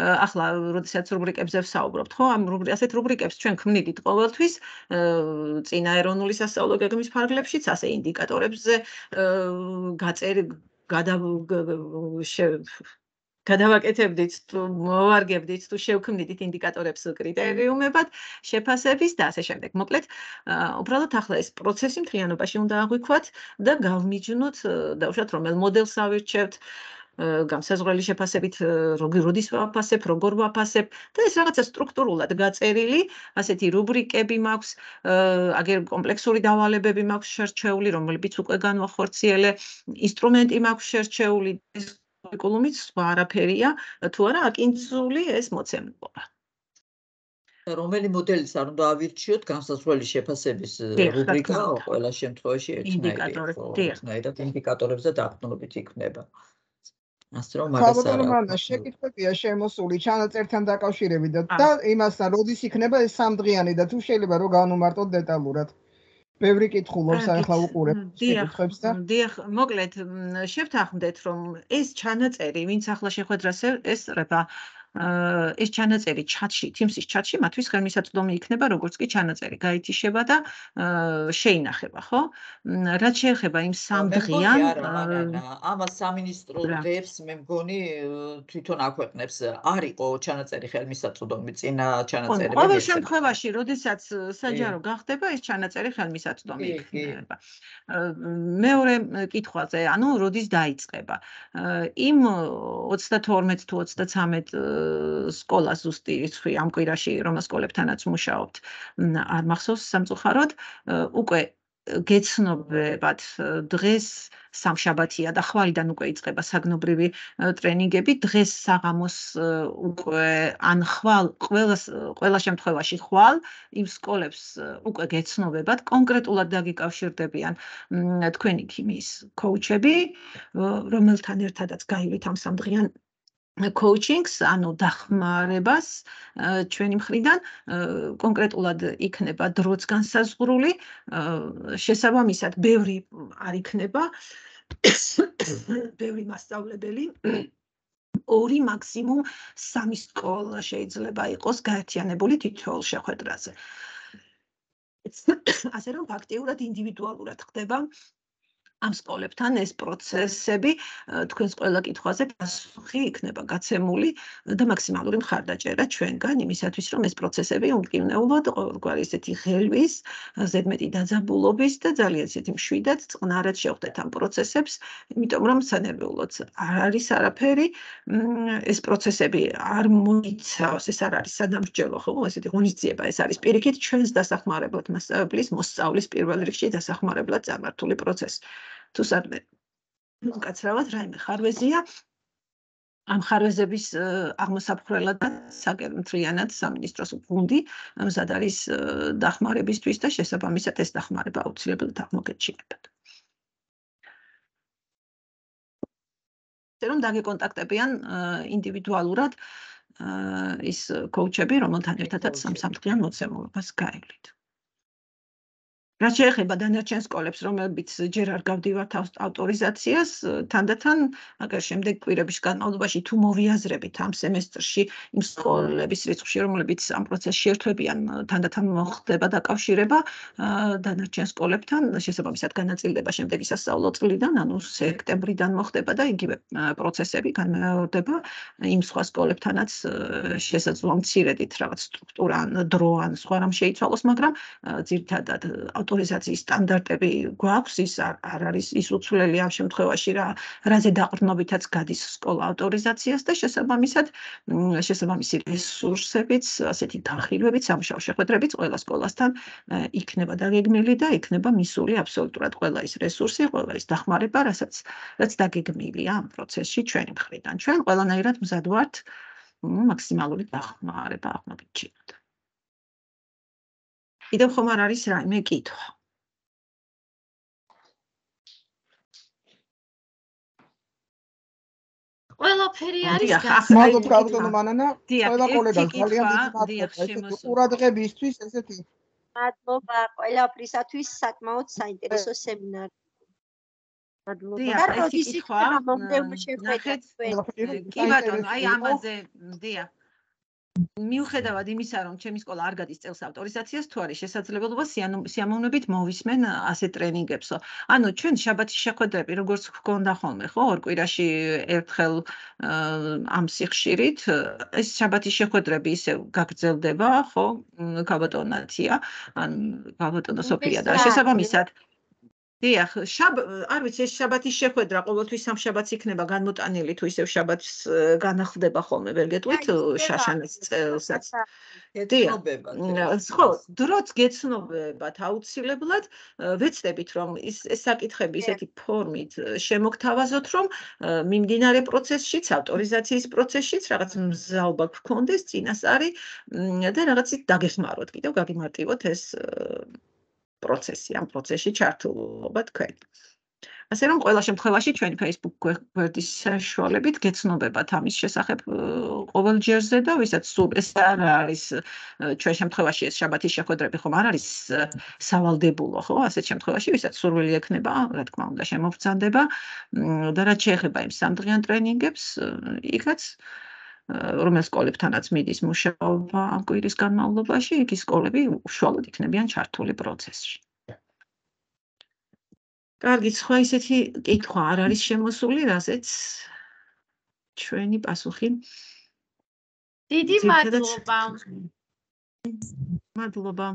ახლა როდესაც რუბრიკებზე ვსაუბრობთ ხო ამ რუბრიკ ასეთ რუბრიკებს ჩვენ ქმნიდით ყოველთვის წინ წინა ეროვნული სასწავლო გეგმის ფარგლებშიც ასე ინდიკატორებზე გაწერ გადა გადავაკეთებდით თუ მოვარგებდით თუ შევქმნით ინდიკატორებს კრიტერიუმებად შეფასების და ასე შემდეგ. მოკლედ, უბრალოდ ახლა ეს პროცესი მთლიანობაში უნდა აღვიქვათ და გავმიჯნოთ და უშოთ რომელ მოდელს ავირჩევთ. აა განსაზღვრელი შეფასებით როდის ვაფასებ, როგორ ვაფასებ და ეს რაღაცა სტრუქტურულად გაწერილი, ასეთი რუბრიკები მაქვს, აგერ კომპლექსური დავალებები მაქვს შერჩეული, რომლებიც უკვე განვახორციელე, ინსტრუმენტი მაქვს შერჩეული, ეს კურიკულუმიც სხვა არაფერია, თუ არა აკინძული ეს მოცემულობა. რომელი მოდელის არ უნდა ავირჩიოთ განსაზღვრული შეფასების რუბრიკა ყველა შემთხვევაში ერთნაირია. ინდიკატორები, ერთნაირად ინდიკატორებზე დაყრდნობით იქნება. ასრო მაგას არა. ხო, მაგრამ შეკითხებია შემოსული ჩანაწერთან დაკავშირებით და და იმასთან, როდის იქნება ეს სამდღიანი და თუ შეიძლება რომ განუმარტოთ დეტალურად. ბევრი კითხულობს ახლა უყურებ კითხვებს და დიახ, მოკლედ შევთანხმდეთ რომ ეს ჩანაწერი, ვინც ახლა შეხვედრას ესწრება, ეს ჩანაწერი ჩატში, თიმსის ჩატში მათთვის ხელმისაწვდომი იქნება, როგორც კი ჩანაწერი გაითიშება და შეინახება, ხო? რაც შეეხება იმ სამდღიან ამას სამინისტრო დებს, მე მგონი თვითონ აქვეყნებს, არისო ჩანაწერი ხელმისაწვდომი წინა ჩანაწერები. ყოველ შემთხვევაში, როდესაც საჯარო გახდება, ეს ჩანაწერი ხელმისაწვდომი იქნება. მეორე კითხვაზე, ანუ როდის დაიწყება? იმ 32 თუ 33 სკოლა ზუსტი რიცხვი ამ კვირაში რომ სკოლებთანაც მუშაობთ არ მახსოვს სამწუხაროდ უკვე გეცნობებად დღეს სამშაბათია და ხვალიდან უკვე იწყება საგნობრივი ტრენინგები დღეს საღამოს უკვე ან ხვალ ყველა ყველა შემთხვევაში ხვალ იმ სკოლებს უკვე გეცნობებად კონკრეტულად დაგიკავშირდებიან თქვენი ქიმის კოუჩები რომელთან ერთადაც გაივით ამ სამდღიან coaching-ს, ანუ დახმარებას ჩვენი მხრიდან კონკრეტულად იქნება დროც განსაზღვრული, შესაბამისად, ბევრი არ იქნება ბევრი მასშტაბებელი ორი მაქსიმუმ სამი სკოლა შეიძლება იყოს გაერთიანებული თითოეულ შეხვედრაზე. ასე რომ ფაქტიურად ინდივიდუალურად ხდება ამ სკოლებთან ეს პროცესები თქვენს ყველა კითხვაზე გასხი იქნება გაცემული და მაქსიმალური მხარდაჭერა ჩვენგან იმისათვის რომ ეს პროცესები უმკივნეულად ყველგვარ ესეთი ღელვის ზედმეტი დაძაბულობის და ძალიან ესეთი მშვიდად წყნარად შეხვდეთ ამ პროცესებს იმიტომ რომ სანერვიულოც არ არის არაფერი ეს პროცესები არ მოიცავს ეს არ არის სადამსჯელო ხო ესეთი ღონისძიება ეს არის პირიქით ჩვენს დასახმარებლად მასწავლებლის მოსწავლის პირველ რიგში დასახმარებლად წარმართული პროცესი Thank you. თუ სამე კაცრავად რაიმე ხარვეზია ამ ხარვეზების აღმოსაფხრელად საგერმთრიანად სამინისტროს გუნდი ამსად არის დახმარებისთვის და შესაბამისად ეს დახმარება აუცილებლად აღმოგეჩინებათ. წერომ დაგეკონტაქტებიან ინდივიდუალურად ის კოუჩები, რომელთან ერთადაც სამსამთლიან მოცემულობას გაიგებთ. რა შეეხება დანარჩენ სკოლებს, რომლებიც ჯერ არ გავდივართ ავტორიზაციას, თანდათან, აგერ შემდეგ კვირების განმავლობაში თუ მოვიაზრებით ამ სემესტრში იმ სკოლების რიცხვში, რომლებიც ამ პროცესში ერთვებიან, თანდათან მოხდება დაკავშირება დანარჩენ სკოლებთან, შესაბამისად განაწილდება შემდეგი სასწავლო წლიდან, ანუ სექტემბრიდან მოხდება და იგივე პროცესები განმეორდება იმ სხვა სკოლებთანაც შესაძლოა მცირედით რაღაც სტრუქტურა ან დრო ან სხვა რამ შეიცვალოს, მაგრამ ძირთადად ავტორიზაციის სტანდარტები გვაქვს ის არ არის ის უცვლელი ამ შემთხვევაში რა რაზე დაყრდნობითაც გადის სკოლა ავტორიზაციას და შესაბამისად შესაბამისი რესურსებიც ასეთი დახილვებით სამუშაო შეხვედრებით ყველა სკოლასთან იქნება დაგეგმილი და იქნება მისული აბსოლუტურად ყველა ის რესურსი ყველა ის დახმარება რასაც რაც დაგეგმილია ამ პროცესში ჩვენი მხრიდან ჩვენ ყველანაირად მზად ვართ მაქსიმალური დახმარება აღმოგვიჩინოთ კიდევ ხომ არ არის რაიმე კითხვა? ყველაფერი არის გასა. მადლობა გავიტანო მანანა. ყველა კოლეგას ძალიან დიდი მადლობა. ყურადღებისთვის ესეთი. მადლობა ყველაფრისათვის საკმაოდ საინტერესო სემინარი. მადლობა. დიახ, ეს ის ხო? ნახეთ. კი ბატონო, აი ამაზე დიახ. მიუხედავად იმისა, რომ ჩემი სკოლა არ გადის წელს ავტორიზაციას, თუ არის შესაძლებლობა სიამოვნებით მოვისმენ ასე ტრენინგებსო. ანუ ჩვენ შაბათის შეხვედრები როგორც გქონდა ხოლმე, ხო, ორ კვირაში ერთხელ ამ სიხშირით, ეს შაბათის შეხვედრები ისე გაგრძელდება, ხო, გაბატონათია, ან გაბატონოსოფია და შესაბამისად დიახ, შაბ არ ვიცი ეს შაბათის შეხვედრა ყოველთვის სამშაბათს იქნება განმოტანილი თუ ისევ შაბათს განახლდება ხოლმე ბერგეტვით შაშანის წელსაც. დიახ. ხო, დროც გეცნობებათ აუცილებლად, ვეცდებით რომ ეს ეს საკითხები ისეთი ფორმით შემოგთავაზოთ, რომ მიმდინარე პროცესშიც, ავტორიზაციის პროცესშიც რაღაც მზაობა გქონდეს, წინასწარი და რაღაცით დაგეხმაროთ კიდევ, გაგიმარტივოთ ეს პროცესი, ამ პროცესში ჩართულობა თქვენ. ასე რომ ყველა შემთხვევაში ჩვენ Facebook გვერდის საშუალებით გეცნობებათ ამის შესახებ ყოველჯერზე და ვისაც ეს არ არის ჩვენ შემთხვევაში ეს შაბათის შეხვედრები ხომ არ არის სავალდებულო ხო ასეთ შემთხვევაში ვისაც სურვილი ექნება რა თქმა უნდა შემოგწანდება და რაც შეეხება იმ სამდღიან ტრენინგებს იქაც რომელ სკოლებთანაც მიდის მუშაობა ამ კვირის განმავლობაში, იქ სკოლები უშუალოდ იქნებიან ჩართული პროცესში. კარგი, სხვა ისეთი კითხვა არ არის შემოსული, რასაც ჩვენი პასუხი. დიდი მადლობა. მადლობა.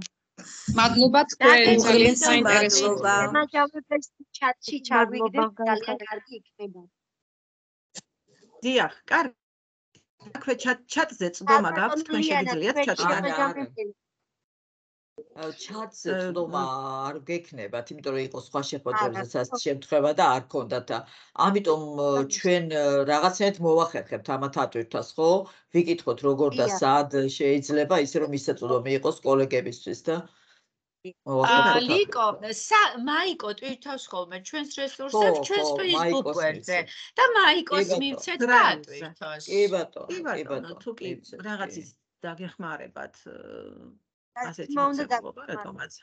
მადლობა თქვენ ძალიან საინტერესოა. მაგალითად ჩატში ჩავიგდეთ, ძალიან კარგი იქნება. დიახ, კარგი. აკვე ჩატ ჩატზე წდომა გაქვს თქვენ შეგიძლიათ ჩატიდან ჩატზე წდომა არ გექნებათ იმიტომ რომ იყო სხვა შეფოთებს ეს შემთხვევა და არ ქონდათ ამიტომ ჩვენ რაღაცნაირად მოვახერხებთ ამათ ატვირთას ხო ვიკითხოთ როგორ და სად შეიძლება ისე რომ ისე წდომა იყოს კოლეგებისთვის და აა ალიკო, სა მაიკო ტვიტავს ხოლმე ჩვენს რესურსებს, ჩვენს ფეისბუქზე და მაიკოს მივცეთ და ტვიტავს. კი ბატონო, კი ბატონო, თუ კი რაღაცის დაგეხმარებათ э, ასეთი მოწყობა ტომაც.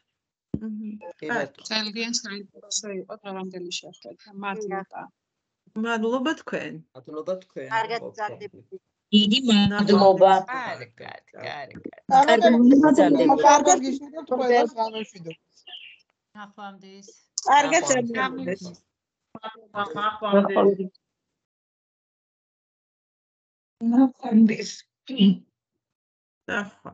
კი ბატონო. ძალიან საინტერესო იყო დღევანდელი შეხვედრა. მადლობა. მადლობა თქვენ. მადლობა თქვენ. კარგად ძაგდებით. اینی مانند لوبا کار کارت کار کارت کار کار کار